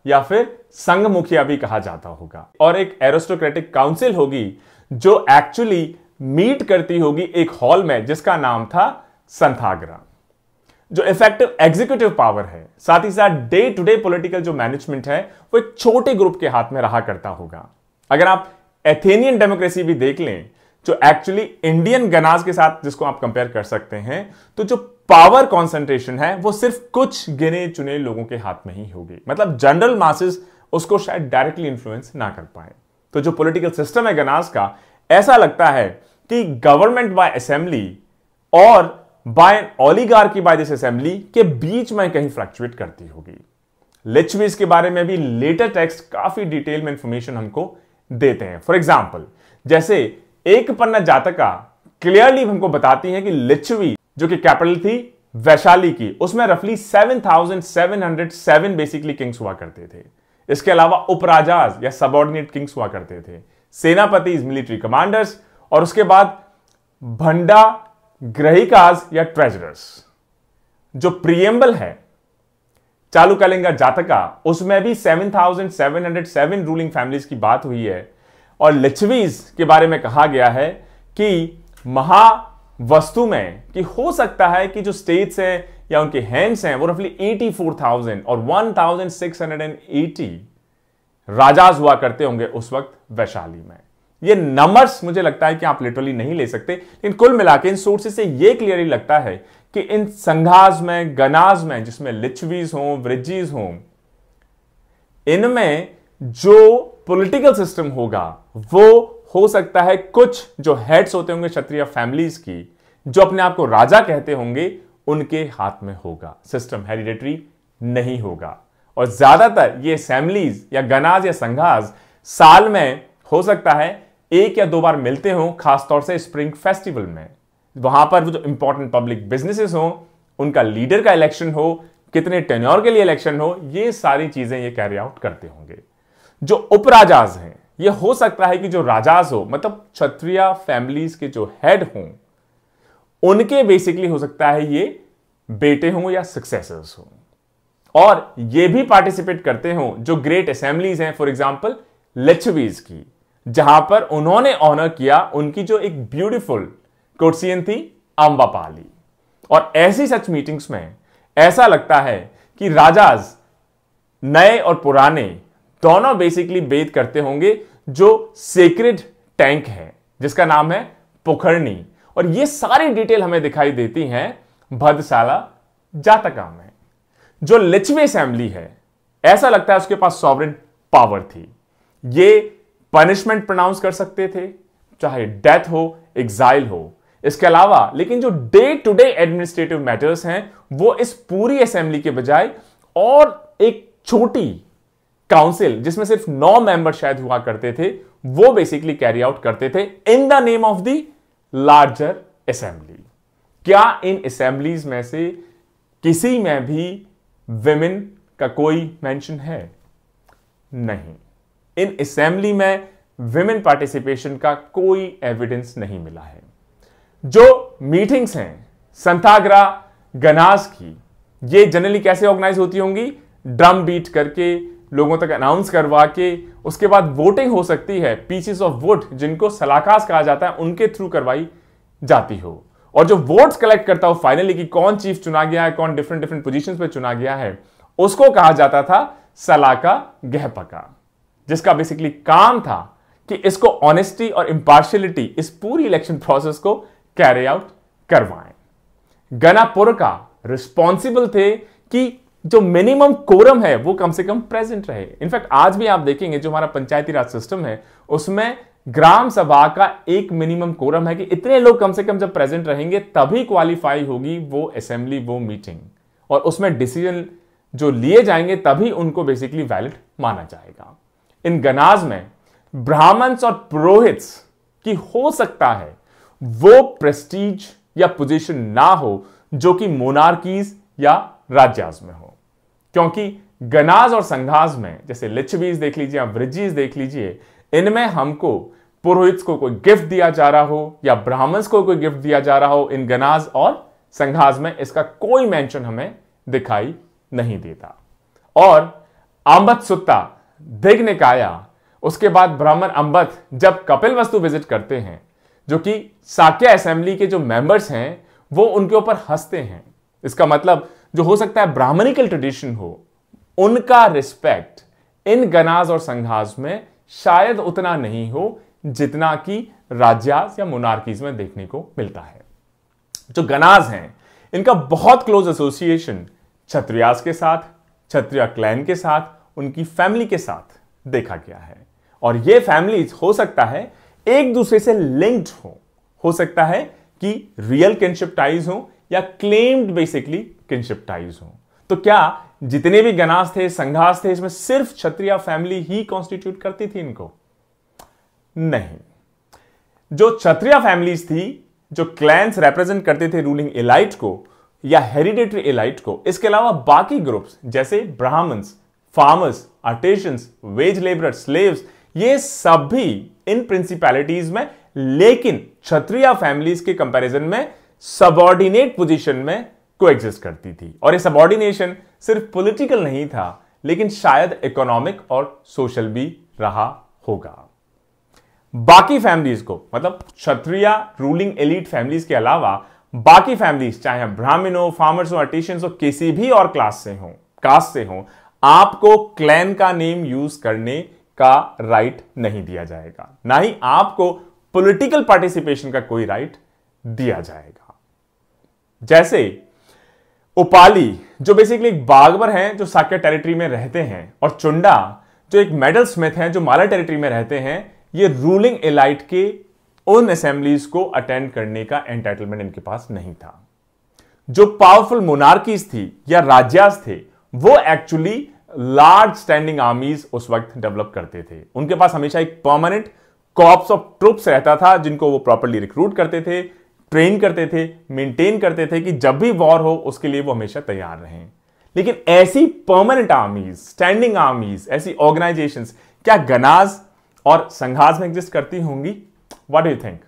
या फिर संघ मुखिया भी कहा जाता होगा और एक एरोस्टोक्रेटिक काउंसिल होगी जो एक्चुअली मीट करती होगी एक हॉल में जिसका नाम था संथागरा जो इफेक्टिव एग्जीक्यूटिव पावर है साथ ही साथ डे टू डे पॉलिटिकल जो मैनेजमेंट है वो एक छोटे ग्रुप के हाथ में रहा करता होगा अगर आप एथेनियन डेमोक्रेसी भी देख लें जो एक्चुअली इंडियन गनाज के साथ जिसको आप कंपेयर कर सकते हैं तो जो पावर कॉन्सेंट्रेशन है वो सिर्फ कुछ गिने चुने लोगों के हाथ में ही होगी मतलब जनरल मासेस उसको शायद डायरेक्टली इन्फ्लुएंस ना कर पाए तो जो पॉलिटिकल सिस्टम है गनाज का ऐसा लगता है कि गवर्नमेंट बाय असेंबली और बाय की बाय दिस असेंबली के बीच में कहीं फ्लक्चुएट करती होगी लिचवीज के बारे में भी लेटर टेक्स्ट काफी डिटेल में इंफॉर्मेशन हमको देते हैं फॉर एग्जाम्पल जैसे एक पन्ना जातका क्लियरली हमको बताती है कि लिच्छवी जो कि कैपिटल थी वैशाली की उसमें रफली 7,707 बेसिकली किंग्स हुआ करते थे इसके अलावा उपराजाज या सबॉर्डिनेट किंग्स हुआ करते थे सेनापति मिलिट्री कमांडर्स और उसके बाद भंडा ग्रहिकाज या ट्रेजरर्स जो प्रियम्बल है चालू कलिंगा जातका उसमें भी 7,707 रूलिंग फैमिलीज की बात हुई है और लिच्छवीज के बारे में कहा गया है कि महा वस्तु में कि हो सकता है कि जो स्टेट्स हैं या उनके हैंड्स हैं वो रफली 84,000 और 1,680 राजाज हुआ करते होंगे उस वक्त वैशाली में ये नंबर्स मुझे लगता है कि आप लिटरली नहीं ले सकते लेकिन कुल मिला के इन सोर्सेस से ये क्लियरली लगता है कि इन संघास में गनाज में जिसमें लिचवीज हो व्रिजीज हो इनमें जो पॉलिटिकल सिस्टम होगा वो हो सकता है कुछ जो हेड्स होते होंगे क्षत्रिय फैमिलीज की जो अपने आप को राजा कहते होंगे उनके हाथ में होगा सिस्टम हेरिडेटरी नहीं होगा और ज्यादातर ये असेंबलीज या गनाज या संघास साल में हो सकता है एक या दो बार मिलते हो खासतौर से स्प्रिंग फेस्टिवल में वहां पर वो जो इंपॉर्टेंट पब्लिक बिजनेसेस हों उनका लीडर का इलेक्शन हो कितने टेन्योर के लिए इलेक्शन हो ये सारी चीजें ये कैरी आउट करते होंगे जो उपराजाज हैं ये हो सकता है कि जो राजाज हो मतलब क्षत्रिय फैमिलीज के जो हेड हों उनके बेसिकली हो सकता है ये बेटे हों या सक्सेसर्स हों और ये भी पार्टिसिपेट करते हों जो ग्रेट असेंबलीज हैं फॉर एग्जाम्पल लच्छवीज की जहां पर उन्होंने ऑनर किया उनकी जो एक ब्यूटिफुल टोटसियंती आम्बापाली और ऐसी सच मीटिंग्स में ऐसा लगता है कि राजाज नए और पुराने दोनों बेसिकली वेद करते होंगे जो सेक्रेड टैंक है जिसका नाम है पोखरणी और ये सारी डिटेल हमें दिखाई देती हैं भद्रशाला जातका में जो लिचवे असेंबली है ऐसा लगता है उसके पास सॉवरन पावर थी ये पनिशमेंट प्रोनाउंस कर सकते थे चाहे डेथ हो एग्जाइल हो इसके अलावा लेकिन जो day to day administrative matters हैं वो इस पूरी असेंबली के बजाय और एक छोटी काउंसिल जिसमें सिर्फ नौ मेंबर शायद हुआ करते थे वो बेसिकली कैरी आउट करते थे in the name of the larger assembly क्या इन असेंबलीज में से किसी में भी विमेन का कोई मेंशन है नहीं इन असेंबली में विमेन पार्टिसिपेशन का कोई एविडेंस नहीं मिला है जो मीटिंग्स हैं संताग्रा गनास की ये जनरली कैसे ऑर्गेनाइज होती होंगी ड्रम बीट करके लोगों तक अनाउंस करवा के उसके बाद वोटिंग हो सकती है पीसीस ऑफ वोट जिनको सलाहकार कहा जाता है उनके थ्रू करवाई जाती हो और जो वोट्स कलेक्ट करता हो फाइनली कि कौन चीफ चुना गया है कौन डिफरेंट डिफरेंट पोजीशंस पे चुना गया है उसको कहा जाता था सलाका गहपका जिसका बेसिकली काम था कि इसको ऑनेस्टी और इम्पार्शलिटी इस पूरी इलेक्शन प्रोसेस को कैरी आउट करवाएं गनापुर का रिस्पॉन्सिबल थे कि जो मिनिमम कोरम है वो कम से कम प्रेजेंट रहे इनफैक्ट आज भी आप देखेंगे जो हमारा पंचायती राज सिस्टम है उसमें ग्राम सभा का एक मिनिमम कोरम है कि इतने लोग कम से कम जब प्रेजेंट रहेंगे तभी क्वालिफाई होगी वो असेंबली वो मीटिंग और उसमें डिसीजन जो लिए जाएंगे तभी उनको बेसिकली वैलिड माना जाएगा इन गनाज में ब्राह्मण्स और पुरोहित्स की हो सकता है वो प्रेस्टीज या पोजीशन ना हो जो कि मोनार्कीज या राज्यास में हो क्योंकि गनाज और संघास में जैसे लिच्छवीज देख लीजिए या वृजीज देख लीजिए इनमें हमको पुरोहित को कोई गिफ्ट दिया जा रहा हो या ब्राह्मण्स को कोई गिफ्ट दिया जा रहा हो इन गनाज और संघास में इसका कोई मेंशन हमें दिखाई नहीं देता और अंबत सुत्ता दिग्निकाया उसके बाद ब्राह्मण अंबत जब कपिल वस्तु विजिट करते हैं जो कि साक्या असेंबली के जो मेंबर्स हैं वो उनके ऊपर हंसते हैं इसका मतलब जो हो सकता है ब्राह्मणिकल ट्रेडिशन हो उनका रिस्पेक्ट इन गनाज और संघास में शायद उतना नहीं हो जितना कि राज्यास या मोनार्कीज में देखने को मिलता है जो गनाज हैं इनका बहुत क्लोज एसोसिएशन छत्रियास के साथ छत्रिया क्लैन के साथ उनकी फैमिली के साथ देखा गया है और ये फैमिली हो सकता है एक दूसरे से लिंक्ड हो हो सकता है कि रियल किनशिप टाइज हो या क्लेम्ड बेसिकली किनशिप टाइज हो तो क्या जितने भी गनास थे संघास थे इसमें सिर्फ क्षत्रिय फैमिली ही कॉन्स्टिट्यूट करती थी इनको नहीं जो क्षत्रिया फैमिलीज थी जो क्लैंस रिप्रेजेंट करते थे रूलिंग इलाइट को या हेरिडेटरी इलाइट को इसके अलावा बाकी ग्रुप्स जैसे Brahmins farmers artisans wage labour slaves ये सब भी इन प्रिंसिपैलिटीज में लेकिन क्षत्रिय फैमिलीज के कंपैरिजन में सबॉर्डिनेट पोजीशन में को एग्जिस्ट करती थी और ये सबॉर्डिनेशन सिर्फ पॉलिटिकल नहीं था लेकिन शायद इकोनॉमिक और सोशल भी रहा होगा बाकी फैमिलीज को मतलब क्षत्रिय रूलिंग एलिट फैमिलीज के अलावा बाकी फैमिलीज चाहे ब्राह्मण हो फार्मर्स हो आर्टिशियंस हो किसी भी और क्लास से हो कास्ट से हो आपको क्लैन का नेम यूज करने का राइट नहीं दिया जाएगा ना ही आपको पॉलिटिकल पार्टिसिपेशन का कोई राइट दिया जाएगा जैसे उपाली जो बेसिकली एक बागवर हैं जो साकेत टेरिटरी में रहते हैं और चुंडा जो एक मेडल स्मिथ हैं जो माला टेरिटरी में रहते हैं ये रूलिंग एलाइट के उन असेंबलीज को अटेंड करने का एंटाइटलमेंट इनके पास नहीं था जो पावरफुल मोनार्कीज थी या राज्यास थे वो एक्चुअली लार्ज स्टैंडिंग आर्मीज उस वक्त डेवलप करते थे उनके पास हमेशा एक परमानेंट कॉप्स ऑफ ट्रुप्स रहता था जिनको वो प्रॉपरली रिक्रूट करते थे ट्रेन करते थे मेंटेन करते थे कि जब भी वॉर हो उसके लिए वो हमेशा तैयार रहें लेकिन ऐसी परमानेंट आर्मीज स्टैंडिंग आर्मीज ऐसी ऑर्गेनाइजेशन क्या गनाज और संघाज में एग्जिस्ट करती होंगी वट यू थिंक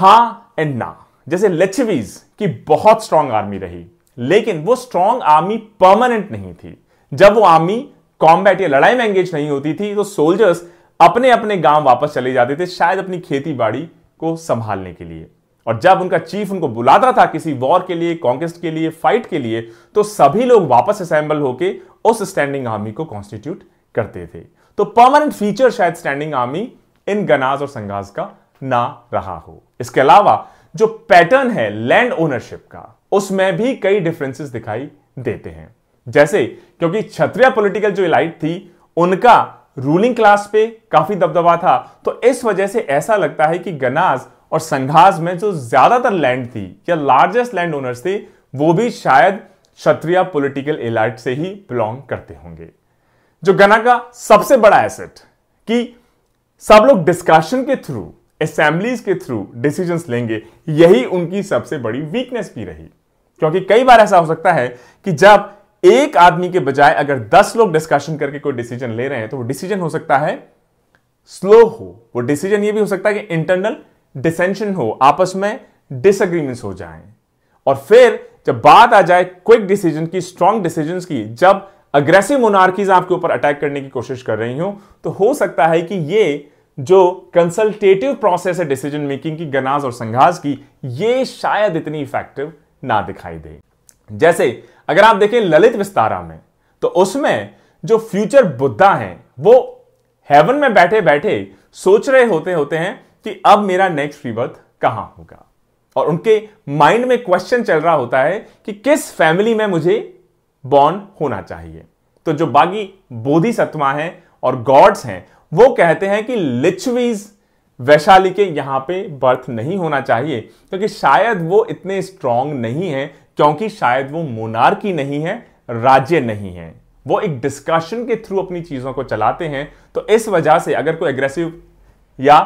हा एंड ना जैसे लेचवीज की बहुत स्ट्रांग आर्मी रही लेकिन वो स्ट्रांग आर्मी परमानेंट नहीं थी जब वो आर्मी कॉम्बैट या लड़ाई में एंगेज नहीं होती थी तो सोल्जर्स अपने अपने गांव वापस चले जाते थे शायद अपनी खेती बाड़ी को संभालने के लिए और जब उनका चीफ उनको बुलाता था किसी वॉर के लिए कॉन्केस्ट के लिए फाइट के लिए तो सभी लोग वापस असेंबल होके उस स्टैंडिंग आर्मी को कॉन्स्टिट्यूट करते थे तो परमानेंट फीचर शायद स्टैंडिंग आर्मी इन गनाज और संगाज का ना रहा हो इसके अलावा जो पैटर्न है लैंड ओनरशिप का उसमें भी कई डिफरेंसेस दिखाई देते हैं जैसे क्योंकि क्षत्रिय पॉलिटिकल जो इलाइट थी उनका रूलिंग क्लास पे काफी दबदबा था तो इस वजह से ऐसा लगता है कि गनाज और संघास में जो ज्यादातर लैंड थी या लार्जेस्ट लैंड ओनर्स थे वो भी शायद क्षत्रिय पॉलिटिकल इलाइट से ही बिलोंग करते होंगे जो गना का सबसे बड़ा एसेट कि सब लोग डिस्कशन के थ्रू असेंबलीज के थ्रू डिसीजन लेंगे यही उनकी सबसे बड़ी वीकनेस भी रही क्योंकि कई बार ऐसा हो सकता है कि जब एक आदमी के बजाय अगर दस लोग डिस्कशन करके कोई डिसीजन ले रहे हैं तो वो डिसीजन हो सकता है स्लो हो वो डिसीजन ये भी हो सकता है कि इंटरनल डिसेंशन हो आपस में डिसएग्रीमेंट्स हो जाए और फिर जब बात आ जाए क्विक डिसीजन की स्ट्रांग डिसीजन की जब अग्रेसिव मोनार्कीज आपके ऊपर अटैक करने की कोशिश कर रही हो तो हो सकता है कि ये जो कंसल्टेटिव प्रोसेस है डिसीजन मेकिंग की गनाज और संघास की ये शायद इतनी इफेक्टिव ना दिखाई दे जैसे अगर आप देखें ललित विस्तारा में तो उसमें जो फ्यूचर बुद्धा हैं वो हेवन में बैठे बैठे सोच रहे होते होते हैं कि अब मेरा नेक्स्ट रिबर्थ कहां होगा और उनके माइंड में क्वेश्चन चल रहा होता है कि किस फैमिली में मुझे बॉर्न होना चाहिए तो जो बागी बोधि सत्मा है और गॉड्स हैं वो कहते हैं कि लिचवीज वैशाली के यहां पे बर्थ नहीं होना चाहिए क्योंकि शायद वो इतने स्ट्रांग नहीं है क्योंकि शायद वो मोनार्की नहीं है राज्य नहीं है वो एक डिस्कशन के थ्रू अपनी चीज़ों को चलाते हैं तो इस वजह से अगर कोई एग्रेसिव या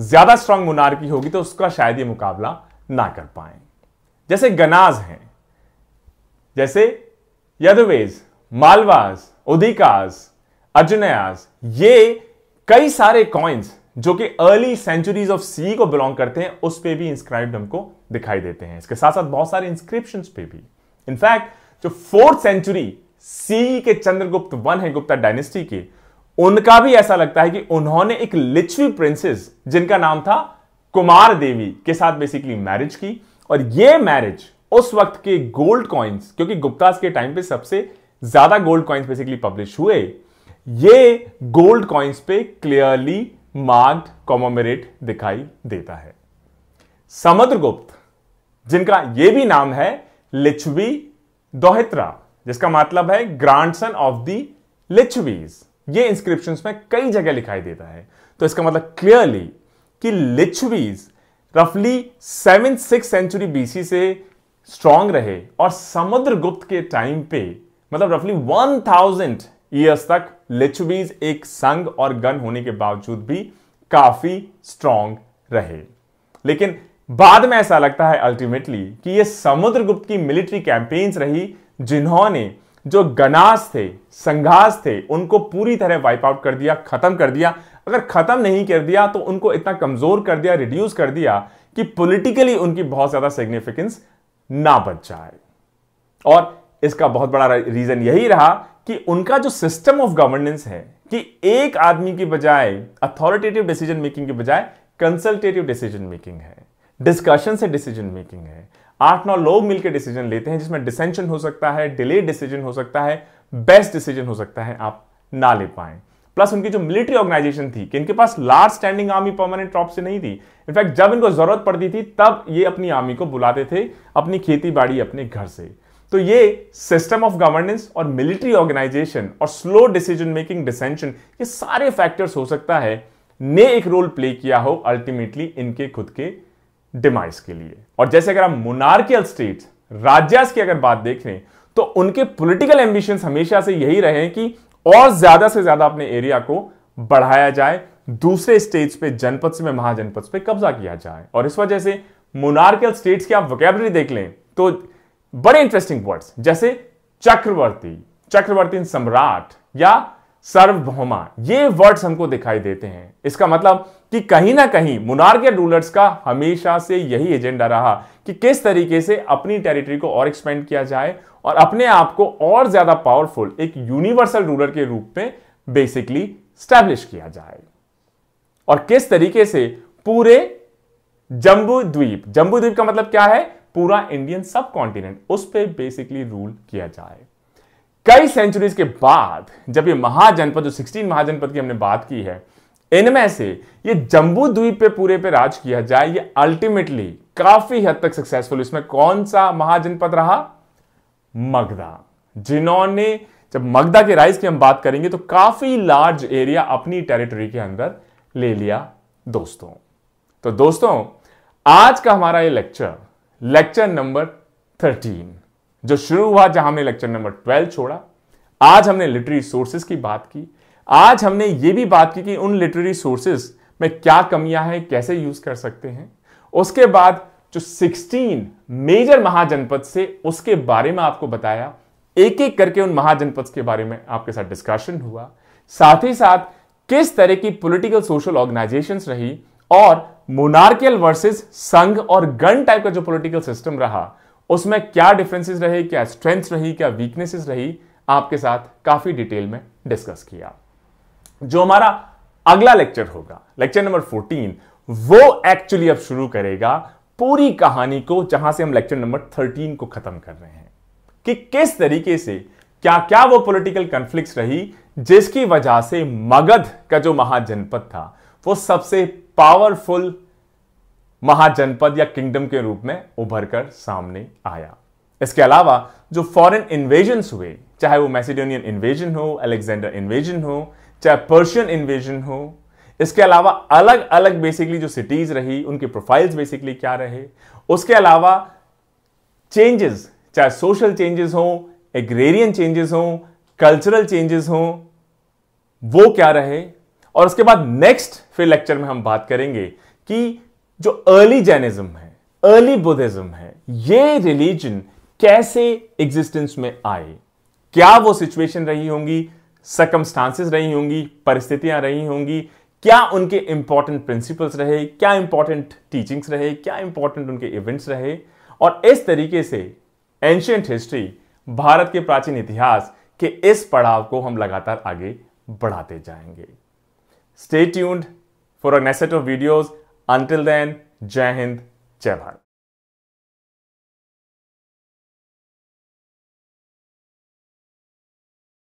ज़्यादा स्ट्रांग मोनार्की होगी तो उसका शायद ये मुकाबला ना कर पाए जैसे गनाज हैं जैसे यदवेज मालवाज उदिकाज अजनयाज ये कई सारे कॉइन्स जो कि अर्ली सेंचुरीज ऑफ सी को बिलोंग करते हैं उस पर भी इंस्क्राइब हमको दिखाई देते हैं इसके साथ साथ बहुत सारे इंस्क्रिप्शन पे भी इनफैक्ट जो फोर्थ सेंचुरी सी के चंद्रगुप्त वन है गुप्ता डायनेस्टी के उनका भी ऐसा लगता है कि उन्होंने एक लिच्छवी प्रिंसेस जिनका नाम था कुमार देवी के साथ बेसिकली मैरिज की और ये मैरिज उस वक्त के गोल्ड कॉइन्स क्योंकि गुप्ता के टाइम पे सबसे ज्यादा गोल्ड कॉइन्स बेसिकली पब्लिश हुए ये गोल्ड कॉइन्स पे क्लियरली मार्क्ड कॉमोमरेट दिखाई देता है समुद्रगुप्त जिनका यह भी नाम है लिच्छवी दोहित्रा जिसका मतलब है ग्रांडसन ऑफ दी लिच्छवीज ये इंस्क्रिप्शन में कई जगह लिखाई देता है तो इसका मतलब क्लियरली कि लिच्छवीज रफली सेवन सिक्स सेंचुरी बीसी से स्ट्रांग रहे और समुद्रगुप्त के टाइम पे मतलब रफली वन थाउजेंड ईयर्स तक लिच्छवीज एक संघ और गण होने के बावजूद भी काफी स्ट्रांग रहे लेकिन बाद में ऐसा लगता है अल्टीमेटली कि ये समुद्रगुप्त की मिलिट्री कैंपेन्स रही जिन्होंने जो गनास थे संघास थे उनको पूरी तरह वाइप आउट कर दिया खत्म कर दिया अगर खत्म नहीं कर दिया तो उनको इतना कमजोर कर दिया रिड्यूस कर दिया कि पॉलिटिकली उनकी बहुत ज्यादा सिग्निफिकेंस ना बच जाए और इसका बहुत बड़ा रीजन यही रहा कि उनका जो सिस्टम ऑफ गवर्नेंस है कि एक आदमी की बजाय अथॉरिटेटिव डिसीजन मेकिंग की बजाय कंसल्टेटिव डिसीजन मेकिंग है डिस्कशन से डिसीजन मेकिंग है आठ नौ लोग मिलकर डिसीजन लेते हैं जिसमें डिसेंशन हो सकता है डिले डिसीजन हो सकता है बेस्ट डिसीजन हो सकता है आप ना ले पाए प्लस उनकी जो मिलिट्री ऑर्गेनाइजेशन थी कि इनके पास large standing army permanent troop से नहीं थी इनफैक्ट जब इनको जरूरत पड़ती थी तब ये अपनी आर्मी को बुलाते थे अपनी खेती बाड़ी अपने घर से तो ये सिस्टम ऑफ गवर्नेंस और मिलिट्री ऑर्गेनाइजेशन और स्लो डिसीजन मेकिंग डिसेंशन ये सारे फैक्टर्स हो सकता है ने एक रोल प्ले किया हो अल्टीमेटली इनके खुद के डिमाइस के लिए और जैसे अगर आप मोनार्कियल स्टेट राज्यास की अगर बात देख लें तो उनके पॉलिटिकल एम्बिशन हमेशा से यही रहे कि और ज्यादा से ज्यादा अपने एरिया को बढ़ाया जाए दूसरे स्टेट्स पे जनपद में महाजनपद पे कब्जा किया जाए और इस वजह से मोनार्कियल स्टेट्स की आप वोकेबलरी देख लें तो बड़े इंटरेस्टिंग वर्ड्स जैसे चक्रवर्ती चक्रवर्ती सम्राट या सार्वभौमा ये वर्ड्स हमको दिखाई देते हैं इसका मतलब कि कहीं ना कहीं मुनार के रूलर्स का हमेशा से यही एजेंडा रहा कि किस तरीके से अपनी टेरिटरी को और एक्सपेंड किया जाए और अपने आप को और ज्यादा पावरफुल एक यूनिवर्सल रूलर के रूप में बेसिकली स्टैब्लिश किया जाए और किस तरीके से पूरे जम्बू द्वीप जम्बू द्वीप का मतलब क्या है पूरा इंडियन सब कॉन्टिनेंट उस पर बेसिकली रूल किया जाए कई सेंचुरीज के बाद जब ये महाजनपद जो सिक्सटीन महाजनपद की हमने बात की है इनमें से ये जम्बू द्वीप पे पूरे पे राज किया जाए ये अल्टीमेटली काफी हद तक सक्सेसफुल इसमें कौन सा महाजनपद रहा मगधा जिन्होंने जब मगधा के राइज की हम बात करेंगे तो काफी लार्ज एरिया अपनी टेरिटरी के अंदर ले लिया दोस्तों तो दोस्तों आज का हमारा ये लेक्चर लेक्चर नंबर थर्टीन जो शुरू हुआ जहां हमने लेक्चर नंबर ट्वेल्व छोड़ा आज हमने लिटरेरी सोर्सेज की बात की आज हमने ये भी बात की कि उन लिटरेरी सोर्सेज में क्या कमियां हैं कैसे यूज कर सकते हैं उसके बाद जो 16 मेजर महाजनपद से उसके बारे में आपको बताया एक एक करके उन महाजनपद के बारे में आपके साथ डिस्कशन हुआ साथ ही साथ किस तरह की पॉलिटिकल सोशल ऑर्गेनाइजेशंस रही और मोनार्कियल वर्सेस संघ और गन टाइप का जो पॉलिटिकल सिस्टम रहा उसमें क्या डिफरेंसेस रहे क्या स्ट्रेंथ्स रही क्या वीकनेसेस रही आपके साथ काफी डिटेल में डिस्कस किया जो हमारा अगला लेक्चर होगा लेक्चर नंबर 14 वो एक्चुअली अब शुरू करेगा पूरी कहानी को जहां से हम लेक्चर नंबर 13 को खत्म कर रहे हैं कि किस तरीके से क्या क्या वो पॉलिटिकल कॉन्फ्लिक्ट्स रही जिसकी वजह से मगध का जो महाजनपद था वो सबसे पावरफुल महाजनपद या किंगडम के रूप में उभर कर सामने आया इसके अलावा जो फॉरेन इन्वेजन हुए चाहे वो मैसिडोनियन इन्वेजन हो अलेक्जेंडर इन्वेजन हो चाहे पर्शियन इन्वेजन हो इसके अलावा अलग अलग बेसिकली जो सिटीज रही उनके प्रोफाइल्स बेसिकली क्या रहे उसके अलावा चेंजेस चाहे सोशल चेंजेस हो एग्रेरियन चेंजेस हो कल्चरल चेंजेस हो वो क्या रहे और उसके बाद नेक्स्ट फिर लेक्चर में हम बात करेंगे कि जो अर्ली जैनिज्म है अर्ली बुद्धिज्म है ये रिलीजन कैसे एग्जिस्टेंस में आए क्या वो सिचुएशन रही होंगी सकमस्टांसेस रही होंगी परिस्थितियां रही होंगी क्या उनके इंपॉर्टेंट प्रिंसिपल्स रहे क्या इंपॉर्टेंट टीचिंग्स रहे क्या इंपॉर्टेंट उनके इवेंट्स रहे और इस तरीके से एंशियंट हिस्ट्री भारत के प्राचीन इतिहास के इस पड़ाव को हम लगातार आगे बढ़ाते जाएंगे स्टे ट्यून्ड फॉर अ नेसेट of videos Until then, Jai Hind, Jai Bharat.